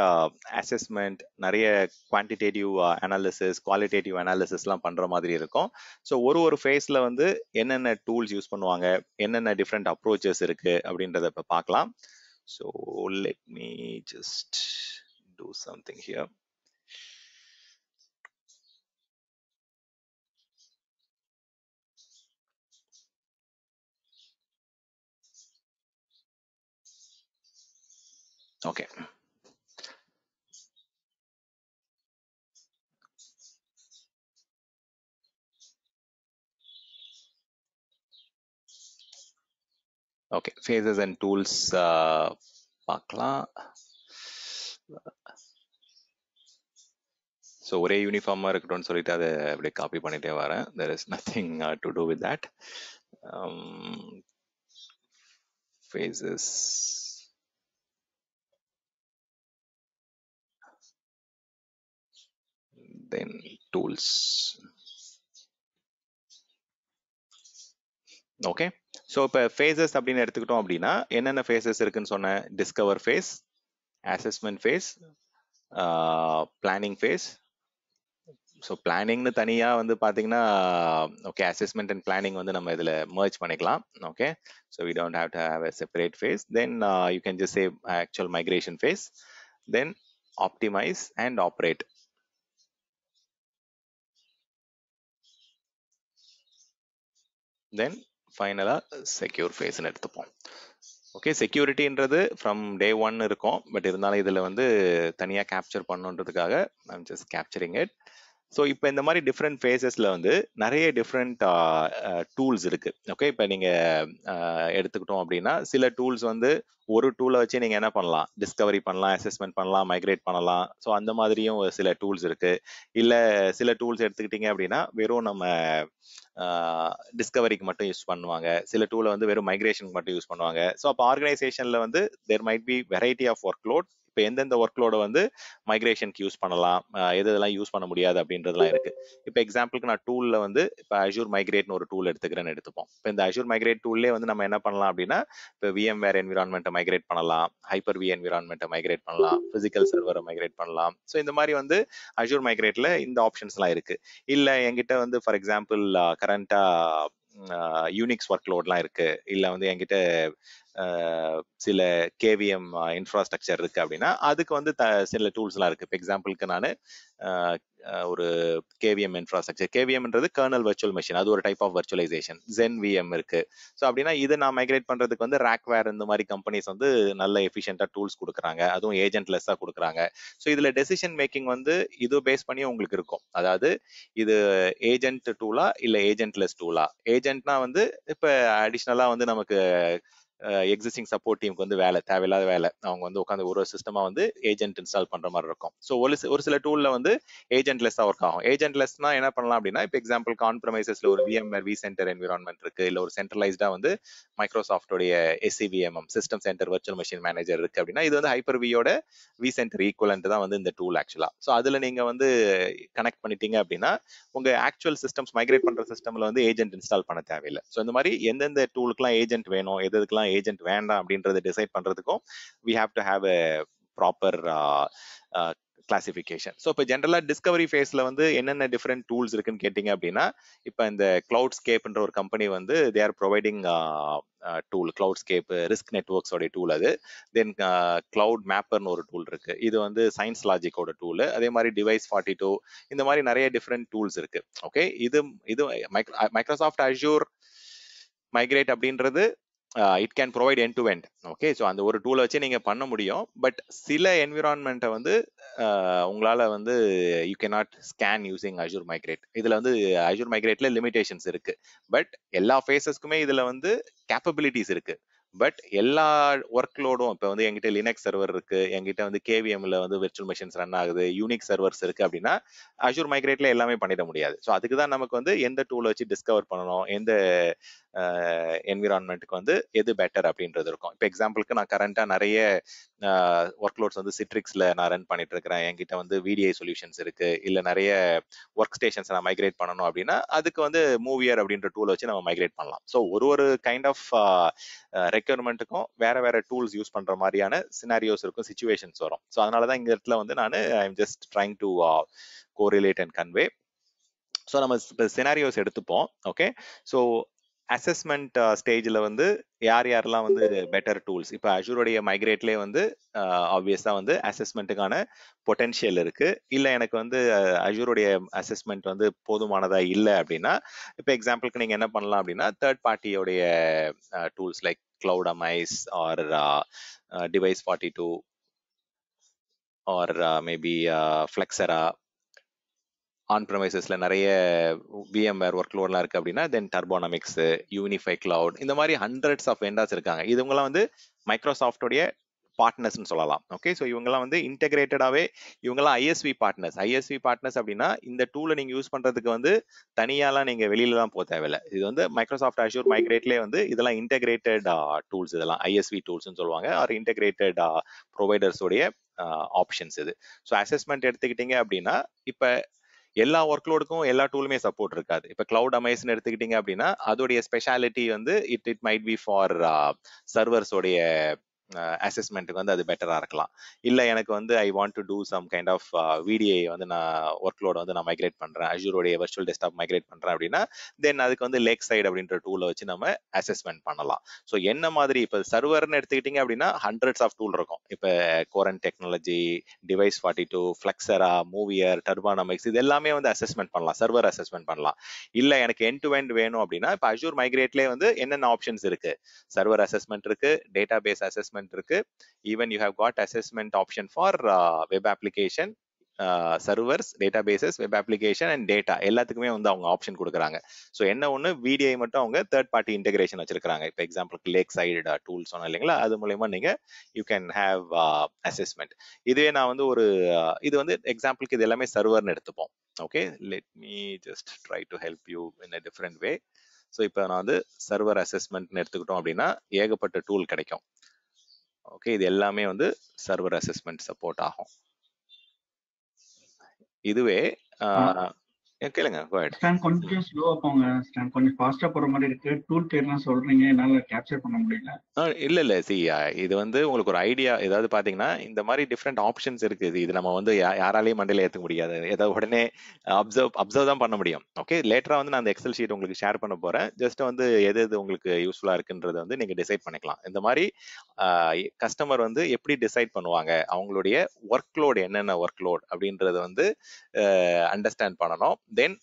அசஸ்மெண்ட் uh, நிறைய குவான்டிடேட்டிவ் அனாலிசிஸ் குவாலிட்டேட்டிவ் அனாலிசிஸ்லாம் பண்ணுற மாதிரி இருக்கும் ஸோ ஒரு ஒரு ஃபேஸில் வந்து என்னென்ன டூல்ஸ் யூஸ் பண்ணுவாங்க என்னென்ன டிஃப்ரெண்ட் அப்ரோச்சஸ் இருக்குது அப்படின்றத இப்போ பார்க்கலாம் so let me just do something here Okay. Okay, phases and tools. Uh, so, one uniform or don't sorry, that every copy panite vara. There is nothing uh, to do with that. Um, phases. then tools okay so இப்போ phases அப்படின்னு எடுத்துக்கிட்டோம் அப்படின்னா என்னென்ன phases இருக்குன்னு சொன்னேன் discover phase assessment phase planning phase so பிளானிங்னு தனியாக வந்து பார்த்தீங்கன்னா ஓகே அசஸ்மெண்ட் அண்ட் பிளானிங் வந்து நம்ம இதில் மர்ஜ் பண்ணிக்கலாம் okay so we don't have to have a separate phase then you can just save actual migration phase then optimise and operate then ஃபைனலாக secure ஃபேஸ்ன்னு எடுத்துப்போம் ஓகே செக்யூரிட்டின்றது ஃப்ரம் டே ஒன் இருக்கும் but இருந்தாலும் இதில் வந்து தனியாக கேப்சர் பண்ணுன்றதுக்காக I'm just capturing it so இப்போ இந்த மாதிரி டிஃப்ரெண்ட் ஃபேஸஸில் வந்து நிறைய டிஃப்ரெண்ட் டூல்ஸ் இருக்குது ஓகே இப்போ நீங்கள் எடுத்துக்கிட்டோம் அப்படின்னா சில டூல்ஸ் வந்து ஒரு டூலை வச்சு நீங்கள் என்ன பண்ணலாம் டிஸ்கவரி பண்ணலாம் அசஸ்மெண்ட் பண்ணலாம் மைக்ரேட் பண்ணலாம் ஸோ அந்த மாதிரியும் சில டூல்ஸ் இருக்குது இல்லை சில டூல்ஸ் எடுத்துக்கிட்டிங்க அப்படின்னா வெறும் நம்ம டிஸ்கவரிக்கு மட்டும் யூஸ் பண்ணுவாங்க சில டூலை வந்து வெறும் மைக்ரேஷனுக்கு மட்டும் யூஸ் பண்ணுவாங்க ஸோ அப்போ ஆர்கனைசேஷனில் வந்து there might be variety of work workload இப்போ எந்தெந்த ஒர்க்லோட வந்து மைக்ரேஷனுக்கு யூஸ் பண்ணலாம் எது இதெல்லாம் யூஸ் பண்ண முடியாது அப்படின்றதுலாம் இருக்கு இப்போ எக்ஸாம்பிளுக்கு நான் டூலில் வந்து இப்போ அஷூர் மைக்ரேட்னு ஒரு டூல் எடுத்துக்கிறேன்னு எடுத்துப்போம் இப்போ இந்த அஷூர் மைக்ரேட் டூல்லே வந்து நம்ம என்ன பண்ணலாம் அப்படின்னா இப்போ விஎம் வேர் என்விரான்மெண்ட்டை மைக்ரேட் பண்ணலாம் ஹைப்பர் வி என்விரான்மெண்ட்டை மைக்ரேட் பண்ணலாம் பிசிக்கல் சர்வரை மைக்ரேட் பண்ணலாம் ஸோ இந்த மாதிரி வந்து அஷூர் மைக்ரேட்ல இந்த ஆப்ஷன்ஸ்லாம் இருக்கு இல்லை என்கிட்ட வந்து ஃபார் எக்ஸாம்பிள் கரண்டா யூனிக்ஸ் ஒர்க் லோட்லாம் இருக்கு இல்லை வந்து என்கிட்ட சில கேவிஎம் இன்ஃப்ராஸ்ட்ரக்சர் இருக்கு அப்படின்னா அதுக்கு வந்து சில டூல்ஸ்லாம் இருக்கு இப்போ எக்ஸாம்பிளுக்கு நான் ஒரு கேவிஎம் இன்ஃப்ராஸ்ட்ரக்சர் கேவிஎம்ன்றது கர்னல் வர்ச்சுவல் மிஷின் அது ஒரு type of virtualisation Xen VM இருக்கு ஸோ அப்படின்னா இதை நான் மைக்ரேட் பண்றதுக்கு வந்து ரேக்வேர் இந்த மாதிரி கம்பெனிஸ் வந்து நல்ல எஃபிஷியண்டா டூல்ஸ் கொடுக்குறாங்க அதுவும் ஏஜென்ட் லெஸ்ஸா கொடுக்குறாங்க ஸோ இதுல டெசிஷன் மேக்கிங் வந்து இது பேஸ் பண்ணி உங்களுக்கு இருக்கும் அதாவது இது ஏஜென்ட் டூலா இல்லை ஏஜென்ட் டூலா ஏஜென்ட்னா வந்து இப்போ அடிஷ்னலா வந்து நமக்கு எக்ஸிஸ்டிங் சப்போர்ட் டீமுக்கு வந்து வேலை தேவையில்லாத வேலை அவங்க வந்து உட்காந்து ஒரு சிஸ்டமா வந்து ஏஜென்ட் இன்ஸ்டால் பண்ற மாதிரி இருக்கும் ஸோ ஒரு ஒரு சில டூல்ல வந்து ஏஜென்ட்லெஸ்ஸா ஒர்க் ஆகும் ஏஜென்ட்லெஸ்னா என்ன பண்ணலாம் அப்படின்னா இப்போ எக்ஸாம்பிள் கான்பிரமைசஸ்ல ஒரு விஎம்ஆர் வி சென்டர் என்விரான்மெண்ட் இருக்கு இல்ல ஒரு சென்ட்ரலைஸ்டா வந்து மைக்ரோசாஃப்டோடைய SCVMM system centre virtual machine manager இருக்கு அப்படின்னா இது வந்து ஹைப்பர் வியோட வி சென்டர் ஈக்குவலன்ட் தான் வந்து இந்த டூல் ஆக்சுவலா ஸோ அதுல நீங்க வந்து கனெக்ட் பண்ணிட்டீங்க அப்படின்னா உங்க ஆக்சுவல் சிஸ்டம்ஸ் மைக்ரேட் பண்ற சிஸ்டம்ல வந்து ஏஜென்ட் இன்ஸ்டால் பண்ண தேவையில்லை ஸோ இந்த மாதிரி எந்தெந்த டூலுக்குலாம் ஏஜென்ட் வேணும் எதுக்குலாம் ஏஜென்ட் வேண்டாம் அப்படின்றத டிசைட் பண்றதுக்கும் we have to have a proper classification so இப்போ ஜென்ரலாக டிஸ்கவரி ஃபேஸில் வந்து என்னென்ன டிஃப்ரெண்ட் டூல்ஸ் இருக்குன்னு கேட்டிங்க அப்படின்னா இப்போ இந்த கிளவுட் ஸ்கேப்ன்ற ஒரு கம்பெனி வந்து they are providing tool cloud scape risk நெட்ஒர்க்ஸோடைய டூல் அது தென் கிளவுட் மேப்பர்னு ஒரு டூல் இருக்கு இது வந்து சயின்ஸ் லாஜிக்கோட டூல் அதே மாதிரி டிவைஸ் ஃபார்ட்டி டூ இந்த மாதிரி நிறைய டிஃப்ரெண்ட் டூல்ஸ் இருக்கு ஓகே இது இது மைக்ரோசாஃப்ட் அஷூர் மைக்ரேட் அப்படின்றது it can provide end to end okay so அந்த ஒரு டூலை வச்சு நீங்கள் பண்ண முடியும் பட் சில என்விரான்மெண்ட்டை வந்து uh, உங்களால் வந்து you can not scan using Azure migrate இதில் வந்து அஜூர் மைக்ரேட்டில் லிமிடேஷன்ஸ் இருக்குது பட் எல்லா ஃபேஸஸ்க்குமே இதில் வந்து கேப்பபிலிட்டிஸ் இருக்குது பட் எல்லா ஒர்க் லோடும் இப்போ வந்து எங்கிட்ட லினக்ஸ் சர்வர் இருக்கு எங்கிட்ட வந்து கேவிஎம்ல வந்து விர்ச்சுவல் மிஷின்ஸ் ரன் ஆகுது யூனிக் சர்வர்ஸ் இருக்கு அப்படின்னா அஷூர் மைக்ரேட்ல எல்லாமே பண்ணிட முடியாது ஸோ அதுக்கு தான் நமக்கு வந்து எந்த டூலை வச்சு டிஸ்கவர் பண்ணணும் எந்த என்விரான்மெண்ட்டுக்கு வந்து எது பெட்டர் அப்படின்றது இருக்கும் இப்போ எக்ஸாம்பிளுக்கு நான் கரண்டாக நிறைய ஒர்க் லோட்ஸ் வந்து சிட்ரிக்ஸில் நான் ரன் பண்ணிட்டு இருக்கிறேன் என்கிட்ட வந்து விடிஐ சொல்யூஷன்ஸ் இருக்கு இல்லை நிறைய ஒர்க் ஸ்டேஷன்ஸ் நான் மைக்ரேட் பண்ணணும் அப்படின்னா அதுக்கு வந்து மூவியர் அப்படின்ற டூலை வச்சு நம்ம மைக்ரேட் பண்ணலாம் ஸோ ஒரு ஒரு கைண்ட் ஆஃப் ரெக்யர்மெண்ட்டுக்கும் வேற வேற டூல்ஸ் யூஸ் பண்ற மாதிரியான சினாரியோஸ் இருக்கும் சுச்சுவேஷன்ஸ் வரும் ஸோ அதனால தான் இந்த இடத்துல வந்து நான் I M just trying to correlate and convey so நம்ம சினாரியோஸ் எடுத்துப்போம் ஓகே ஸோ அசஸ்மெண்ட் ஸ்டேஜில் வந்து யார் யாரெல்லாம் வந்து பெட்டர் டூல்ஸ் இப்போ அஷூருடைய மைக்ரேட்லேயே வந்து uh, ஆப்வியஸாக வந்து அசஸ்மெண்ட்டுக்கான பொட்டென்ஷியல் இருக்குது இல்லை எனக்கு வந்து அஷூருடைய uh, அசஸ்மெண்ட் வந்து போதுமானதாக இல்லை அப்படின்னா இப்போ எக்ஸாம்பிளுக்கு நீங்கள் என்ன பண்ணலாம் அப்படின்னா தேர்ட் பார்ட்டியோடைய tools like Uh, uh, uh, Cloud Amice or Device 42 or maybe Flexera on ப்ரமைசஸில் நிறைய விஎம்வேர் ஒர்க் லோட்லாம் இருக்குது அப்படின்னா தென் டர்போனமிக்ஸ் யூனிஃபை கிளவுட் இந்த மாதிரி ஹண்ட்ரட்ஸ் ஆஃப் வெண்டாஸ் இருக்காங்க இவங்கெல்லாம் வந்து மைக்ரோசாஃப்டோடைய பார்ட்னர்ஸ்னு சொல்லலாம் ஓகே ஸோ இவங்கெல்லாம் வந்து இன்டெகிரேட்டடாகவே இவங்கெல்லாம் ஐஎஸ்வி பார்ட்னர்ஸ் ஐஎஸ்வி பார்ட்னர்ஸ் அப்படின்னா இந்த டூலை நீங்கள் யூஸ் பண்ணுறதுக்கு வந்து தனியாலாம் நீங்கள் வெளியில தான் போக தேவையில்லை இது வந்து மைக்ரோசாஃப்ட் அஷூர் மைக்ரேட்லேயே வந்து இதெல்லாம் இன்டெகிரேட்டட் டூல்ஸ் இதெல்லாம் ஐஎஸ்வி டூல்ஸ்னு சொல்லுவாங்க ஆர் இன்டெகிரேட்டட் ப்ரொவைடர்ஸோடைய ஆப்ஷன்ஸ் இது ஸோ அசஸ்மெண்ட் எடுத்துக்கிட்டீங்க அப்படின்னா இப்போ எல்லா ஒர்க்லோடுக்கும் எல்லா டூலுமே சப்போர்ட் இருக்காது இப்போ கிளவுட் அமைஸ்னு எடுத்துக்கிட்டீங்க அப்படின்னா அதோடைய ஸ்பெஷாலிட்டி வந்து it it might be for சர்வர்ஸோடைய அசஸ்மெண்ட்டுக்கு வந்து அது பெட்டராக இருக்கலாம் இல்லை எனக்கு வந்து I want to do some kind of VDI வந்து நான் ஒர்க்லோட வந்து நான் மைக்ரேட் பண்ணுறேன் அஜூரோடைய வெர்ச்சுவல் டெஸ்க்டாப் மைக்ரேட் பண்ணுறேன் அப்படின்னா தென் அதுக்கு வந்து லேக் சைடு அப்படின்ற டூல வச்சு நம்ம அசஸ்மெண்ட் பண்ணலாம் ஸோ என்ன மாதிரி இப்போ சர்வர்னு எடுத்துக்கிட்டீங்க அப்படின்னா ஹண்ட்ரட்ஸ் ஆஃப் டூல் இருக்கும் இப்போ Corent technology Device forty two Flexera Movere Turbonomics இது எல்லாமே வந்து அசஸ்மெண்ட் பண்ணலாம் சர்வர் அசஸ்மெண்ட் பண்ணலாம் இல்லை எனக்கு என் டு எண்ட் வேணும் அப்படின்னா இப்போ அஜூர் மைக்ரேட்லேயே வந்து என்னென்ன ஆப்ஷன்ஸ் இருக்குது சர்வர் அசஸ்மெண்ட் இருக்குது டேட்டா பேஸ் அசஸ்மெண்ட் அசஸ்மெண்ட் இருக்கு even you have got assessment option for web application servers data bases web application and data எல்லாத்துக்குமே வந்து அவங்க ஆப்ஷன் கொடுக்குறாங்க ஸோ என்ன ஒன்று விடிஐ மட்டும் அவங்க தேர்ட் பார்ட்டி இன்டெகிரேஷன் வச்சிருக்காங்க இப்போ எக்ஸாம்பிள் லேக் சைடு டூல் சொன்னோம் இல்லைங்களா அது மூலயமா நீங்கள் யூ கேன் ஹேவ் அசஸ்மெண்ட் இதுவே நான் வந்து ஒரு uh, இது வந்து எக்ஸாம்பிளுக்கு இது எல்லாமே சர்வர்னு எடுத்துப்போம் okay let me just try to help you in a different way so இப்போ நான் வந்து சர்வர் அசஸ்மெண்ட்னு எடுத்துக்கிட்டோம் அப்படின்னா ஏகப்பட்ட டூல் கிடைக்கும் ஓகே இது எல்லாமே வந்து சர்வர் அசஸ்மெண்ட் சப்போர்ட் ஆகும் இதுவே கேளுங்க ஸ்டாண்ட் கொஞ்சம் ஸ்லோவா போங்க ஸ்டாண்ட் கொஞ்சம் ஃபாஸ்டா போற மாதிரி இருக்கு டூல் பேர்லாம் சொல்றீங்க என்னால கேப்சர் பண்ண முடியல இல்ல இல்ல சி இது வந்து உங்களுக்கு ஒரு ஐடியா ஏதாவது பாத்தீங்கன்னா இந்த மாதிரி டிஃப்ரெண்ட் ஆப்ஷன்ஸ் இருக்குது இது நம்ம வந்து யாராலையும் மண்டையில ஏத்துக்க முடியாது ஏதாவது உடனே அப்சர்வ் அப்சர்வ் தான் பண்ண முடியும் ஓகே லேட்டரா வந்து நான் அந்த எக்ஸல் ஷீட் உங்களுக்கு ஷேர் பண்ண போறேன் ஜஸ்ட் வந்து எது எது உங்களுக்கு யூஸ்ஃபுல்லா இருக்குன்றத வந்து நீங்க டிசைட் பண்ணிக்கலாம் இந்த மாதிரி கஸ்டமர் வந்து எப்படி டிசைட் பண்ணுவாங்க அவங்களுடைய ஒர்க் லோடு என்னென்ன ஒர்க் லோட் அப்படின்றத வந்து அண்டர்ஸ்டாண்ட் பண்ணணும் தென்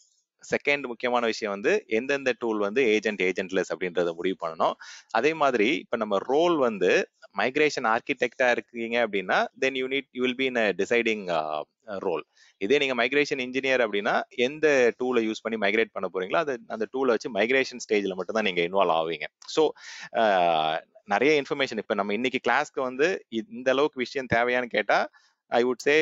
செகண்ட் முக்கியமான விஷயம் வந்து எந்தெந்த டூல் வந்து ஏஜென்ட் ஏஜென்ட்லெஸ் அப்படின்றத முடிவு பண்ணணும் அதே மாதிரி இப்போ நம்ம ரோல் வந்து மைக்ரேஷன் ஆர்கிடெக்டா இருக்கீங்க அப்படின்னா then you need you will be in a deciding role இதே நீங்க மைக்ரேஷன் இன்ஜினியர் அப்படின்னா எந்த டூலை யூஸ் பண்ணி மைக்ரேட் பண்ண போறீங்களோ அது அந்த டூலை வச்சு மைக்ரேஷன் ஸ்டேஜ்ல மட்டும் தான் நீங்க இன்வால்வ் ஆவீங்க ஸோ uh, நிறைய இன்ஃபர்மேஷன் இப்போ நம்ம இன்னைக்கு கிளாஸ்க்கு வந்து இந்த அளவுக்கு விஷயம் தேவையான்னு கேட்டா ஐ வுட் சே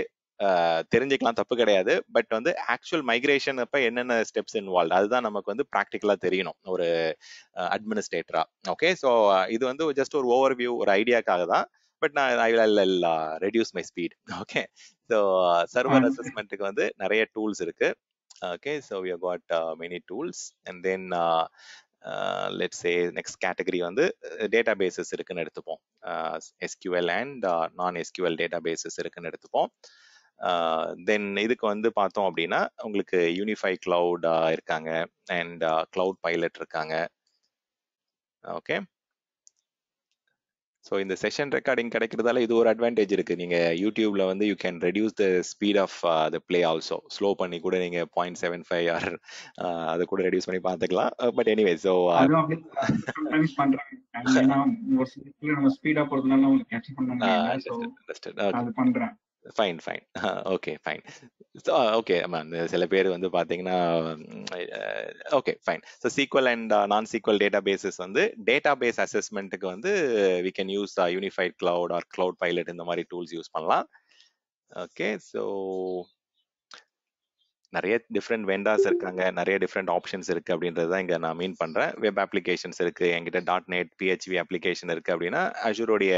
தெரிஞ்சுக்கலாம் தப்பு கிடையாது பட் வந்து ஆக்சுவல் மைக்ரேஷன் அப்போ என்னென்ன ஸ்டெப்ஸ் இன்வால்வ் அதுதான் நமக்கு வந்து ப்ராக்டிக்கலாக தெரியணும் ஒரு அட்மினிஸ்ட்ரேட்டரா ஓகே ஸோ இது வந்து ஜஸ்ட் ஒரு ஓவர் வியூ ஒரு ஐடியாக்காக தான் பட் நான் I will reduce my speed okay so server அசஸ்மெண்ட்டுக்கு வந்து நிறைய டூல்ஸ் இருக்கு okay so we got many tools and then let say next category வந்து டேட்டா பேசஸ் இருக்குன்னு எடுத்துப்போம் SQL and non SQL data bases இருக்குன்னு எடுத்துப்போம் தென் இதுக்கு வந்து பார்த்தோம் அப்படின்னா உங்களுக்கு யூனிஃபை கிளவுட் இருக்காங்க அண்ட் கிளவுட் பைலட் இருக்காங்க ஓகே ஸோ இந்த செஷன் ரெக்கார்டிங் கிடைக்கிறதால இது ஒரு அட்வான்டேஜ் இருக்குது நீங்கள் யூடியூப்ல வந்து you can reduce the speed of the play also slow பண்ணி கூட நீங்கள் பாயிண்ட் செவன் ஃபைவ் ஆர் அதை கூட ரெடியூஸ் பண்ணி பார்த்துக்கலாம் பட் எனிவே ஸோ பண்றேன் fine fine okay fine okay ஆமாம் அந்த சில பேர் வந்து பார்த்தீங்கன்னா okay fine so sequel and non sequel data bases வந்து டேட்டா பேஸ் அசஸ்மெண்ட்டுக்கு வந்து we can use unified cloud or cloud pilot இந்த மாதிரி டூல்ஸ் யூஸ் பண்ணலாம் ஓகே ஸோ நிறைய டிஃப்ரெண்ட் வெண்டாஸ் இருக்காங்க நிறைய டிஃப்ரெண்ட் ஆப்ஷன்ஸ் இருக்கு அப்படின்றத இங்கே நான் மீன் பண்றேன் வெப் அப்ளிகேஷன்ஸ் இருக்கு என்கிட்ட டாட் நெட் பிஹெச்வி அப்ளிகேஷன் இருக்கு அப்படின்னா அஷூரோடைய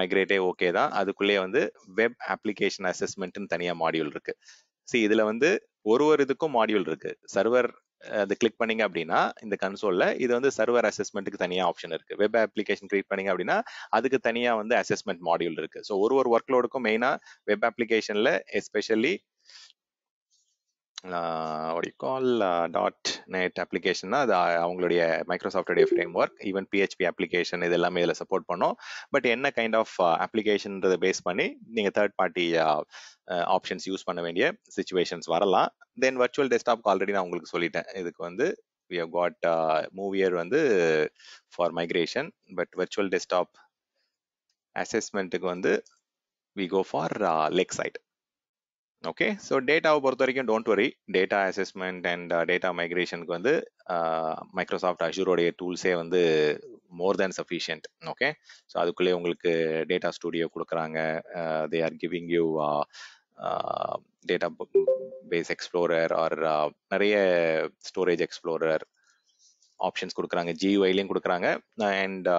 மைக்ரேட்டே ஓகே தான் அதுக்குள்ளேயே வந்து வெப் அப்ளிகேஷன் அசஸ்மெண்ட்னு தனியாக மாடியூல் இருக்கு சி இதுல வந்து ஒரு ஒரு இதுக்கும் மாடியூல் இருக்கு சர்வர் அது கிளிக் பண்ணீங்க அப்படின்னா இந்த கன்சோல்ல இது வந்து சர்வர் அசஸ்மெண்ட்டுக்கு தனியா ஆப்ஷன் இருக்கு வெப் அப்ளிகேஷன் கிரியேட் பண்ணீங்க அப்படின்னா அதுக்கு தனியா வந்து அசஸ்மெண்ட் மாடியூல் இருக்கு ஸோ ஒரு ஒரு ஒர்க் லோடுக்கும் மெயினா வெப் அப்ளிகேஷன்ல எஸ்பெஷலி கால் டாட் நெட் அப்ளிகேஷன்னா அது அவங்களுடைய மைக்ரோசாஃப்டுடைய frame work even PHP application இது எல்லாமே இதில் சப்போர்ட் பண்ணோம் பட் என்ன கைண்ட் ஆஃப் அப்ளிகேஷன்றதை பேஸ் பண்ணி நீங்கள் தேர்ட் பார்ட்டி ஆப்ஷன்ஸ் யூஸ் பண்ண வேண்டிய சுச்சுவேஷன்ஸ் வரலாம் தென் வர்ச்சுவல் டெஸ்க்டாப் ஆல்ரெடி நான் உங்களுக்கு சொல்லிட்டேன் இதுக்கு வந்து வி ஹவ் காட் மூவியர் வந்து for migration but virtual desktop அசஸ்மெண்ட்டுக்கு வந்து we go for Lakeside okay so டேட்டாவை பொறுத்த வரைக்கும் don't worry data assessment and data மைக்ரேஷனுக்கு வந்து மைக்ரோசாஃப்ட் அஷூரோடைய டூல்ஸே வந்து more than sufficient okay so அதுக்குள்ளேயே உங்களுக்கு டேட்டா ஸ்டூடியோ கொடுக்குறாங்க they are giving you data base explorer or நிறைய ஸ்டோரேஜ் எக்ஸ்ப்ளோரர் ஆப்ஷன்ஸ் கொடுக்குறாங்க ஜியூஐலையும் கொடுக்குறாங்க and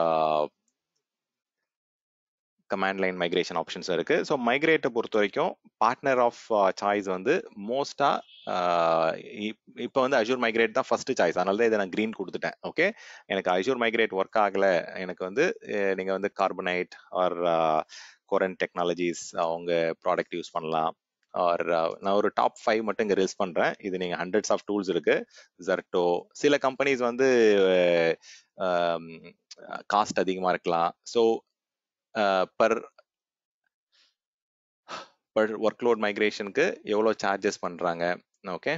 command line migration options இருக்கு ஸோ மைக்ரேட்டை பொறுத்த வரைக்கும் பார்ட்னர் ஆஃப் சாய்ஸ் வந்து மோஸ்டா uh, இப்போ வந்து அஜூர் மைக்ரேட் தான் ஃபர்ஸ்ட் சாய்ஸ் அதனால தான் இதை நான் க்ரீன் கொடுத்துட்டேன் ஓகே எனக்கு அஷூர் மைக்ரேட் ஒர்க் ஆகலை எனக்கு வந்து நீங்கள் வந்து கார்பனைட் ஆர் கொரன் டெக்னாலஜிஸ் அவங்க ப்ராடக்ட் யூஸ் பண்ணலாம் ஆர் uh, நான் ஒரு டாப் ஃபைவ் மட்டும் இங்கே ரீல்ஸ் பண்ணுறேன் இது நீங்கள் ஹண்ட்ரட்ஸ் ஆஃப் டூல்ஸ் இருக்கு ஜர்டோ சில கம்பெனிஸ் வந்து காஸ்ட் அதிகமாக இருக்கலாம் ஸோ பர் பர் ஒர்க்லோட் மைக்ரேஷனுக்கு எவ்வளோ சார்ஜஸ் பண்ணுறாங்க ஓகே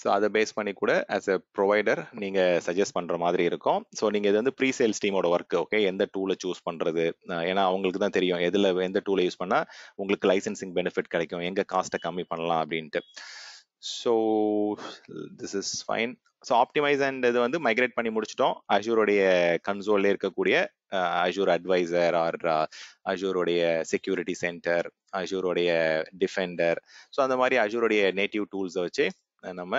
ஸோ அதை பேஸ் பண்ணி கூட ஆஸ் எ ப்ரொவைடர் நீங்கள் சஜஸ்ட் பண்ணுற மாதிரி இருக்கும் ஸோ நீங்கள் இது வந்து ப்ரீ சேல்ஸ் டீமோட ஒர்க்கு ஓகே எந்த டூலை சூஸ் பண்ணுறது ஏன்னா அவங்களுக்கு தான் தெரியும் எதில் எந்த டூலை யூஸ் பண்ணால் உங்களுக்கு லைசன்சிங் பெனிஃபிட் கிடைக்கும் எங்கே காஸ்ட்டை கம்மி பண்ணலாம் அப்படின்ட்டு so this is fine so optimize and இது வந்து மைக்ரேட் பண்ணி முடிச்சிட்டோம் அஜூருடைய கன்சோல்ல இருக்கக்கூடிய அஜூர் அட்வைசர் ஆர் அஜூருடைய செக்யூரிட்டி சென்டர் அஜூருடைய டிஃபெண்டர் ஸோ அந்த மாதிரி அஜூருடைய நேட்டிவ் டூல்ஸை வச்சு நம்ம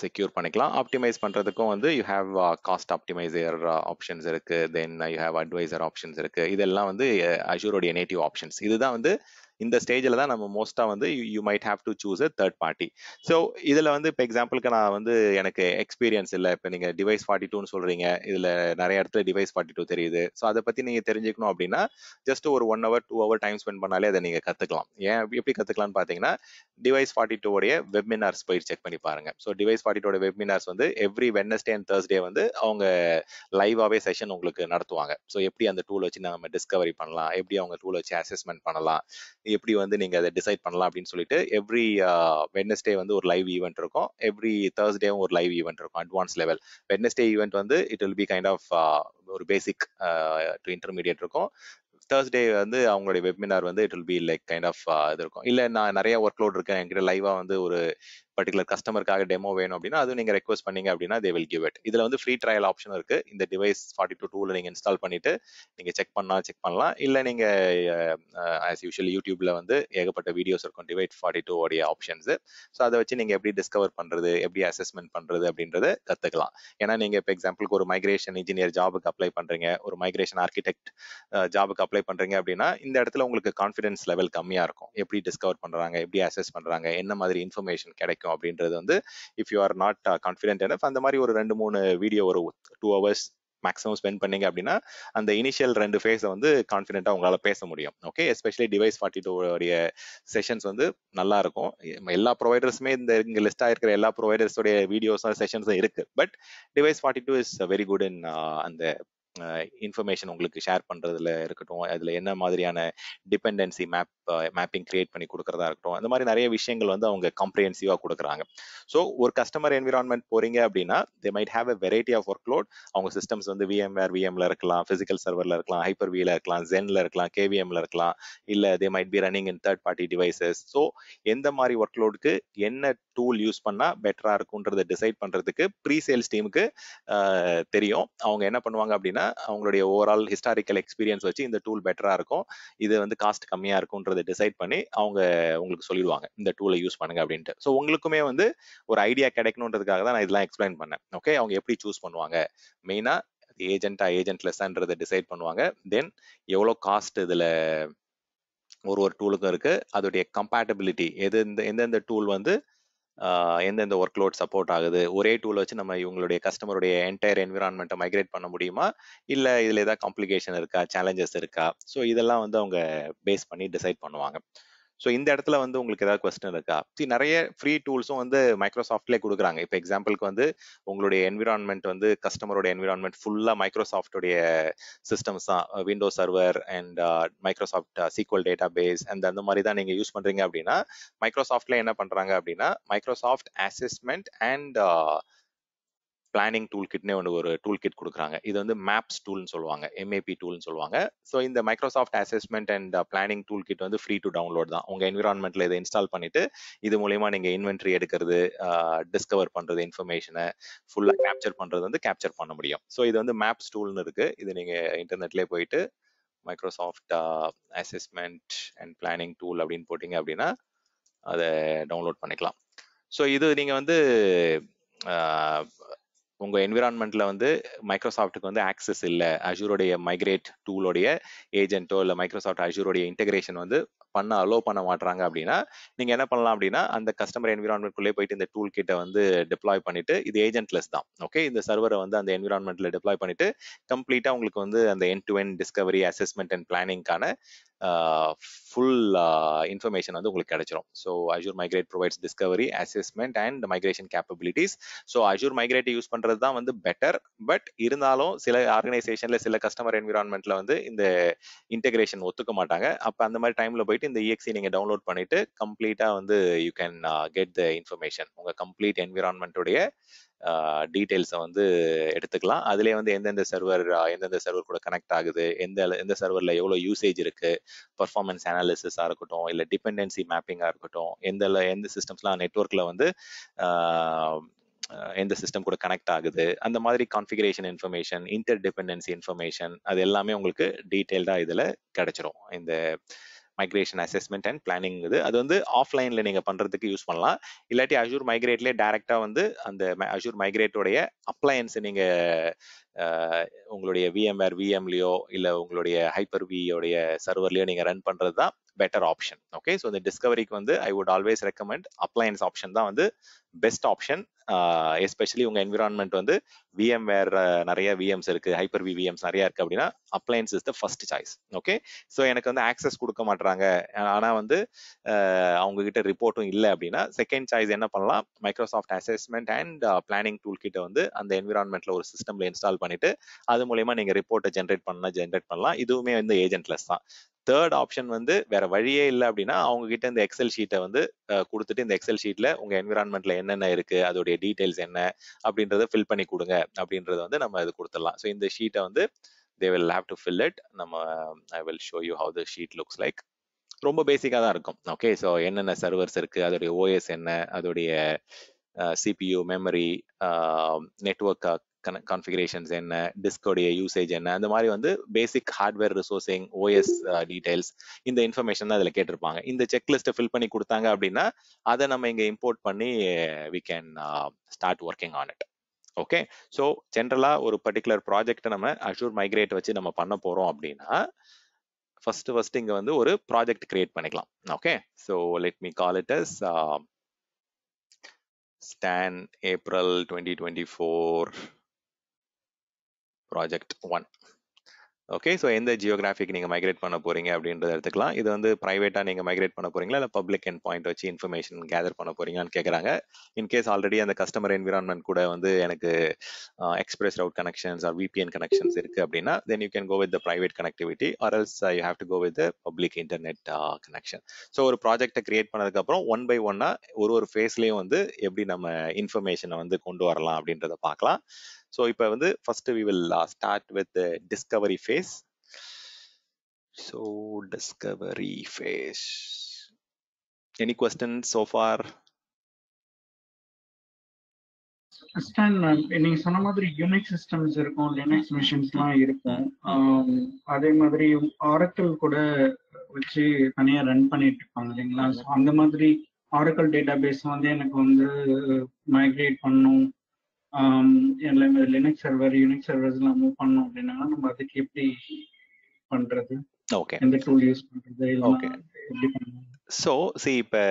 செக்யூர் பண்ணிக்கலாம் ஆப்டிமைஸ் பண்ணுறதுக்கும் வந்து you have cost optimizer options இருக்குது then you have advisor options இருக்குது இதெல்லாம் வந்து அஜூருடைய நேட்டிவ் ஆப்ஷன்ஸ் இதுதான் வந்து இந்த ஸ்டேஜில் தான் நம்ம மோஸ்ட்டாக வந்து you might have to choose a third party so இதில் வந்து இப்போ எக்ஸாம்பிளுக்கு நான் வந்து எனக்கு எக்ஸ்பீரியன்ஸ் இல்லை இப்போ நீங்கள் டிவைஸ் ஃபார்ட்டி டூன்னு சொல்கிறீங்க இதில் நிறைய இடத்துல டிவைஸ் ஃபார்ட்டி டூ தெரியுது ஸோ அதை பற்றி நீங்கள் தெரிஞ்சுக்கணும் அப்படின்னா ஜஸ்ட் ஒரு one hour two hour time spend பண்ணாலே அதை நீங்கள் கற்றுக்கலாம் ஏன் எப்படி கற்றுக்கலாம்னு பார்த்தீங்கன்னா டிவைஸ் ஃபார்ட்டி உடைய வெப்மினார்ஸ் போய் செக் பண்ணி பாருங்கள் ஸோ டிவைஸ் ஃபார்ட்டி டூட வெப்மினார்ஸ் வந்து எவ்ரி வெட்னஸ்டே அண்ட் தேர்ஸ்டே வந்து அவங்க லைவாகவே செஷன் உங்களுக்கு நடத்துவாங்க ஸோ எப்படி அந்த டூல் வச்சு நம்ம டிஸ்கவரி பண்ணலாம் எப்படி அவங்க டூல் வச்சு அசஸ்மெண்ட் பண்ணலாம் எப்படி வந்து நீங்க அதை டிசைட் பண்ணலாம் அப்படின்னு சொல்லிட்டு எவ்ரி வெட்னஸ்டே வந்து ஒரு லைவ் ஈவெண்ட் இருக்கும் எவ்ரி தேர்ஸ்டேவும் ஒரு லைவ் ஈவெண்ட் இருக்கும் அட்வான்ஸ் லெவல் வெட்னஸ்டே ஈவெண்ட் வந்து it will be kind of ஒரு பேசிக் டு இன்டர்மீடியட் இருக்கும் தேர்ஸ்டே வந்து அவங்களுடைய வெப்மினார் வந்து it will be like kind of இது இருக்கும் இல்லை நான் நிறைய ஒர்க் லோட் இருக்கேன் என்கிட்ட லைவாக வந்து ஒரு பர்டிகுலர் கஸ்டமருக்காக டெமோ வேணும் அப்படின்னா அது நீங்க ரெக்வஸ்ட் பண்ணீங்க அப்படின்னா தே வில் கிவ் இட் இதுல வந்து ஃப்ரீ ட்ரையல் ஆப்ஷன் இருக்கு இந்த டிவைஸ் ஃபார்ட்டி டூ டூல நீங்க இன்ஸ்டால் பண்ணிட்டு நீங்க செக் பண்ணலாம் செக் பண்ணலாம் இல்ல நீங்க ஆஸ் யூஷுவல் யூடியூப்ல வந்து ஏகப்பட்ட வீடியோஸ் இருக்கும் டிவைட் ஃபார்ட்டி டூ உடைய ஆப்ஷன்ஸ் ஸோ அதை வச்சு நீங்க எப்படி டிஸ்கவர் பண்றது எப்படி அசஸ்மெண்ட் பண்றது அப்படின்றத கத்துக்கலாம் ஏன்னா நீங்க இப்போ எக்ஸாம்பிளுக்கு ஒரு மைக்ரேஷன் இன்ஜினியர் ஜாபுக்கு அப்ளை பண்றீங்க ஒரு மைக்ரேஷன் ஆர்கிடெக்ட் ஜாபுக்கு அப்ளை பண்றீங்க அப்படின்னா இந்த இடத்துல உங்களுக்கு கான்ஃபிடன்ஸ் லெவல் கம்மியா இருக்கும் எப்படி டிஸ்கவர் பண்றாங்க எப்படி அசஸ் பண்றாங்க என்ன மாதிரி இன்ஃபர்மேஷன் கிடைக்கும் இருக்கும் அப்படின்றது வந்து if you are not confident enough அந்த மாதிரி ஒரு ரெண்டு மூணு வீடியோ ஒரு டூ ஹவர்ஸ் மேக்ஸிமம் ஸ்பெண்ட் பண்ணீங்க அப்படின்னா அந்த இனிஷியல் ரெண்டு ஃபேஸை வந்து கான்ஃபிடென்ட்டாக உங்களால் பேச முடியும் okay especially Device forty two உடைய செஷன்ஸ் வந்து நல்லா இருக்கும் எல்லா ப்ரொவைடர்ஸுமே இந்த இங்கே லிஸ்ட் ஆயிருக்கிற எல்லா ப்ரொவைடர்ஸோடைய வீடியோஸும் செஷன்ஸும் இருக்கு but Device forty two is very good in அந்த இன்ஃபர்மேஷன் உங்களுக்கு ஷேர் பண்ணுறதுல இருக்கட்டும் அதில் என்ன மாதிரியான டிபெண்டன்சி மேப் மேப்பிங் கிரியேட் பண்ணி கொடுக்குறதா இருக்கட்டும் அந்த மாதிரி நிறைய விஷயங்கள் வந்து அவங்க காம்ப்ரிஹென்சிவாக கொடுக்குறாங்க ஸோ ஒரு கஸ்டமர் என்விரான்மெண்ட் போகிறீங்க அப்படின்னா they might have a variety of work load அவங்க சிஸ்டம்ஸ் வந்து விஎம்ஆர் விஎம்ல இருக்கலாம் ஃபிசிக்கல் சர்வரில் இருக்கலாம் ஹைப்பர் வியில் இருக்கலாம் ஜென்ல இருக்கலாம் கேவிஎம்ல இருக்கலாம் இல்லை they might be running in third party devices so எந்த மாதிரி ஒர்க் லோடுக்கு என்ன டூல் யூஸ் பண்ணால் பெட்டராக இருக்குன்றதை டிசைட் பண்ணுறதுக்கு ப்ரீ சேல்ஸ் டீமுக்கு தெரியும் அவங்க என்ன பண்ணுவாங்க அப்படின்னா அப்படின்னா அவங்களுடைய ஓவரால் ஹிஸ்டாரிக்கல் எக்ஸ்பீரியன்ஸ் வச்சு இந்த டூல் பெட்டராக இருக்கும் இது வந்து காஸ்ட் கம்மியாக இருக்கும்ன்றதை டிசைட் பண்ணி அவங்க உங்களுக்கு சொல்லிடுவாங்க இந்த டூலை யூஸ் பண்ணுங்க அப்படின்ட்டு ஸோ உங்களுக்குமே வந்து ஒரு ஐடியா கிடைக்கணுன்றதுக்காக தான் நான் இதெல்லாம் எக்ஸ்பிளைன் பண்ணேன் ஓகே அவங்க எப்படி சூஸ் பண்ணுவாங்க மெயினாக ஏஜென்ட்டா ஏஜென்ட்லெஸ்ஸான்றதை டிசைட் பண்ணுவாங்க தென் எவ்வளோ காஸ்ட் இதில் ஒரு ஒரு டூலுக்கும் இருக்குது அதோடைய கம்பேட்டபிலிட்டி எது எந்தெந்த டூல் வந்து எந்தெந்த ஒர்க் லோட் சப்போர்ட் ஆகுது ஒரே டூல் வச்சு நம்ம இவங்களுடைய கஸ்டமருடைய என்டையர் என்விரான்மெண்ட்டை மைக்ரேட் பண்ண முடியுமா இல்லை இதில் ஏதாவது காம்ப்ளிகேஷன் இருக்கா சேலஞ்சஸ் இருக்கா ஸோ இதெல்லாம் வந்து அவங்க பேஸ் பண்ணி டிசைட் பண்ணுவாங்க ஸோ இந்த இடத்துல வந்து உங்களுக்கு ஏதாவது கொஸ்டின் இருக்கா சி நிறைய ஃப்ரீ டூல்ஸும் வந்து மைக்ரோசாஃப்ட்லேயே கொடுக்குறாங்க இப்போ எக்ஸாம்பிளுக்கு வந்து உங்களுடைய என்விரான்மெண்ட் வந்து கஸ்டமரோட என்விரான்மெண்ட் ஃபுல்லாக மைக்ரோசாஃப்டோடைய சிஸ்டம்ஸ் தான் window server and Microsoft sequel data base அந்த அந்த மாதிரி தான் நீங்கள் யூஸ் பண்ணுறீங்க அப்படின்னா மைக்ரோசாஃப்டில் என்ன பண்ணுறாங்க அப்படின்னா Microsoft assessment and planning tool கிட்னே ஒன்று ஒரு டூல் கிட் கொடுக்குறாங்க இது வந்து மேப்ஸ் டூல்னு சொல்லுவாங்க எம்ஏபி டூல்னு சொல்லுவாங்க ஸோ இந்த Microsoft assessment and planning tool kit வந்து ஃப்ரீ டு டவுன்லோட் தான் உங்கள் என்விரான்மெண்ட்டில் இதை இன்ஸ்டால் பண்ணிட்டு இது மூலயமா நீங்கள் இன்வென்ட்ரி எடுக்கிறது டிஸ்கவர் பண்ணுறது இன்ஃபர்மேஷனை ஃபுல்லாக கேப்சர் பண்ணுறது வந்து கேப்சர் பண்ண முடியும் ஸோ இது வந்து மேப்ஸ் டூல்னு இருக்குது இது நீங்கள் இன்டர்நெட்லேயே போயிட்டு Microsoft assessment and planning tool அப்படின்னு போட்டிங்க அப்படின்னா அதை டவுன்லோட் பண்ணிக்கலாம் ஸோ இது நீங்கள் வந்து உங்க என்விரான்மெண்ட்ல வந்து மைக்ரோசாஃப்ட்டுக்கு வந்து ஆக்சஸ் இல்லை அஜூரோடைய மைக்ரேட் டூலோடைய ஏஜென்ட்டோ இல்லை மைக்ரோசாஃப்ட் அஜூரோடைய இன்டெகிரேஷன் வந்து பண்ண அலோ பண்ண மாட்டாங்க அப்படின்னா நீங்க என்ன பண்ணலாம் அப்படின்னா அந்த கஸ்டமர் என்விரான்மெண்ட்குள்ளே போயிட்டு இந்த டூல் கிட்ட வந்து டெப்ளாய் பண்ணிட்டு இது ஏஜென்ட்லெஸ் தான் ஓகே இந்த சர்வரை வந்து அந்த என்விரான்மெண்ட்ல டெப்ளாய் பண்ணிட்டு கம்ப்ளீட்டா உங்களுக்கு வந்து அந்த end to end discovery assessment and பிளானிங்கான ஃபுல் uh, இன்ஃபர்மேஷன் uh, வந்து உங்களுக்கு கிடைச்சிரும் so Azure migrate provides discovery assessment and migration capabilities so Azure மைக்ரேட்டை யூஸ் பண்ணுறது தான் வந்து பெட்டர் பட் இருந்தாலும் சில ஆர்கனைசேஷனில் சில கஸ்டமர் என்விரான்மெண்ட்டில் வந்து இந்த இன்டெகிரேஷன் ஒத்துக்க மாட்டாங்க அப்போ அந்த மாதிரி டைமில் போயிட்டு இந்த இஎக்ஸி நீங்கள் டவுன்லோட் பண்ணிவிட்டு கம்ப்ளீட்டாக வந்து you can get the information உங்கள் கம்ப்ளீட் என்விரான்மெண்ட்டுடைய டீட்டெயில்ஸை வந்து எடுத்துக்கலாம் அதிலே வந்து எந்தெந்த சர்வர் எந்தெந்த சர்வர் கூட கனெக்ட் ஆகுது எந்த எந்த சர்வரில் எவ்வளோ யூசேஜ் இருக்குது பர்ஃபார்மன்ஸ் அனாலிசிஸாக இருக்கட்டும் இல்லை டிபெண்டன்சி மேப்பிங்காக இருக்கட்டும் எந்த எந்த சிஸ்டம்ஸ்லாம் நெட்ஒர்க்கில் வந்து எந்த சிஸ்டம் கூட கனெக்ட் ஆகுது அந்த மாதிரி configuration information inter dependency information அது எல்லாமே உங்களுக்கு டீட்டெயில்டாக இதில் கிடச்சிரும் இந்த மைக்ரேஷன் அசஸ்மெண்ட் அண்ட் இது அது வந்து ஆஃப்லைனில் நீங்கள் பண்ணுறதுக்கு யூஸ் பண்ணலாம் இல்லாட்டி அஷூர் மைக்ரேட்லேயே டேரெக்டாக வந்து அந்த அஷூர் மைக்ரேட்டோடைய அப்ளையன்ஸை நீங்கள் உங்களுடைய விஎம்ஆர் விஎம்லேயோ இல்லை உங்களுடைய ஹைப்பர் வியோடைய சர்வர்லேயோ நீங்கள் ரன் பண்ணுறது தான் பெட்டர் ஆப்ஷன் ஓகே ஸோ இந்த டிஸ்கவரிக்கு வந்து I would always recommend appliance option தான் வந்து பெஸ்ட் ஆப்ஷன் எஸ்பெஷலி உங்கள் என்விரான்மெண்ட் வந்து விஎம் வேற நிறைய விஎம்ஸ் இருக்குது ஹைப்பர் வி விஎம்ஸ் நிறையா இருக்குது அப்படின்னா appliance is the first choice okay so எனக்கு வந்து ஆக்சஸ் கொடுக்க மாட்டாங்க ஆனால் வந்து அவங்கக்கிட்ட ரிப்போர்ட்டும் இல்லை அப்படின்னா செகண்ட் சாய்ஸ் என்ன பண்ணலாம் Microsoft assessment and planning tool கிட்ட வந்து அந்த என்விரான்மெண்ட்டில் ஒரு சிஸ்டமில் இன்ஸ்டால் பண்ணிட்டு அது மூலயமா நீங்கள் ரிப்போர்ட்டை ஜென்ரேட் பண்ணால் ஜென்ரேட் பண்ணலாம் இதுவுமே வந்து ஏஜென்ட்லெஸ் தான் தேர்ட் ஆப்ஷன் வந்து வேற வழியே இல்லை அப்படின்னா அவங்க கிட்ட இந்த எக்ஸல் ஷீட்டை வந்து கொடுத்துட்டு இந்த எக்ஸல் ஷீட்ல உங்க என்விரான்மெண்ட்ல என்னென்ன இருக்கு அதோடைய டீடைல்ஸ் என்ன அப்படின்றத ஃபில் பண்ணி கொடுங்க அப்படின்றத வந்து நம்ம இது கொடுத்துடலாம் ஸோ இந்த ஷீட்டை வந்து they will have to fill it நம்ம I will show you how the sheet looks like ரொம்ப பேசிக்காக தான் இருக்கும் ஓகே ஸோ என்னென்ன சர்வர்ஸ் இருக்குது அதோடைய ஓஎஸ் என்ன அதோடைய சிபியு மெமரி நெட்ஒர்க் கான்ஃபிகரேஷன்ஸ் என்ன டிஸ்கோடைய யூசேஜ் என்ன அந்த மாதிரி வந்து basic hardware resourcing OS details இந்த இன்ஃபர்மேஷன் தான் அதில் கேட்டிருப்பாங்க இந்த செக்லிஸ்ட்டை ஃபில் பண்ணி கொடுத்தாங்க அப்படின்னா அதை நம்ம இங்கே இம்போர்ட் பண்ணி we can start working on it okay so ஜென்ரலாக ஒரு பர்டிகுலர் ப்ராஜெக்டை நம்ம அஷூர் மைக்ரேட் வச்சு நம்ம பண்ண போகிறோம் அப்படின்னா ஃபர்ஸ்ட் ஃபர்ஸ்ட் இங்கே வந்து ஒரு ப்ராஜெக்ட் கிரியேட் பண்ணிக்கலாம் okay so let me call it as Stan April twenty twenty four project one okay so எந்த ஜியோகிராஃபிக்கு நீங்கள் மைக்ரேட் பண்ண போகிறீங்க அப்படின்றத எடுத்துக்கலாம் இது வந்து ப்ரைவேட்டாக நீங்கள் மைக்ரேட் பண்ண போகிறீங்களா இல்லை பப்ளிக் என் பாயிண்ட் வச்சு இன்ஃபர்மேஷன் கேதர் பண்ண போகிறீங்கன்னு கேட்குறாங்க இன்கேஸ் ஆல்ரெடி அந்த கஸ்டமர் என்விரான்மெண்ட் கூட வந்து எனக்கு express route connections or VPN connections இருக்குது அப்படின்னா then you can go with the private connectivity or else you have to go with public internet connection so ஒரு ப்ராஜெக்டை கிரியேட் பண்ணதுக்கப்புறம் ஒன் பை ஒன்னாக ஒரு ஒரு ஃபேஸ்லேயும் வந்து எப்படி நம்ம இன்ஃபர்மேஷனை வந்து கொண்டு வரலாம் அப்படின்றத பார்க்கலாம் ஸோ இப்போ வந்து first we will start with discovery phase so discovery phase any question so for system நீங்க சொன்ன மாதிரி யூனிக் சிஸ்டம்ஸ் இருக்கும் லினக்ஸ் மிஷின்ஸ்லாம் இருக்கும் அதே மாதிரி ஆரக்கல் கூட வச்சு தனியாக ரன் பண்ணிட்டு இருப்பாங்க இல்லைங்களா அந்த மாதிரி ஆரக்கல் டேட்டா பேஸ் வந்து எனக்கு வந்து மைக்ரேட் uh, பண்ணும் லினக்ஸ் சர்வர் யூனிக் சர்வர்ஸ்லாம் மூவ் பண்ணோம் அப்படின்னா நம்ம அதுக்கு எப்படி பண்றது ஓகே எந்த டூல் யூஸ் பண்றது எப்படி பண்ணலாம் ஸோ சி இப்போ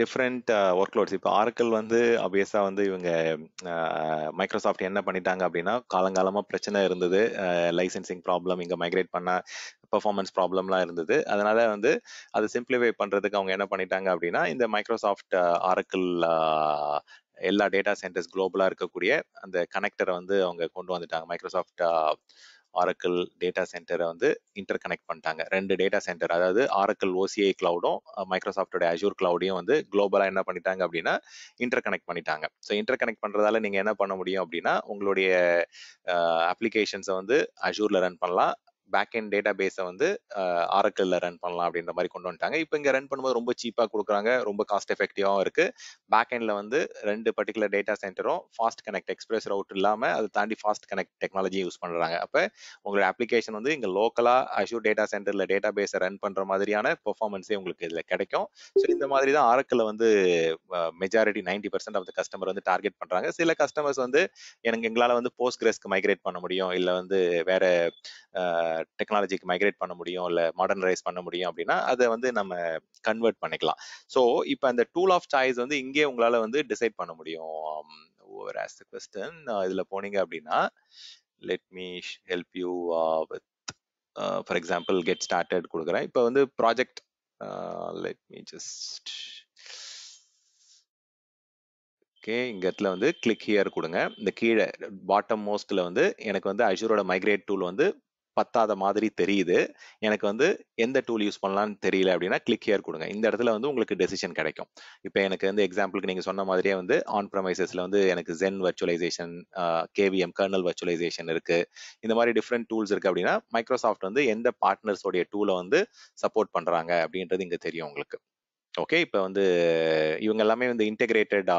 டிஃப்ரெண்ட் ஒர்க் லோட்ஸ் இப்போ ஆர்க்கல் வந்து ஆப்வியஸாக வந்து இவங்க மைக்ரோசாஃப்ட் என்ன பண்ணிட்டாங்க அப்படின்னா காலங்காலமாக பிரச்சனை இருந்தது லைசன்சிங் ப்ராப்ளம் இங்கே மைக்ரேட் பண்ண பர்ஃபார்மன்ஸ் ப்ராப்ளம்லாம் இருந்தது அதனால வந்து அதை சிம்பிளிஃபை பண்ணுறதுக்கு அவங்க என்ன பண்ணிட்டாங்க அப்படின்னா இந்த மைக்ரோசாஃப்ட் ஆரக்கிள் எல்லா டேட்டா சென்டர்ஸ் குளோபலாக இருக்கக்கூடிய அந்த கனெக்டரை வந்து அவங்க கொண்டு வந்துட்டாங்க மைக்ரோசாஃப்ட் ஆரக்கிள் டேட்டா சென்டரை வந்து இன்டர் கனெக்ட் பண்ணிட்டாங்க ரெண்டு டேட்டா சென்டர் அதாவது ஆரக்கிள் ஓசிஐ கிளவுடும் மைக்ரோசாஃப்டோட அஜூர் கிளவுடையும் வந்து குளோபலாக என்ன பண்ணிட்டாங்க அப்படின்னா இன்டர் கனெக்ட் பண்ணிட்டாங்க ஸோ இன்டர் கனெக்ட் பண்ணுறதால நீங்கள் என்ன பண்ண முடியும் அப்படின்னா உங்களுடைய அப்ளிகேஷன்ஸை வந்து அஜூரில் ரன் பண்ணலாம் பேக் எண்ட் டேட்டா பேஸை வந்து ஆரக்கிளில் ரன் பண்ணலாம் அப்படின்ற மாதிரி கொண்டு வந்துட்டாங்க இப்போ இங்கே ரன் பண்ணும்போது ரொம்ப சீப்பாக கொடுக்குறாங்க ரொம்ப காஸ்ட் எஃபெக்டிவாகவும் இருக்குது பேக் எண்டில் வந்து ரெண்டு பர்டிகுலர் டேட்டா சென்டரும் ஃபாஸ்ட் கனெக்ட் எக்ஸ்பிரஸ் ரவுட் இல்லாமல் அதை தாண்டி ஃபாஸ்ட் கனெக்ட் டெக்னாலஜி யூஸ் பண்ணுறாங்க அப்போ உங்களோட அப்ளிகேஷன் வந்து இங்கே லோக்கலாக அஷூர் டேட்டா சென்டரில் டேட்டா பேஸை ரன் பண்ணுற மாதிரியான பெர்ஃபார்மன்ஸே உங்களுக்கு இதில் கிடைக்கும் ஸோ இந்த மாதிரி தான் ஆரக்கில் வந்து majority ninety percent of the customer வந்து டார்கெட் பண்ணுறாங்க சில கஸ்டமர்ஸ் வந்து எனக்கு எங்களால் வந்து போஸ்ட் கிரெஸ்க்கு மைக்ரேட் பண்ண முடியும் இல்லை வந்து வேற டெக்னாலஜிக்கு மைக்ரேட் பண்ண முடியும் இல்லை மாடர்னரைஸ் பண்ண முடியும் அப்படின்னா அதை வந்து நம்ம கன்வெர்ட் பண்ணிக்கலாம் ஸோ இப்போ அந்த டூல் ஆஃப் சாய்ஸ் வந்து இங்கே உங்களால் வந்து டிசைட் பண்ண முடியும் ஒரு ஆஸ் த கொஸ்டன் இதில் போனீங்க அப்படின்னா let me help you with for example get started கொடுக்குறேன் இப்போ வந்து project let me just okay இங்க இடத்துல வந்து கிளிக் ஹியர் கொடுங்க இந்த கீழே பாட்டம் மோஸ்ட்ல வந்து எனக்கு வந்து அஷூரோட மைக்ரேட் டூல் வந்து பத்தாத மாதிரி தெரியுது எனக்கு வந்து எந்த டூல் யூஸ் பண்ணலாம்னு தெரியல அப்படின்னா கிளிக் ஹியர் கொடுங்க இந்த இடத்துல வந்து உங்களுக்கு டெசிஷன் கிடைக்கும் இப்போ எனக்கு வந்து எக்ஸாம்பிளுக்கு நீங்கள் சொன்ன மாதிரியே வந்து ஆன் ப்ரமைசஸில் வந்து எனக்கு Xen virtualization KVM kernel virtualization இருக்குது இந்த மாதிரி டிஃப்ரெண்ட் டூல்ஸ் இருக்குது அப்படின்னா மைக்ரோசாஃப்ட் வந்து எந்த பார்ட்னர்ஸோடைய டூலை வந்து சப்போர்ட் பண்ணுறாங்க அப்படின்றது இங்கே தெரியும் உங்களுக்கு ஓகே இப்போ வந்து இவங்க எல்லாமே வந்து integrated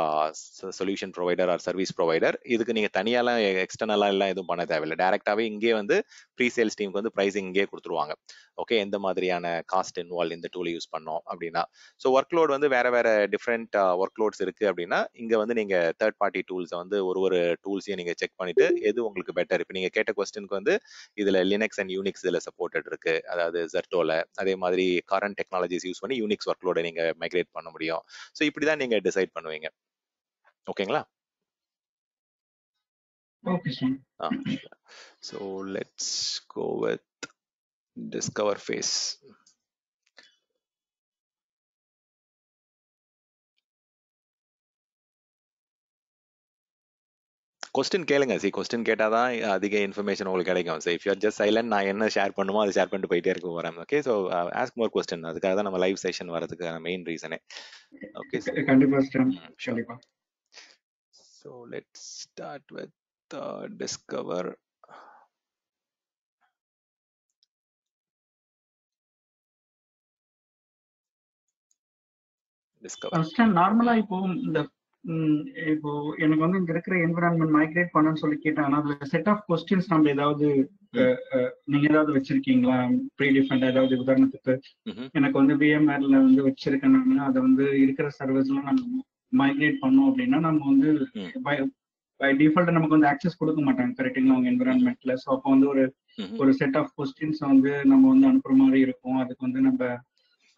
solution provider or service provider இதுக்கு நீங்கள் தனியாலாம் எக்ஸ்டர்னலாக எல்லாம் எதுவும் பண்ண தேவையில்லை டேரெக்டாகவே இங்கே வந்து ப்ரீ சேல்ஸ் டீமுக்கு வந்து ப்ரைஸிங் இங்கே கொடுத்துருவாங்க ஓகே எந்த மாதிரியான காஸ்ட் இன்வால்வ் இந்த டூல் யூஸ் பண்ணோம் அப்படின்னா ஸோ ஒர்க் லோட் வந்து வேற வேற டிஃப்ரெண்ட் ஒர்க் லோட்ஸ் இருக்கு அப்படின்னா இங்க வந்து நீங்க தேர்ட் பார்ட்டி டூல்ஸை வந்து ஒரு ஒரு டூல்ஸையும் நீங்க செக் பண்ணிட்டு எது உங்களுக்கு பெட்டர் இப்போ நீங்க கேட்ட கொஸ்டினுக்கு வந்து இதுல லினக்ஸ் அண்ட் யூனிக்ஸ் இதுல சப்போர்ட்டட் இருக்கு அதாவது ஜெர்டோல அதே மாதிரி கரண்ட் டெக்னாலஜிஸ் யூஸ் பண்ணி யூனிக்ஸ் ஒர்க் லோடை நீங்க மைக்ரேட் பண்ண முடியும் ஸோ இப்படிதான் நீங்க டிசைட் பண்ணுவீங்க ஓகேங்களா Okay, sir. Uh, so let's go with discover phase. Question கேளுங்க சி கொஸ்டின் கேட்டால் தான் அதிக இன்ஃபர்மேஷன் உங்களுக்கு கிடைக்கும் so if you're just silent நான் என்ன ஷேர் பண்ணுமோ அதை ஷேர் பண்ணிட்டு போயிட்டே இருக்க போகிறேன் okay so ask more question அதுக்காக தான் நம்ம லைவ் செஷன் வரதுக்கு மெயின் ரீசனே okay so let's start with the discover நார்மலா இப்போ இந்த இப்போ எனக்கு வந்து இங்க இருக்கிற என்விரான்மெண்ட் மைக்ரேட் பண்ணணும்னு சொல்லி கேட்டேன் ஆனா அதுல செட் ஆஃப் கொஸ்டின்ஸ் நம்ம ஏதாவது நீங்க ஏதாவது வச்சிருக்கீங்களா ப்ரீ டிஃபண்ட் ஏதாவது உதாரணத்துக்கு எனக்கு வந்து பிஎம்ஆர்ல வந்து வச்சிருக்கேன் அதை வந்து இருக்கிற சர்வீஸ்லாம் நம்ம மைக்ரேட் பண்ணோம் அப்படின்னா நம்ம வந்து பை டிஃபால்ட் நமக்கு வந்து ஆக்சஸ் கொடுக்க மாட்டாங்க கரெக்டுங்களா அவங்க என்விரான்மெண்ட்ல ஸோ அப்போ வந்து ஒரு ஒரு செட் ஆஃப் கொஸ்டின்ஸ் வந்து நம்ம வந்து அனுப்புற மாதிரி இருக்கும் அதுக்கு வந்து நம்ம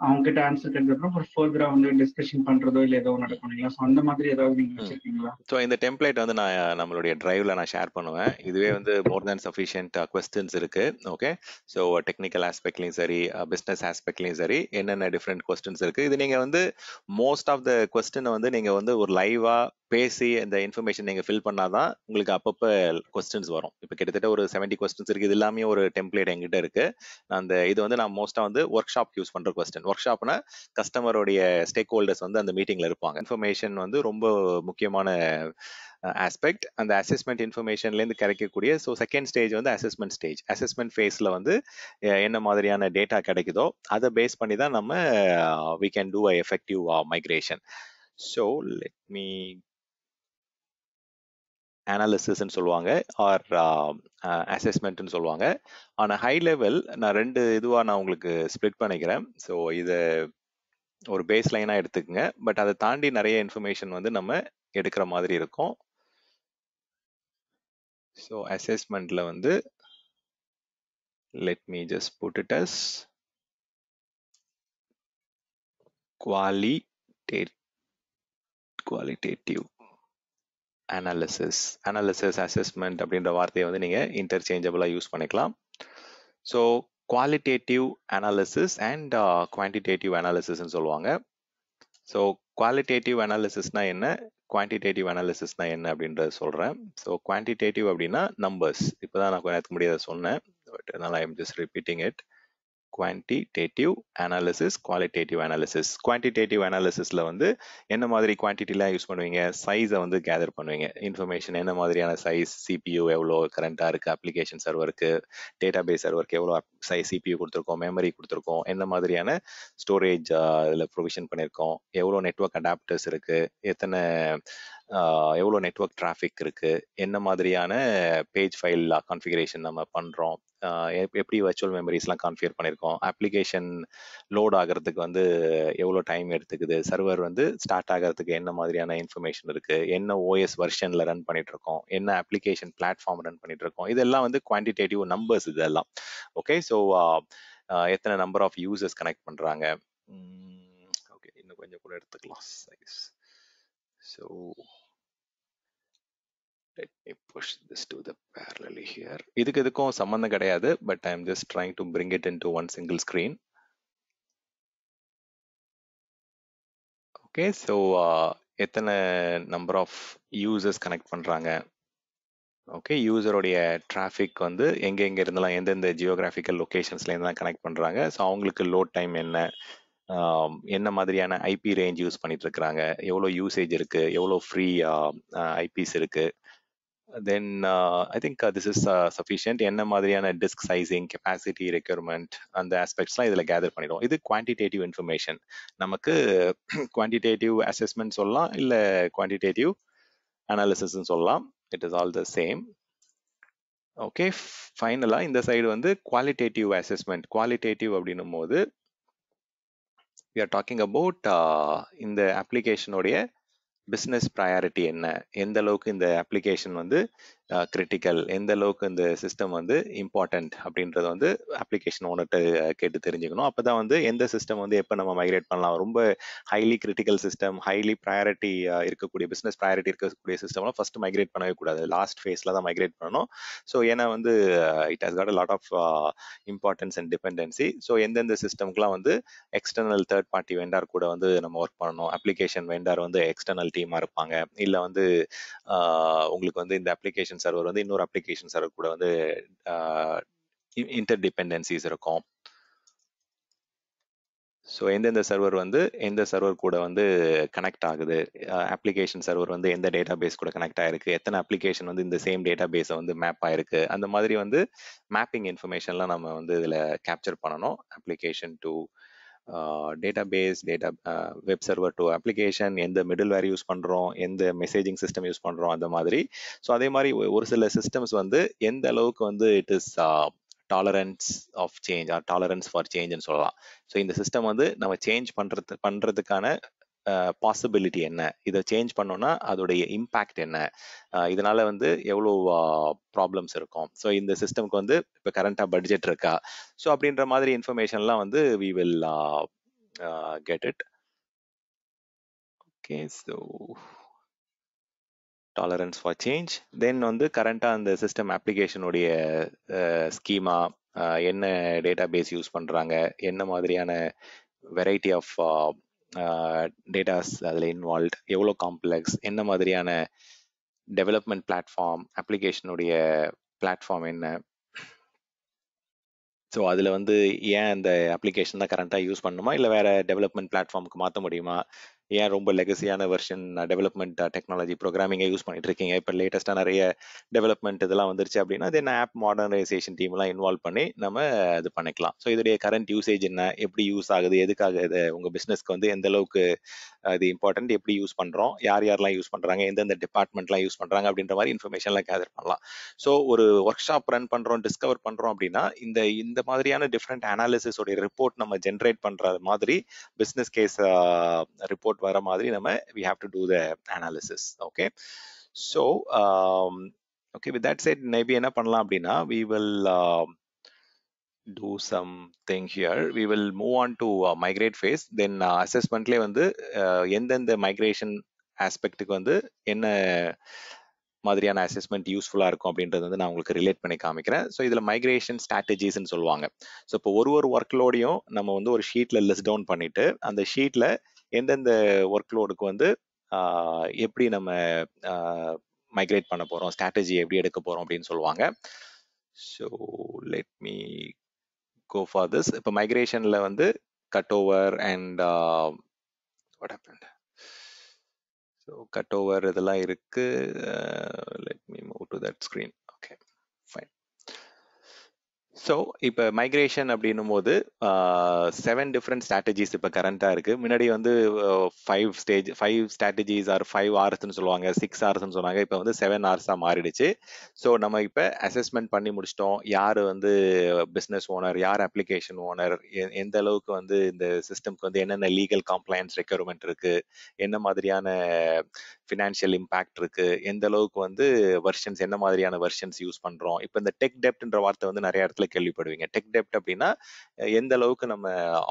அவங்க கிட்ட ஆன்சர் கேட்டதுக்கு ஒரு ஃபர்தரா வந்து டிஸ்கஷன் பண்றதோ இல்ல ஏதோ நடக்கும் இல்லையா சோ அந்த மாதிரி ஏதாவது நீங்க வச்சிருக்கீங்களா சோ இந்த டெம்ப்ளேட் வந்து நான் நம்மளுடைய டிரைவ்ல நான் ஷேர் பண்ணுவேன் இதுவே வந்து மோர் தென் சஃபிஷியன்ட் கொஸ்டின்ஸ் இருக்கு ஓகே சோ டெக்னிக்கல் ஆஸ்பெக்ட்லயும் சரி பிசினஸ் uh, ஆஸ்பெக்ட்லயும் சரி என்னென்ன டிஃப்ரெண்ட் கொஸ்டின்ஸ் இருக்கு இது நீங்க வந்து மோஸ்ட் ஆஃப் த கொஸ்டின் வந்து நீங்க வந்து ஒரு லைவா பேசி அந்த இன்ஃபர்மேஷன் நீங்கள் ஃபில் தான் உங்களுக்கு அப்பப்போ கொஸ்டின்ஸ் வரும் இப்போ கிட்டத்தட்ட ஒரு செவன்ட்டி கொஸ்டின்ஸ் இருக்குது இது எல்லாமே ஒரு டெம்ப்ளேட் எங்கிட்ட இருக்குது நான் அந்த இது வந்து நான் மோஸ்ட்டாக வந்து ஒர்க் ஷாப் யூஸ் பண்ணுற கொஸ்டின் ஒர்க் ஷாப்னா கஸ்டமருடைய ஸ்டேக் ஹோல்டர்ஸ் வந்து அந்த மீட்டிங்கில் இருப்பாங்க இன்ஃபர்மேஷன் வந்து ரொம்ப முக்கியமான ஆஸ்பெக்ட் அந்த அசஸ்மெண்ட் இன்ஃபர்மேஷன்லேருந்து கிடைக்கக்கூடிய ஸோ செகண்ட் ஸ்டேஜ் வந்து அசஸ்மெண்ட் ஸ்டேஜ் அசஸ்மெண்ட் ஃபேஸில் வந்து என்ன மாதிரியான டேட்டா கிடைக்குதோ அதை பேஸ் பண்ணி தான் நம்ம we can do a effective migration so let me அனாலிசிஸ்ன்னு சொல்லுவாங்க ஆர் அசஸ்மெண்ட்னு uh, uh, சொல்லுவாங்க ஆனால் ஹை லெவல் நான் ரெண்டு இதுவாக நான் உங்களுக்கு ஸ்ப்ளிட் பண்ணிக்கிறேன் ஸோ இது ஒரு பேஸ் லைனாக எடுத்துக்கோங்க பட் அதை தாண்டி நிறைய இன்ஃபர்மேஷன் வந்து நம்ம எடுக்கிற மாதிரி இருக்கும் ஸோ அசஸ்மெண்ட்டில் வந்து let me just put it as qualitative qualitative analysis analysis assessment அப்படின்ற வார்த்தையை வந்து நீங்கள் இன்டர்சேஞ்சபிளா யூஸ் பண்ணிக்கலாம் so qualitative analysis and quantitative அனாலிசிஸ்ன்னு சொல்லுவாங்க ஸோ குவாலிட்டேட்டிவ் அனாலிசிஸ்னா என்ன குவான்டிடேட்டிவ் அனாலிசிஸ்னா என்ன அப்படின்றத சொல்கிறேன் ஸோ குவான்டிடேட்டிவ் அப்படின்னா நம்பர்ஸ் இப்போ தான் நான் கொஞ்சம் நேரத்துக்கு முடியாத சொன்னேன் பட் அதனால் I am just repeating it quantitative analysis qualitative analysis quantitative அனாலிசிஸில் வந்து என்ன மாதிரி குவான்டிட்டிலாம் யூஸ் பண்ணுவீங்க சைஸை வந்து கேதர் பண்ணுவீங்க இன்ஃபர்மேஷன் என்ன மாதிரியான சைஸ் சிபியூ எவ்வளோ கரண்ட்டாக இருக்குது அப்ளிகேஷன் சர்வருக்கு டேட்டா பேஸ் சர்வருக்கு எவ்வளோ சைஸ் சிபியூ கொடுத்துருக்கோம் மெமரி கொடுத்துருக்கோம் என்ன மாதிரியான ஸ்டோரேஜ் இதில் ப்ரொவிஷன் பண்ணியிருக்கோம் எவ்வளோ நெட்ஒர்க் அடாப்டர்ஸ் இருக்குது எத்தனை எவ்வளோ நெட்ஒர்க் டிராஃபிக் இருக்குது என்ன மாதிரியான பேஜ் ஃபைல் கான்ஃபிகரேஷன் நம்ம பண்ணுறோம் எப்படி வர்ச்சுவல் மெமரிஸ்லாம் கான்ஃபியர் பண்ணியிருக்கோம் அப்ளிகேஷன் லோட் ஆகிறதுக்கு வந்து எவ்வளோ டைம் எடுத்துக்குது சர்வர் வந்து ஸ்டார்ட் ஆகிறதுக்கு என்ன மாதிரியான இன்ஃபர்மேஷன் இருக்குது என்ன ஓஎஸ் வெர்ஷனில் ரன் பண்ணிகிட்ருக்கோம் என்ன அப்ளிகேஷன் பிளாட்ஃபார்ம் ரன் பண்ணிகிட்ருக்கோம் இதெல்லாம் வந்து குவான்டிடேட்டிவ் நம்பர்ஸ் இதெல்லாம் ஓகே ஸோ எத்தனை நம்பர் ஆஃப் யூசர்ஸ் கனெக்ட் பண்ணுறாங்க ஓகே இன்னும் கொஞ்சம் கூட எடுத்துக்கலாம் size so let me push this to the parallel here இதுக்கு எதுக்கும் சம்பந்தம் கிடையாது but I am just trying to bring it into one single screen okay so எத்தனை நம்பர் ஆஃப் யூசர்ஸ் கனெக்ட் பண்ணுறாங்க ஓகே யூசருடைய டிராஃபிக் வந்து எங்கெங்கே இருந்தாலும் எந்தெந்த ஜியோகிராஃபிக்கல் தான் கனெக்ட் பண்ணுறாங்க ஸோ அவங்களுக்கு லோட் டைம் என்ன என்ன மாதிரியான ஐபி ரேஞ்ச் யூஸ் பண்ணிட்டு இருக்கிறாங்க எவ்வளோ யூசேஜ் இருக்கு எவ்வளோ ஃப்ரீ ஐபிஸ் இருக்கு then I think this is sufficient என்ன மாதிரியான டிஸ்க் சைசிங் கெப்பாசிட்டி ரெக்யூர்மெண்ட் அந்த ஆஸ்பெக்ட்ஸ்லாம் இதில் கேதர் பண்ணிடுவோம் இது குவான்டிடேட்டிவ் இன்ஃபர்மேஷன் நமக்கு குவான்டிடேட்டிவ் அசஸ்மெண்ட் சொல்லலாம் இல்லை குவான்டிடேட்டிவ் அனாலிசிஸ்ன்னு சொல்லலாம் it is all the same okay ஃபைனலாக இந்த சைடு வந்து குவாலிட்டேட்டிவ் அசஸ்மெண்ட் குவாலிட்டேட்டிவ் அப்படின்னும் போது வி ஆர் டாக்கிங் அபவுட் இந்த அப்ளிகேஷனுடைய பிஸ்னஸ் ப்ரையாரிட்டி என்ன எந்த அளவுக்கு இந்த அப்ளிகேஷன் வந்து கிரிட்டிக்கல் எந்த அளவுக்கு இந்த சிஸ்டம் வந்து இம்பார்ட்டண்ட் அப்படின்றத வந்து அப்ளிகேஷன் ஓனர்ட்ட கேட்டு தெரிஞ்சுக்கணும் அப்போ தான் வந்து எந்த சிஸ்டம் வந்து எப்போ நம்ம மைக்ரேட் பண்ணலாம் ரொம்ப highly critical system highly priority இருக்கக்கூடிய பிஸ்னஸ் ப்ரையாரிட்டி இருக்கக்கூடிய சிஸ்டம்லாம் ஃபர்ஸ்ட் மைக்ரேட் பண்ணவே கூடாது லாஸ்ட் ஃபேஸில் தான் மைக்ரேட் பண்ணணும் ஸோ ஏன்னா வந்து it has got a lot of importance and dependency so எந்தெந்த சிஸ்டம்க்குலாம் வந்து எக்ஸ்டர்னல் தேர்ட் பார்ட்டி வெண்டார் கூட வந்து நம்ம ஒர்க் பண்ணணும் அப்ளிகேஷன் வெண்டார் வந்து எக்ஸ்டர்னல் டீமாக இருப்பாங்க இல்லை வந்து உங்களுக்கு வந்து இந்த அப்ளிகேஷன் அப்ளிகேஷன் சர்வர் வந்து இன்னொரு அப்ளிகேஷன் சர்வர் கூட வந்து இன்டர் டிபெண்டன்சிஸ் இருக்கும் ஸோ எந்தெந்த சர்வர் வந்து எந்த சர்வர் கூட வந்து கனெக்ட் ஆகுது அப்ளிகேஷன் சர்வர் வந்து எந்த டேட்டா பேஸ் கூட கனெக்ட் ஆயிருக்கு எத்தனை அப்ளிகேஷன் வந்து இந்த சேம் டேட்டா பேஸை வந்து மேப் ஆயிருக்கு அந்த மாதிரி வந்து மேப்பிங் இன்ஃபர்மேஷன்லாம் நம்ம வந்து இதில் கேப்சர் பண்ணணும் application to database data web server to application எந்த மிடில் வேர் யூஸ் பண்ணுறோம் எந்த மெசேஜிங் சிஸ்டம் யூஸ் பண்ணுறோம் அந்த மாதிரி ஸோ அதே மாதிரி ஒரு சில சிஸ்டம்ஸ் வந்து எந்த அளவுக்கு வந்து it is tolerance of change or tolerance for சேஞ்சுன்னு சொல்லலாம் ஸோ இந்த சிஸ்டம் வந்து நம்ம சேஞ்ச் பண்ணுறது பண்ணுறதுக்கான பாசிபிலிட்டி என்ன இதை சேஞ்ச் பண்ணோன்னா அதோடைய இம்பேக்ட் என்ன இதனால வந்து எவ்வளோ ப்ராப்ளம்ஸ் இருக்கும் ஸோ இந்த சிஸ்டம்க்கு வந்து இப்போ கரண்டாக பட்ஜெட் இருக்கா ஸோ அப்படின்ற மாதிரி இன்ஃபர்மேஷன்லாம் வந்து we will get it okay so tolerance for change then வந்து கரண்டாக அந்த சிஸ்டம் அப்ளிகேஷனுடைய ஸ்கீமா என்ன டேட்டா பேஸ் யூஸ் பண்ணுறாங்க என்ன மாதிரியான வெரைட்டி ஆஃப் டேட்டாஸ் அதில் இன்வால்வ் எவ்வளோ காம்ப்ளெக்ஸ் என்ன மாதிரியான டெவலப்மெண்ட் பிளாட்ஃபார்ம் அப்ளிகேஷனுடைய பிளாட்ஃபார்ம் என்ன ஸோ அதில் வந்து ஏன் அந்த அப்ளிகேஷன் தான் கரண்ட்டாக யூஸ் பண்ணணுமா இல்லை வேறு டெவலப்மெண்ட் பிளாட்ஃபார்முக்கு மாற்ற முடியுமா ஏன் ரொம்ப லெகசியான வெர்ஷன் டெவலப்மெண்ட் டெக்னாலஜி ப்ரோக்ராமிங்கை யூஸ் பண்ணிட்டு இருக்கீங்க இப்போ லேட்டஸ்ட்டாக நிறைய டெவலப்மெண்ட் இதெல்லாம் வந்துருச்சு அப்படின்னா என்ன ஆப் மாடர்னைசேஷன் டீம்லாம் இன்வால்வ் பண்ணி நம்ம இது பண்ணிக்கலாம் ஸோ இதோடைய கரண்ட் யூசேஜ் என்ன எப்படி யூஸ் ஆகுது எதுக்காக இது உங்கள் பிஸ்னஸ்க்கு வந்து எந்த அளவுக்கு அது இம்பார்ட்டன்ட் எப்படி யூஸ் பண்ணுறோம் யார் யாரெல்லாம் யூஸ் பண்ணுறாங்க எந்தெந்த டிபார்ட்மெண்ட்லாம் யூஸ் பண்ணுறாங்க அப்படின்ற மாதிரி இன்ஃபர்மேஷன்லாம் கேதர் பண்ணலாம் ஸோ ஒரு ஒர்க் ஷாப் ரன் பண்ணுறோம் டிஸ்கவர் பண்ணுறோம் அப்படின்னா இந்த இந்த மாதிரியான டிஃப்ரெண்ட் அனாலிசிஸோடைய ரிப்போர்ட் நம்ம ஜென்ரேட் பண்ணுற மாதிரி பிஸ்னஸ் கேஸ் ரிப்போர்ட் அவுட்புட் வர மாதிரி நம்ம we have to do the analysis okay so okay with that side maybe என்ன பண்ணலாம் அப்படின்னா we will do something here we will move on to migrate phase then அசஸ்மெண்ட்லேயே வந்து uh, எந்தெந்த migration ஆஸ்பெக்டுக்கு வந்து என்ன மாதிரியான அசஸ்மெண்ட் யூஸ்ஃபுல்லாக இருக்கும் அப்படின்றது வந்து நான் உங்களுக்கு ரிலேட் பண்ணி காமிக்கிறேன் ஸோ இதில் மைக்ரேஷன் ஸ்ட்ராட்டஜிஸ்ன்னு சொல்லுவாங்க ஸோ இப்போ ஒரு ஒரு ஒர்க்லோடையும் நம்ம வந்து ஒரு ஷீட்டில் லிஸ்ட் டவுன் பண்ணிட்டு அந்த ஷீட்டில் எந்தெந்த ஒர்க்லோடுக்கு வந்து எப்படி நம்ம மைக்ரேட் பண்ண போகிறோம் ஸ்ட்ராட்டஜி எப்படி எடுக்க போகிறோம் அப்படின்னு சொல்லுவாங்க so let me go for this இப்போ மைக்ரேஷனில் வந்து cutover and so cutover இதெல்லாம் இருக்குது let me move to that screen okay fine so இப்போ மைக்ரேஷன் அப்படின்னும் போது செவன் டிஃப்ரெண்ட் ஸ்ட்ராட்டஜிஸ் இப்போ கரண்ட்டாக இருக்குது முன்னாடி வந்து five stage five strategies or five ஆர்ஸ்ன்னு சொல்லுவாங்க சிக்ஸ் ஆர்ஸ்ன்னு சொன்னாங்க இப்போ வந்து செவன் ஆர்ஸாக மாறிடுச்சு ஸோ நம்ம இப்போ அசஸ்மெண்ட் பண்ணி முடிச்சிட்டோம் யார் வந்து பிஸ்னஸ் ஓனர் யார் அப்ளிகேஷன் ஓனர் எந்த அளவுக்கு வந்து இந்த சிஸ்டம்க்கு வந்து என்னென்ன லீகல் கம்ப்ளைண்ட்ஸ் ரெக்யர்மெண்ட் இருக்குது என்ன மாதிரியான ஃபினான்ஷியல் இம்பேக்ட் இருக்கு எந்த அளவுக்கு வந்து வெர்ஷன்ஸ் என்ன மாதிரியான வெர்ஷன்ஸ் யூஸ் பண்றோம் இப்போ இந்த டெக் டெப்ட்ன்ற வார்த்தை வந்து நிறைய இடத்துல கேள்விப்படுவீங்க டெக் டெப்ட் அப்படின்னா எந்த அளவுக்கு நம்ம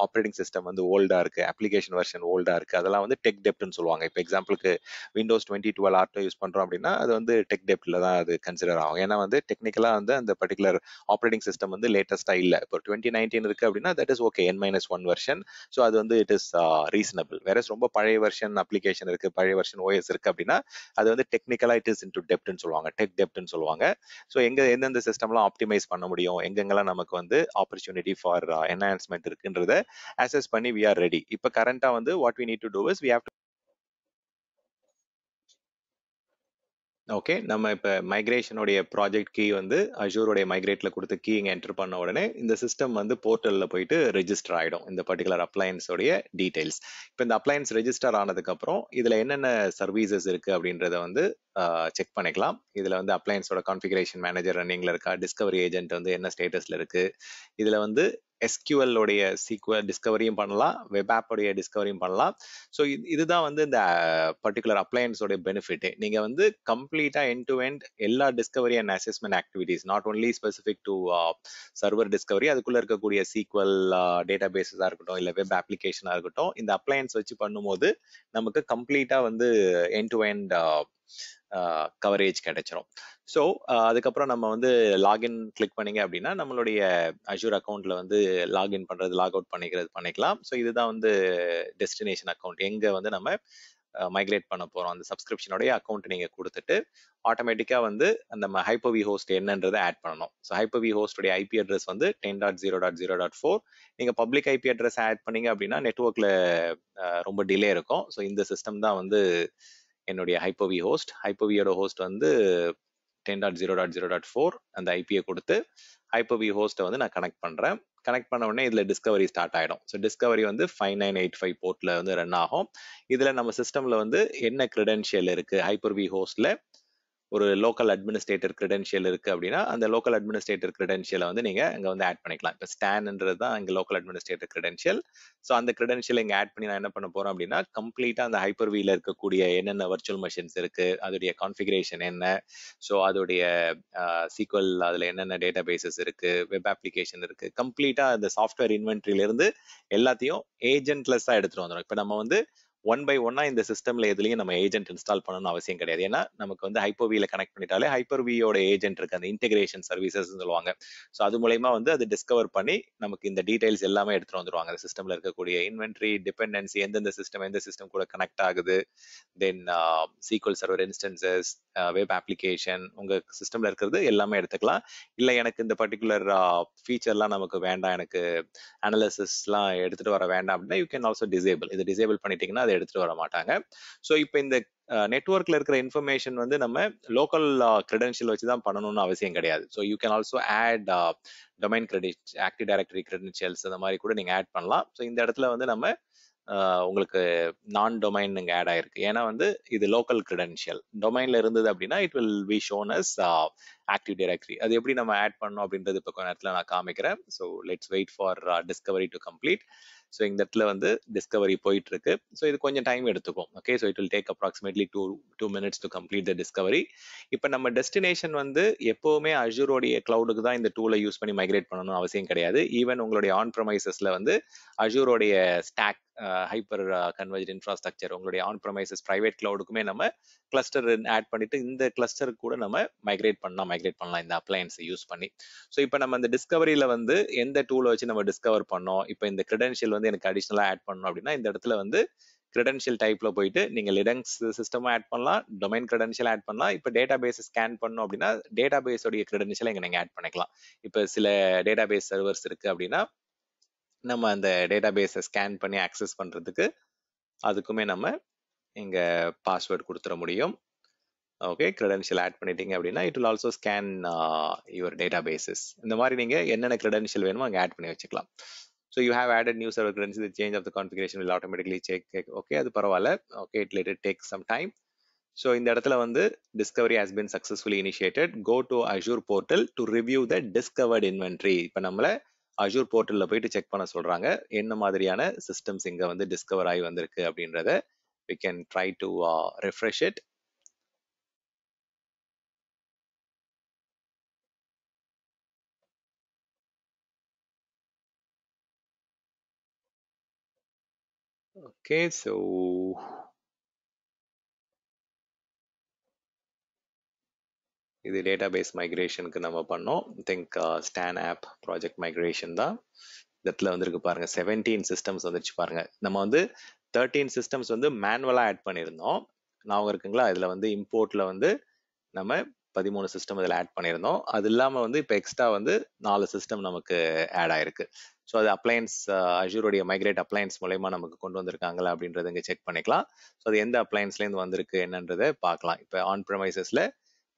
ஆப்ரேட்டிங் சிஸ்டம் வந்து ஓல்டா இருக்கு அப்ளிகேஷன் வெர்ஷன் ஓல்டா இருக்கு அதெல்லாம் வந்து டெக் டெப்ட்னு சொல்லுவாங்க இப்போ எக்ஸாம்பிளுக்கு Windows twenty twelve R two use பண்றோம் அப்படின்னா அது வந்து டெக் டெப்ட்ல தான் அது கன்சிடர் ஆகும் ஏன்னா வந்து டெக்னிக்கலா வந்து அந்த பர்டிகுலர் ஆப்ரேட்டிங் சிஸ்டம் வந்து லேட்டஸ்டா இல்ல இப்போ டுவெண்ட்டி நைன்டீன் இருக்கு அப்படின்னா that is okay N minus one version so அது வந்து இட் இஸ் ரீசனபிள் வேற ரொம்ப பழைய வெர்ஷன் அப்ளிகேஷன் இருக்கு பழைய வெர்ஷன் ஓஎஸ் இருக்கு இருக்கு அப்படின்னா அது வந்து டெக்னிக்கலா இட் இஸ் இன்டூ டெப்ட்னு சொல்லுவாங்க டெக் டெப்ட்னு சொல்லுவாங்க ஸோ எங்க எந்தெந்த சிஸ்டம்லாம் ஆப்டிமைஸ் பண்ண முடியும் எங்கெங்கெல்லாம் நமக்கு வந்து ஆப்பர்ச்சுனிட்டி ஃபார் என்ஹான்ஸ்மெண்ட் இருக்குன்றத அசஸ் பண்ணி வி ஆர் ரெடி இப்போ கரண்டா வந்து what we need to do is we have okay நம்ம இப்போ மைக்ரேஷனுடைய ப்ராஜெக்ட் கீ வந்து அஷூருடைய மைக்ரேட்டில் கொடுத்து கீ இங்கே என்டர் பண்ண உடனே இந்த சிஸ்டம் வந்து போர்ட்டலில் போயிட்டு ரெஜிஸ்டர் ஆகிடும் இந்த பர்டிகுலர் அப்ளையன்ஸோடைய டீட்டெயில்ஸ் இப்போ இந்த அப்ளையன்ஸ் ரெஜிஸ்டர் ஆனதுக்கப்புறம் இதில் என்னென்ன சர்வீசஸ் இருக்குது அப்படின்றத வந்து செக் பண்ணிக்கலாம் இதில் வந்து அப்ளையன்ஸோட கான்ஃபிகரேஷன் மேனேஜர் ரன்னிங்கில் இருக்கா டிஸ்கவரி ஏஜென்ட் வந்து என்ன ஸ்டேட்டஸில் இருக்குது இதில் வந்து எஸ்கியூஎல் உடைய சீக்குவல் டிஸ்கவரியும் பண்ணலாம் வெப் ஆப்போடைய டிஸ்கவரியும் பண்ணலாம் ஸோ இதுதான் வந்து இந்த பர்டிகுலர் அப்ளையன்ஸோடைய பெனிஃபிட்டு நீங்கள் வந்து கம்ப்ளீட்டாக என் டு எண்ட் எல்லா discovery and assessment activities not only specific to server discovery அதுக்குள்ளே இருக்கக்கூடிய சீக்வல் டேட்டா பேஸஸாக இருக்கட்டும் இல்லை வெப் அப்ளிகேஷனாக இருக்கட்டும் இந்த அப்ளையன்ஸ் வச்சு பண்ணும்போது நமக்கு கம்ப்ளீட்டாக வந்து என் டு எண்ட் கவரேஜ் கிடைச்சிரும் ஸோ அதுக்கப்புறம் நம்ம வந்து லாகின் கிளிக் பண்ணீங்க அப்படின்னா நம்மளுடைய அஷூர் அக்கௌண்ட்ல வந்து லாகின் பண்றது லாக் அவுட் பண்ணிக்கிறது பண்ணிக்கலாம் ஸோ இதுதான் வந்து டெஸ்டினேஷன் அக்கௌண்ட் எங்க வந்து நம்ம மைக்ரேட் பண்ண போகிறோம் அந்த சப்ஸ்கிரிப்ஷனுடைய அக்கௌண்ட் நீங்கள் கொடுத்துட்டு ஆட்டோமேட்டிக்காக வந்து நம்ம ஹைப்போவி ஹோஸ்ட் என்னன்றதை ஆட் பண்ணணும் ஸோ ஹைப்போவி ஹோஸ்டுடைய ஐபி அட்ரஸ் வந்து ten dot zero dot zero dot four நீங்கள் பப்ளிக் ஐபி அட்ரஸ் ஆட் பண்ணீங்க அப்படின்னா நெட்ஒர்க்கில் ரொம்ப டிலே இருக்கும் ஸோ இந்த சிஸ்டம் தான் வந்து என்னுடைய ஹைப்போவி ஹோஸ்ட் ஹைப்போவியோட ஹோஸ்ட் வந்து ten dot zero dot zero dot four அந்த ஐபியை கொடுத்து ஹைப்போவி ஹோஸ்ட்டை வந்து நான் கனெக்ட் பண்ணுறேன் கனெக்ட் பண்ண உடனே இதில் டிஸ்கவரி ஸ்டார்ட் ஆகிடும் ஸோ டிஸ்கவரி வந்து ஃபைவ் நைன் எயிட் ஃபைவ் போர்ட்டில் வந்து ரன் ஆகும் இதில் நம்ம சிஸ்டமில் வந்து என்ன க்ரெடென்ஷியல் இருக்குது ஹைப்பர்வி ஹோஸ்ட்டில் ஒரு லோக்கல் அட்மினிஸ்ட்ரேட்டர் கிரெடென்ஷியல் இருக்குது அப்படின்னா அந்த லோக்கல் அட்மினிஸ்ட்ரேட்டர் கிரெடென்ஷியலை வந்து நீங்கள் இங்கே வந்து ஆட் பண்ணிக்கலாம் இப்போ ஸ்டான்ன்றது தான் இங்கே லோக்கல் அட்மினிஸ்ட்ரேட்டர் கிரெடென்ஷியல் ஸோ அந்த கிரெடென்ஷியல் இங்கே ஆட் பண்ணி நான் என்ன பண்ண போகிறோம் அப்படின்னா கம்ப்ளீட்டாக அந்த ஹைப்பர் வீல இருக்கக்கூடிய என்னென்ன வர்ச்சுவல் மிஷின்ஸ் இருக்குது அதோடைய கான்ஃபிகரேஷன் என்ன ஸோ அதோடைய சீக்வல் அதில் என்னென்ன டேட்டா பேசஸ் இருக்குது வெப் அப்ளிகேஷன் இருக்குது கம்ப்ளீட்டாக அந்த சாஃப்ட்வேர் இன்வென்ட்ரியிலேருந்து எல்லாத்தையும் ஏஜென்ட்லெஸ்ஸாக எடுத்துகிட்டு வந்துடும் இப்போ நம்ம வந்து ஒன் பை ஒன்னா இந்த சிஸ்டம்ல எதுலயும் நம்ம ஏஜென்ட் இன்ஸ்டால் பண்ணணும்னு அவசியம் கிடையாது ஏன்னா நமக்கு வந்து ஹைப்போவியில கனெக்ட் பண்ணிட்டாலே ஹைப்பர்வியோட ஏஜென்ட் இருக்கு அந்த இன்டெகிரேஷன் சர்வீசஸ் சொல்லுவாங்க ஸோ அது மூலயமா வந்து அது டிஸ்கவர் பண்ணி நமக்கு இந்த டீடைல்ஸ் எல்லாமே எடுத்துட்டு வந்துருவாங்க அந்த சிஸ்டம்ல இருக்கக்கூடிய இன்வென்ட்ரி டிபெண்டன்சி எந்தெந்த சிஸ்டம் எந்த சிஸ்டம் கூட கனெக்ட் ஆகுது then SQL server instances web application உங்க சிஸ்டம்ல இருக்கிறது எல்லாமே எடுத்துக்கலாம் இல்லை எனக்கு இந்த பர்டிகுலர் ஃபீச்சர்லாம் நமக்கு வேண்டாம் எனக்கு அனாலிசிஸ்லாம் எடுத்துட்டு வர வேண்டாம் அப்படின்னா யூ கேன் ஆல்சோ டிசேபிள் இது டிசேபிள் பண்ணிட்டீங்கன்னா எடுத்துட்டு வர மாட்டாங்க ஸோ இப்போ இந்த நெட்ஒர்க்ல இருக்கிற இன்ஃபர்மேஷன் வந்து நம்ம லோக்கல் கிரெடென்ஷியல் வச்சு தான் பண்ணணும்னு அவசியம் கிடையாது so you can also add domain credit active directory credentials அந்த மாதிரி கூட நீங்க ஆட் பண்ணலாம் ஸோ இந்த இடத்துல வந்து நம்ம உங்களுக்கு நான் டொமைன் இங்கே ஆட் ஆயிருக்கு ஏன்னா வந்து இது லோக்கல் கிரெடென்ஷியல் டொமைன்ல இருந்தது அப்படின்னா it will be shown as active directory அது எப்படி நம்ம ஆட் பண்ணோம் அப்படின்றது இப்போ கொஞ்ச நேரத்தில் நான் காமிக்கிறேன் so let's wait for discovery to complete so இந்த இடத்துல வந்து டிஸ்கவரி போயிட்டு இருக்கு ஸோ இது கொஞ்சம் டைம் எடுத்துக்கும் okay so it will take approximately two two minutes to complete the discovery இப்போ நம்ம டெஸ்டினேஷன் வந்து எப்போவுமே அஜூரோடைய கிளவுடுக்கு தான் இந்த டூலை யூஸ் பண்ணி மைக்ரேட் பண்ணணும் அவசியம் கிடையாது ஈவன் உங்களுடைய ஆன் ப்ரமைசஸ்ல வந்து அஜூரோடைய ஸ்டாக் ஹைப்பர் கன்வெர்ஜ் இன்ஃப்ராஸ்ட்ரக்சர் உங்களுடைய ஆன் ப்ரமைசஸ் ப்ரைவேட் கிளவுடுக்குமே நம்ம கிளஸ்டர் ஆட் பண்ணிட்டு இந்த கிளஸ்டர் கூட நம்ம மைக்ரேட் பண்ணலாம் மைக்ரேட் பண்ணலாம் இந்த அப்ளையன்ஸை யூஸ் பண்ணி ஸோ இப்போ நம்ம அந்த டிஸ்கவரியில் வந்து எந்த டூலை வச்சு நம்ம டிஸ்கவர் பண்ணோம் இப்போ இந்த கிரெடென்ஷியல் வந்து எனக்கு அடிஷ்னலாக ஆட் பண்ணணும் அப்படின்னா இந்த இடத்துல வந்து கிரெடென்ஷியல் டைப்ல போயிட்டு நீங்கள் லிடங்ஸ் சிஸ்டம் ஆட் பண்ணலாம் டொமைன் கிரெடென்ஷியல் ஆட் பண்ணலாம் இப்போ டேட்டா பேஸ் ஸ்கேன் பண்ணணும் அப்படின்னா டேட்டா பேஸோடைய கிரெடென்ஷியலை இங்கே நீங்கள் ஆட் பண்ணிக்கலாம் இப்போ சில டேட்டா பேஸ் சர்வர்ஸ் இருக்கு அப்படின்னா நம்ம அந்த டேட்டா பேஸை ஸ்கேன் பண்ணி ஆக்சஸ் பண்ணுறதுக்கு அதுக்குமே நம்ம இங்கே பாஸ்வேர்ட் கொடுத்துட முடியும் ஓகே கிரெடென்ஷியல் ஆட் பண்ணிட்டீங்க அப்படின்னா it will also scan your databases இந்த மாதிரி நீங்கள் என்னென்ன கிரெடென்ஷியல் வேணுமோ அங்கே ஆட் பண்ணி வச்சுக்கலாம் So you have added new server currency, the change of the configuration will automatically check, okay, அது பரவாயில்ல okay, it later takes some time. So இந்த இடத்துல வந்து discovery has been successfully initiated go to Azure portal to review the discovered inventory இப்போ நம்மளை Azure போர்ட்டலில் போயிட்டு check பண்ண சொல்கிறாங்க என்ன மாதிரியான சிஸ்டம்ஸ் இங்கே வந்து டிஸ்கவர் ஆகி வந்திருக்கு அப்படின்றத we can try to refresh it Okay, so இது டேட்டாபேஸ் மைக்ரேஷனுக்கு நம்ம பண்ணோம் think ஸ்டான் ஆப் ப்ராஜெக்ட் மைக்ரேஷன் தான் இந்த இடத்துல வந்துருக்கு பாருங்க செவன்டீன் சிஸ்டம்ஸ் வந்துருச்சு பாருங்க நம்ம வந்து தேர்ட்டீன் சிஸ்டம்ஸ் வந்து மேனுவலாக ஆட் பண்ணிருந்தோம் நான் இருக்குங்களா இதில் வந்து இம்போர்ட்டில் வந்து நம்ம பதிமூணு சிஸ்டம் இதில் ஆட் பண்ணியிருந்தோம் அது இல்லாமல் வந்து இப்போ எக்ஸ்ட்ரா வந்து நாலு சிஸ்டம் நமக்கு ஆட் ஆயிருக்கு ஸோ அது அப்ளையன்ஸ் அஜூருடைய மைக்ரேட் அப்ளையன்ஸ் மூலயமா நமக்கு கொண்டு வந்திருக்காங்களா அப்படின்றத இங்கே செக் பண்ணிக்கலாம் ஸோ அது எந்த அப்ளையன்ஸ்லேருந்து வந்திருக்கு என்னன்றதை பார்க்கலாம் இப்போ ஆன் ப்ரமைசஸில்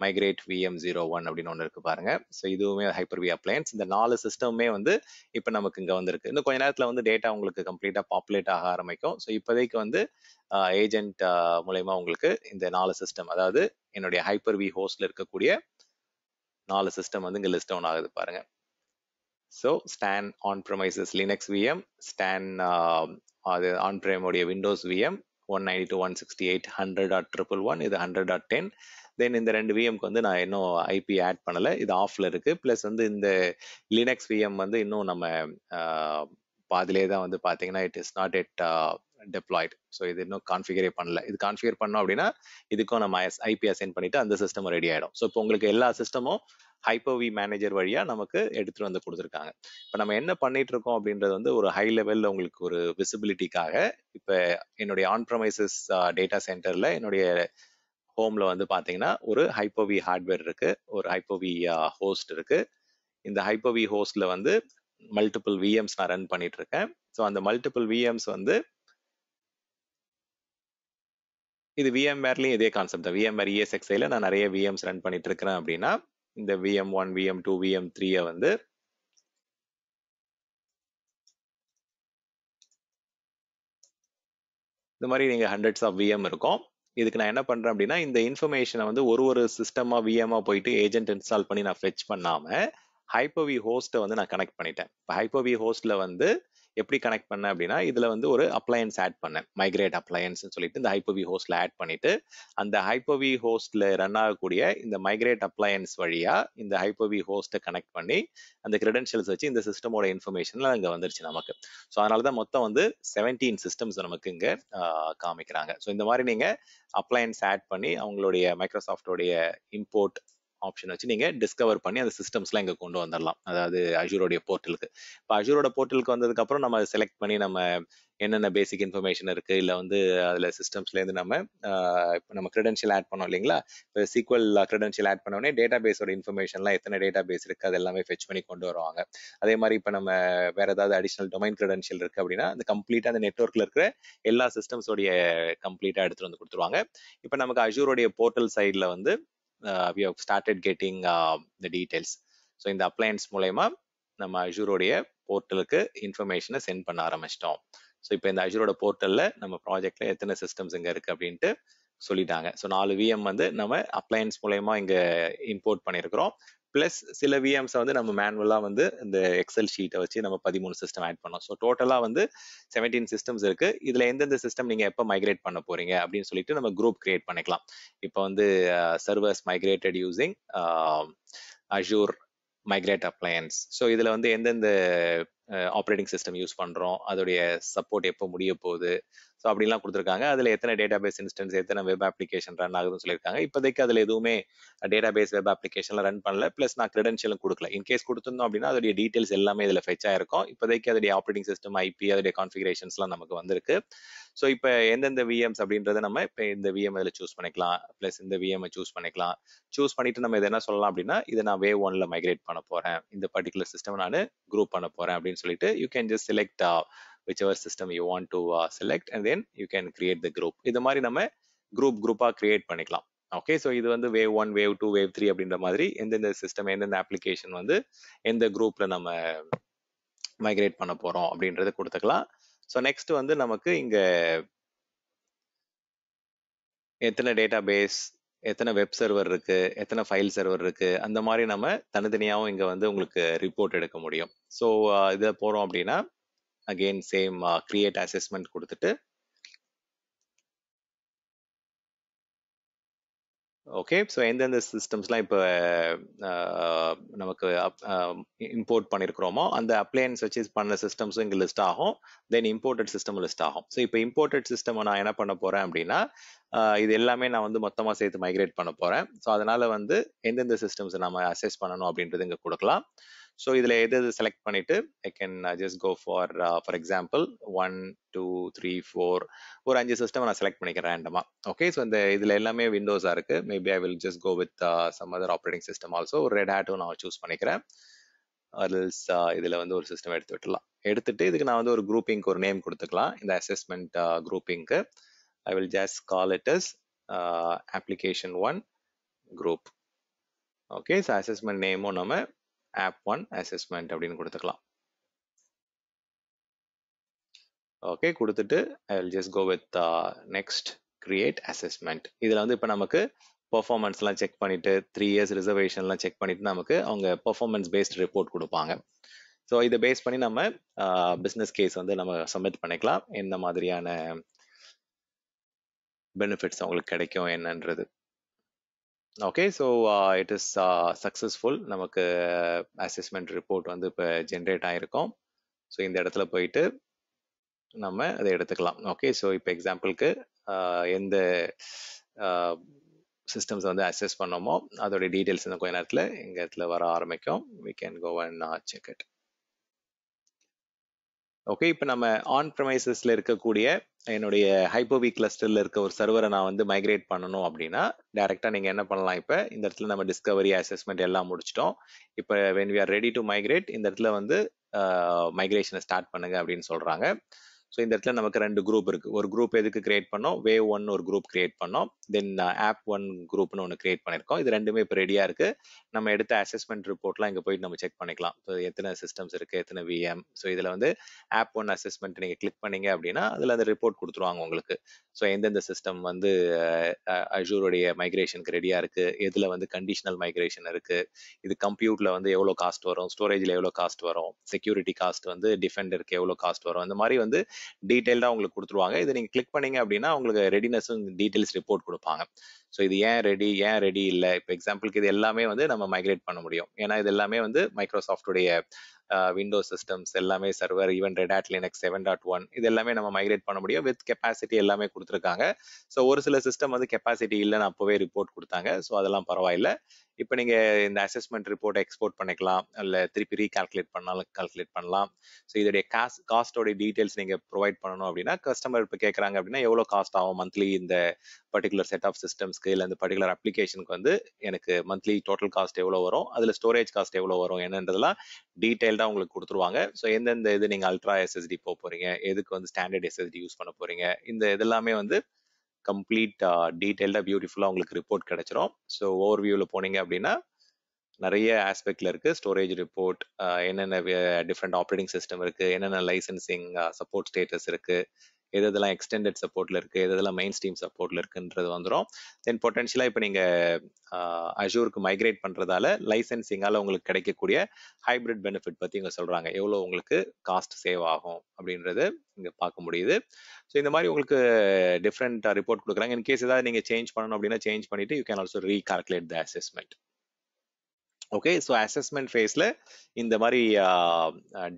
மைக்ரேட் விஎம் ஜீரோ ஒன் அப்படின்னு ஒன்று இருக்கு பாருங்க ஸோ இதுவுமே ஹைப்பர் வி அப்ளையன்ஸ் இந்த நாலு சிஸ்டமுமே வந்து இப்போ நமக்கு இங்கே வந்துருக்கு இன்னும் கொஞ்ச நேரத்தில் வந்து டேட்டா உங்களுக்கு கம்ப்ளீட்டாக பாப்புலேட் ஆக ஆரம்பிக்கும் ஸோ இப்போதைக்கு வந்து ஏஜென்ட் மூலயமா உங்களுக்கு இந்த நாலு சிஸ்டம் அதாவது என்னுடைய ஹைப்பர் வி ஹோஸ்டில் இருக்கக்கூடிய நாலு சிஸ்டம் வந்து இங்கே லிஸ்ட் ஒன் ஆகுது பாருங்க ஸோ ஸ்டான் ஆன் ப்ரமைசஸ் லினக்ஸ் விஎம் ஸ்டான் அது ஆன் பிரேமுடைய Windows VM one ninety two one sixty eight hundred dot triple one இது ஹண்ட்ரட் டாட் டென் தென் இந்த ரெண்டு விஎம்க்கு வந்து நான் இன்னும் ஐபி ஆட் பண்ணலை இது ஆஃப்ல இருக்கு ப்ளஸ் வந்து இந்த லினக்ஸ் விஎம் வந்து இன்னும் நம்ம பாதிலே தான் வந்து பார்த்தீங்கன்னா it is not yet deployed so இது இன்னும் கான்ஃபிகரே பண்ணல இது கான்ஃபிகர் பண்ணோம் அப்படின்னா இதுக்கும் நம்ம ஐபி அசைன் பண்ணிட்டு அந்த சிஸ்டம் ரெடி ஆயிடும் ஸோ இப்போ உங்களுக்கு எல்லா சிஸ்டமும் வி மேனேஜர் வழியா நமக்கு எடுத்துட்டு வந்து கொடுத்துருக்காங்க இப்போ நம்ம என்ன பண்ணிட்டு இருக்கோம் அப்படின்றது வந்து ஒரு ஹை லெவல்ல உங்களுக்கு ஒரு விசிபிலிட்டிக்காக இப்போ என்னுடைய ஆன் ப்ரமைசஸ் டேட்டா சென்டர்ல என்னுடைய ஹோம்ல வந்து பார்த்தீங்கன்னா ஒரு ஹைப்போவி ஹார்ட்வேர் இருக்கு ஒரு ஹைப்போவி ஹோஸ்ட் இருக்கு இந்த ஹைப்போவி ஹோஸ்ட்ல வந்து மல்டிபிள் விஎம்ஸ் நான் ரன் பண்ணிட்டு இருக்கேன் ஸோ அந்த மல்டிபிள் விஎம்ஸ் வந்து இது விஎம் வேர்லையும் இதே கான்செப்ட் தான் விஎம் வேர் இஎஸ்எக்ஸ்ஐல நான் நிறைய விஎம்ஸ் ரன் பண்ணிட்டு இருக்கிறேன் அப்படின்னா இந்த VM one VM two VM த்ரீயை வந்து இந்த மாதிரி நீங்கள் ஹண்ட்ரட்ஸ் ஆஃப் விஎம் இருக்கும் இதுக்கு நான் என்ன பண்றேன் அப்படின்னா இந்த இன்ஃபர்மேஷனை வந்து ஒரு ஒரு சிஸ்டமா விஎம்மா போயிட்டு ஏஜென்ட் இன்ஸ்டால் பண்ணி நான் ஃபெச் பண்ணாம ஹைப்போவி ஹோஸ்ட்டை வந்து நான் கனெக்ட் பண்ணிட்டேன் இப்போ ஹைப்போவி ஹோஸ்ட்ல வந்து எப்படி கனெக்ட் பண்ணேன் அப்படின்னா இதுல வந்து ஒரு அப்ளையன்ஸ் ஆட் பண்ணேன் மைக்ரேட் அப்ளையன்ஸ் சொல்லிட்டு இந்த ஹைப்போவி ஹோஸ்ட்ல ஆட் பண்ணிட்டு அந்த ஹைப்போவி ஹோஸ்ட்ல ரன் ஆகக்கூடிய இந்த மைக்ரேட் அப்ளையன்ஸ் வழியா இந்த ஹைப்போவி ஹோஸ்ட்டை கனெக்ட் பண்ணி அந்த கிரெடென்ஷியல்ஸ் வச்சு இந்த சிஸ்டமோட இன்ஃபர்மேஷன்ல அங்கே வந்துருச்சு நமக்கு ஸோ அதனால தான் மொத்தம் வந்து செவன்டீன் சிஸ்டம்ஸ் நமக்கு இங்கே காமிக்கிறாங்க ஸோ இந்த மாதிரி நீங்க அப்ளையன்ஸ் ஆட் பண்ணி அவங்களுடைய மைக்ரோசாஃப்டோடைய இம்போர்ட் ஆப்ஷன் வச்சு நீங்கள் டிஸ்கவர் பண்ணி அந்த சிஸ்டம்ஸ்லாம் இங்கே கொண்டு வந்துடலாம் அதாவது அஜூரோடைய போர்ட்டலுக்கு இப்போ அஜூரோட போர்ட்டலுக்கு வந்ததுக்கப்புறம் நம்ம செலக்ட் பண்ணி நம்ம என்னென்ன பேசிக் இன்ஃபர்மேஷன் இருக்குது இல்லை வந்து அதில் சிஸ்டம்ஸ்லேருந்து நம்ம இப்போ நம்ம க்ரெடென்ஷியல் ஆட் பண்ணோம் இல்லைங்களா இப்போ சீக்வல் க்ரெடென்ஷியல் ஆட் பண்ணோடனே டேட்டா பேஸோட இன்ஃபர்மேஷன்லாம் எத்தனை டேட்டா பேஸ் இருக்குது அது எல்லாமே ஃபெச் பண்ணி கொண்டு வருவாங்க அதே மாதிரி இப்போ நம்ம வேறு ஏதாவது அடிஷ்னல் டொமைன் க்ரெடென்ஷியல் இருக்குது அப்படின்னா அந்த கம்ப்ளீட்டாக அந்த நெட்ஒர்க்கில் இருக்கிற எல்லா சிஸ்டம்ஸோடைய கம்ப்ளீட்டாக எடுத்துகிட்டு வந்து கொடுத்துருவாங்க இப்போ நமக்கு அஜூரோடைய போர்ட்டல் சைடில் வந்து Uh, we have started getting uh, the details so இந்த அப்ளையன்ஸ் மூலயமா நம்ம அஜூரோடைய போர்ட்டலுக்கு இன்ஃபர்மேஷனை சென்ட் பண்ண ஆரம்பிச்சிட்டோம் ஸோ இப்போ இந்த அஜூரோட போர்ட்டலில் நம்ம ப்ராஜெக்ட்ல எத்தனை சிஸ்டம்ஸ் இங்கே இருக்குது அப்படின்ட்டு சொல்லிட்டாங்க ஸோ நாலு விஎம் வந்து நம்ம அப்ளையன்ஸ் மூலயமா இங்கே இம்போர்ட் பண்ணியிருக்கிறோம் பிளஸ் சில விஎம்ஸை வந்து நம்ம மேனுவலாக வந்து இந்த எக்ஸல் ஷீட்டை வச்சு நம்ம பதிமூணு சிஸ்டம் ஆட் பண்ணோம் ஸோ டோட்டலாக வந்து செவன்டீன் சிஸ்டம்ஸ் இருக்கு இதில் எந்தெந்த சிஸ்டம் நீங்கள் எப்போ மைக்ரேட் பண்ண போறீங்க அப்படின்னு சொல்லிட்டு நம்ம குரூப் கிரியேட் பண்ணிக்கலாம் இப்போ வந்து servers migrated using Azure migrate appliance so இதில் வந்து எந்தெந்த ஆப்ரேட்டிங் சிஸ்டம் யூஸ் பண்ணுறோம் அதோடைய சப்போர்ட் எப்போ முடிய போகுது ஸோ அப்படின்லாம் கொடுத்துருக்காங்க அதில் எத்தனை டேட்டா பேஸ் இன்ஸ்டன்ஸ் எத்தனை வெப் அப்ளிகேஷன் ரன் ஆகுதுன்னு சொல்லியிருக்காங்க இப்போதைக்கு அதில் எதுவுமே டேட்டா பேஸ் வெப் அப்ளிகேஷன்ல ரன் பண்ணல ப்ளஸ் நான் கிரெடென்ஷியலும் கொடுக்கல கேஸ் கொடுத்துருந்தோம் அப்படின்னா அதோடைய டீட்டெயில்ஸ் எல்லாமே இதில் ஃபெச் ஆயிருக்கும் இப்போதைக்கு அதோடைய ஆப்ரேட்டிங் சிஸ்டம் ஐபி அதோடைய கான்ஃபிகரேஷன்ஸ்லாம் நமக்கு வந்திருக்கு ஸோ இப்போ எந்தெந்த விஎம்ஸ் அப்படின்றத நம்ம இப்போ இந்த விஎம் இதில் சூஸ் பண்ணிக்கலாம் ப்ளஸ் இந்த விஎம் சூஸ் பண்ணிக்கலாம் சூஸ் பண்ணிட்டு நம்ம இதை என்ன சொல்லலாம் அப்படின்னா இதை நான் வேவ் ஒன்ல மைக்ரேட் பண்ண போறேன் இந்த பர்டிகுலர் சிஸ்டம் நான் குரூப் பண்ண போறேன் அப்படின்னு சொல்லிட்டு you can just select whichever system you want to uh, select and then you can create the group இது மாதிரி நம்ம குரூப் குரூப்பாக கிரியேட் பண்ணிக்கலாம் ஓகே ஸோ இது வந்து wave one wave two wave three அப்படின்ற மாதிரி எந்தெந்த சிஸ்டம் எந்தெந்த அப்ளிகேஷன் வந்து எந்த குரூப்பில் நம்ம மைக்ரேட் பண்ண போகிறோம் அப்படின்றத கொடுத்துக்கலாம் ஸோ நெக்ஸ்ட் வந்து நமக்கு இங்கே எத்தனை டேட்டா பேஸ் எத்தனை வெப் சர்வர் இருக்கு எத்தனை ஃபைல் சர்வர் இருக்கு அந்த மாதிரி நம்ம தனித்தனியாகவும் இங்கே வந்து உங்களுக்கு ரிப்போர்ட் எடுக்க முடியும் ஸோ uh, இதை போகிறோம் அப்படின்னா அகெயின் சேம் கிரியேட் அசஸ்மெண்ட் கொடுத்துட்டு ஓகே ஸோ எந்தெந்த சிஸ்டம்ஸ்லாம் இப்போ uh, நமக்கு இம்போர்ட் um, பண்ணியிருக்கிறோமோ அந்த அப்ளையன்ஸ் வச்சு பண்ண சிஸ்டம்ஸும் இங்கே லிஸ்ட் ஆகும் தென் இம்போர்ட்டட் சிஸ்டம் லிஸ்ட் ஆகும் ஸோ இப்போ இம்போர்ட்டட் சிஸ்டம் நான் என்ன பண்ண போகிறேன் அப்படின்னா uh, இது எல்லாமே நான் வந்து மொத்தமாக சேர்த்து மைக்ரேட் பண்ண போகிறேன் ஸோ அதனால் வந்து எந்தெந்த சிஸ்டம்ஸை நம்ம அசஸ் பண்ணணும் அப்படின்றது இங்கே கொடுக்கலாம் ஸோ இதில் எது எது செலக்ட் பண்ணிவிட்டு I can just go for for example one two three four ஒரு அஞ்சு சிஸ்டம் நான் செலக்ட் பண்ணிக்கிறேன் ரேண்டமாக ஓகே ஸோ இந்த இதில் எல்லாமே விண்டோஸாக இருக்குது maybe I will just go with some other operating system also ஒரு ரெட் ஹேட்டும் நான் சூஸ் பண்ணிக்கிறேன் அதர்ஸ் uh, இதில் வந்து ஒரு சிஸ்டம் எடுத்து விட்டுலாம் எடுத்துட்டு இதுக்கு நான் வந்து ஒரு குரூப்பிங்க்கு ஒரு நேம் கொடுத்துக்கலாம் இந்த அசஸ்மெண்ட் குரூப்பிங்க்கு I will just call it is application one group okay so assessment நேமும் நம்ம ஆப் ஒன் அசஸ்மெண்ட் அப்படின்னு கொடுத்துக்கலாம் ஓகே கொடுத்துட்டு I just go with next create assessment இதில் வந்து இப்போ நமக்கு பெர்ஃபார்மன்ஸ்லாம் செக் பண்ணிட்டு த்ரீ இயர்ஸ் ரிசர்வேஷன்லாம் செக் பண்ணிட்டு நமக்கு அவங்க பெர்ஃபார்மன்ஸ் பேஸ்ட் ரிப்போர்ட் கொடுப்பாங்க ஸோ இதை பேஸ் பண்ணி நம்ம பிஸ்னஸ் uh, கேஸ் வந்து நம்ம சப்மிட் பண்ணிக்கலாம் என்ன மாதிரியான பெனிஃபிட்ஸ் அவங்களுக்கு கிடைக்கும் என்னன்றது okay so it is successful நமக்கு அசஸ்மெண்ட் uh, ரிப்போர்ட் வந்து இப்போ ஜென்ரேட் ஆகிருக்கும் ஸோ இந்த இடத்துல போயிட்டு நம்ம அதை எடுத்துக்கலாம் ஓகே ஸோ இப்போ எக்ஸாம்பிளுக்கு எந்த சிஸ்டம்ஸ் uh, வந்து அசஸ் பண்ணோமோ அதோடைய டீட்டெயில்ஸ் வந்து கொஞ்ச நேரத்தில் எங்கள் இடத்துல வர ஆரம்பிக்கும் we can go and check it okay இப்போ நம்ம ஆன் ப்ரமைசஸில் இருக்கக்கூடிய என்னுடைய ஹைப்போவி கிளஸ்டரில் இருக்க ஒரு சர்வரை நான் வந்து மைக்ரேட் பண்ணணும் அப்படின்னா டேரெக்டாக நீங்கள் என்ன பண்ணலாம் இப்போ இந்த இடத்துல நம்ம டிஸ்கவரி அசஸ்மெண்ட் எல்லாம் முடிச்சிட்டோம் இப்போ when we are ready to migrate இந்த இடத்துல வந்து மைக்ரேஷனை ஸ்டார்ட் பண்ணுங்க அப்படின்னு சொல்கிறாங்க ஸோ இந்த இடத்துல நமக்கு ரெண்டு குரூப் இருக்குது ஒரு குரூப் எதுக்கு கிரியேட் பண்ணோம் வேவ் ஒன் ஒரு குரூப் கிரியேட் பண்ணோம் தென் ஆப் ஒன் குரூப்னு ஒன்று கிரியேட் பண்ணியிருக்கோம் இது ரெண்டுமே இப்போ ரெடியாக இருக்குது நம்ம எடுத்த அசஸ்மெண்ட் ரிப்போர்ட்லாம் இங்கே போயிட்டு நம்ம செக் பண்ணிக்கலாம் ஸோ எத்தனை சிஸ்டம்ஸ் இருக்குது எத்தனை விஎம் ஸோ இதில் வந்து ஆப் ஒன் அசஸ்மெண்ட் நீங்கள் கிளிக் பண்ணீங்க அப்படின்னா அதில் அந்த ரிப்போர்ட் கொடுத்துருவாங்க உங்களுக்கு ஸோ எந்தெந்த சிஸ்டம் வந்து அஜூருடைய மைக்ரேஷனுக்கு ரெடியாக இருக்குது எதில் வந்து கண்டிஷனல் மைக்ரேஷன் இருக்குது இது கம்ப்யூட்டில் வந்து எவ்வளோ காஸ்ட் வரும் ஸ்டோரேஜில் எவ்வளோ காஸ்ட் வரும் செக்யூரிட்டி காஸ்ட் வந்து டிஃபெண்டருக்கு எவ்வளோ காஸ்ட் வரும் அந்த மாதிரி வந்து டீட்டெயில்டாக உங்களுக்கு கொடுத்துருவாங்க இது நீங்கள் கிளிக் பண்ணீங்க அப்படின்னா உங்களுக்கு ரெடினஸும் டீட்டெயில்ஸ் ரிப்போர்ட் கொடுப்பாங்க ஸோ இது ஏன் ரெடி ஏன் ரெடி இல்லை இப்போ எக்ஸாம்பிளுக்கு இது எல்லாமே வந்து நம்ம மைக்ரேட் பண்ண முடியும் ஏன்னா இது எல்லாமே வந்து மைக்ரோசாஃப்டுடைய விண்டோஸ் சிஸ்டம்ஸ் எல்லாமே server even red hat Linux seven dot one இது எல்லாமே நம்ம மைக்ரேட் பண்ண முடியும் வித் கெப்பாசிட்டி எல்லாமே கொடுத்துருக்காங்க ஸோ ஒரு சில சிஸ்டம் வந்து கெப்பாசிட்டி இல்லைன்னு அப்போவே ரிப்போர்ட் கொடுத்தாங்க ஸோ அதெல்லாம் பரவாயில்ல இப்போ நீங்கள் இந்த அசஸ்மெண்ட் ரிப்போர்ட்டை எக்ஸ்போர்ட் பண்ணிக்கலாம் இல்லை திருப்பி ரீகால்குலேட் பண்ணாலும் கால்குலேட் பண்ணலாம் ஸோ இதோடைய காஸ் காஸ்ட்டோடைய டீட்டெயில்ஸ் நீங்கள் ப்ரொவைட் பண்ணணும் அப்படின்னா கஸ்டமர் இப்போ கேட்குறாங்க அப்படின்னா எவ்வளோ காஸ்ட் ஆகும் மந்த்லி இந்த பர்டிகுலர் செட் ஆஃப் சிஸ்டம்ஸ்க்கு இல்லை இந்த பர்டிகுலர் அப்ளிகேஷனுக்கு வந்து எனக்கு மந்த்லி டோட்டல் காஸ்ட் எவ்வளோ வரும் அதில் ஸ்டோரேஜ் காஸ்ட் எவ்வளோ வரும் என்னன்றதெல்லாம் டீட்டெயில் டீட்டெயில்டாக உங்களுக்கு கொடுத்துருவாங்க ஸோ எந்தெந்த இது நீங்கள் அல்ட்ரா எஸ்எஸ்டி போக போகிறீங்க எதுக்கு வந்து ஸ்டாண்டர்ட் எஸ்எஸ்டி யூஸ் பண்ண போகிறீங்க இந்த இதெல்லாமே வந்து கம்ப்ளீட் டீட்டெயில்டாக பியூட்டிஃபுல்லாக உங்களுக்கு ரிப்போர்ட் கிடைச்சிரும் ஸோ ஓவர் வியூவில் போனீங்க அப்படின்னா நிறைய ஆஸ்பெக்டில் இருக்குது ஸ்டோரேஜ் ரிப்போர்ட் என்னென்ன டிஃப்ரெண்ட் ஆப்ரேட்டிங் சிஸ்டம் இருக்குது என்னென்ன லைசன்சிங் சப்போர்ட் ஸ்டேட்டஸ் இருக்குது எது இதெல்லாம் எக்ஸ்டெண்டட் சப்போர்ட்ல இருக்கு எது இதெல்லாம் மெயின் ஸ்ட்ரீம் சப்போர்ட்ல இருக்குன்றது வந்துடும் தென் பொட்டன்ஷியலா இப்போ நீங்க அஷூருக்கு மைக்ரேட் பண்றதால லைசன்சிங்கால உங்களுக்கு கிடைக்கக்கூடிய ஹைபிரிட் பெனிஃபிட் பத்தி இங்க சொல்றாங்க எவ்வளவு உங்களுக்கு காஸ்ட் சேவ் ஆகும் அப்படின்றது இங்க பார்க்க முடியுது ஸோ இந்த மாதிரி உங்களுக்கு டிஃப்ரெண்ட் ரிப்போர்ட் கொடுக்குறாங்க இன் கேஸ் ஏதாவது நீங்க சேஞ்ச் பண்ணணும் அப்படின்னா சேஞ்ச் பண்ணிட்டு you can also recalculate the assessment okay so assessment ஃபேஸில் இந்த மாதிரி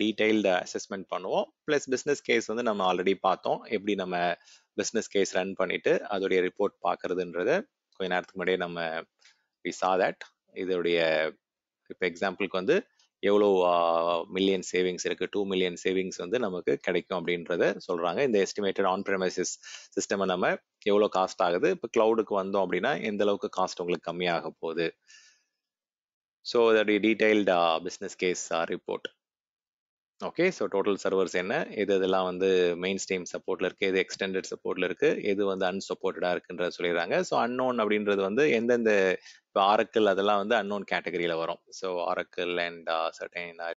டீட்டெயில்டு அசஸ்மெண்ட் பண்ணுவோம் ப்ளஸ் பிஸ்னஸ் கேஸ் வந்து நம்ம ஆல்ரெடி பார்த்தோம் எப்படி நம்ம பிஸ்னஸ் கேஸ் ரன் பண்ணிட்டு அதோடைய ரிப்போர்ட் பார்க்குறதுன்றது கொஞ்ச நேரத்துக்கு முன்னாடியே நம்ம வி சா தட் இதோடைய இப்போ எக்ஸாம்பிளுக்கு வந்து எவ்வளோ மில்லியன் சேவிங்ஸ் இருக்கு டூ மில்லியன் சேவிங்ஸ் வந்து நமக்கு கிடைக்கும் அப்படின்றத சொல்றாங்க இந்த எஸ்டிமேட்டட் ஆன் ப்ரெமைசஸ் சிஸ்டம் நம்ம எவ்வளோ காஸ்ட் ஆகுது இப்போ கிளவுடுக்கு வந்தோம் அப்படின்னா எந்த அளவுக்கு காஸ்ட் உங்களுக்கு கம்மியாக போகுது so the detailed uh, business case uh, report okay so total servers என்ன எது இதெல்லாம் வந்து மெயின் ஸ்ட்ரீம் சப்போர்ட்ல இருக்குது எது எக்ஸ்டெண்டட் சப்போர்ட்ல இருக்குது எது வந்து அன்சப்போர்ட்டடாக இருக்குன்றத சொல்லிடுறாங்க ஸோ அன்னோன் அப்படின்றது வந்து எந்தெந்த இப்போ ஆரக்கிள் அதெல்லாம் வந்து அன்னோன் கேட்டகரியில் வரும் ஸோ ஆரக்கிள் அண்ட் சர்டைன்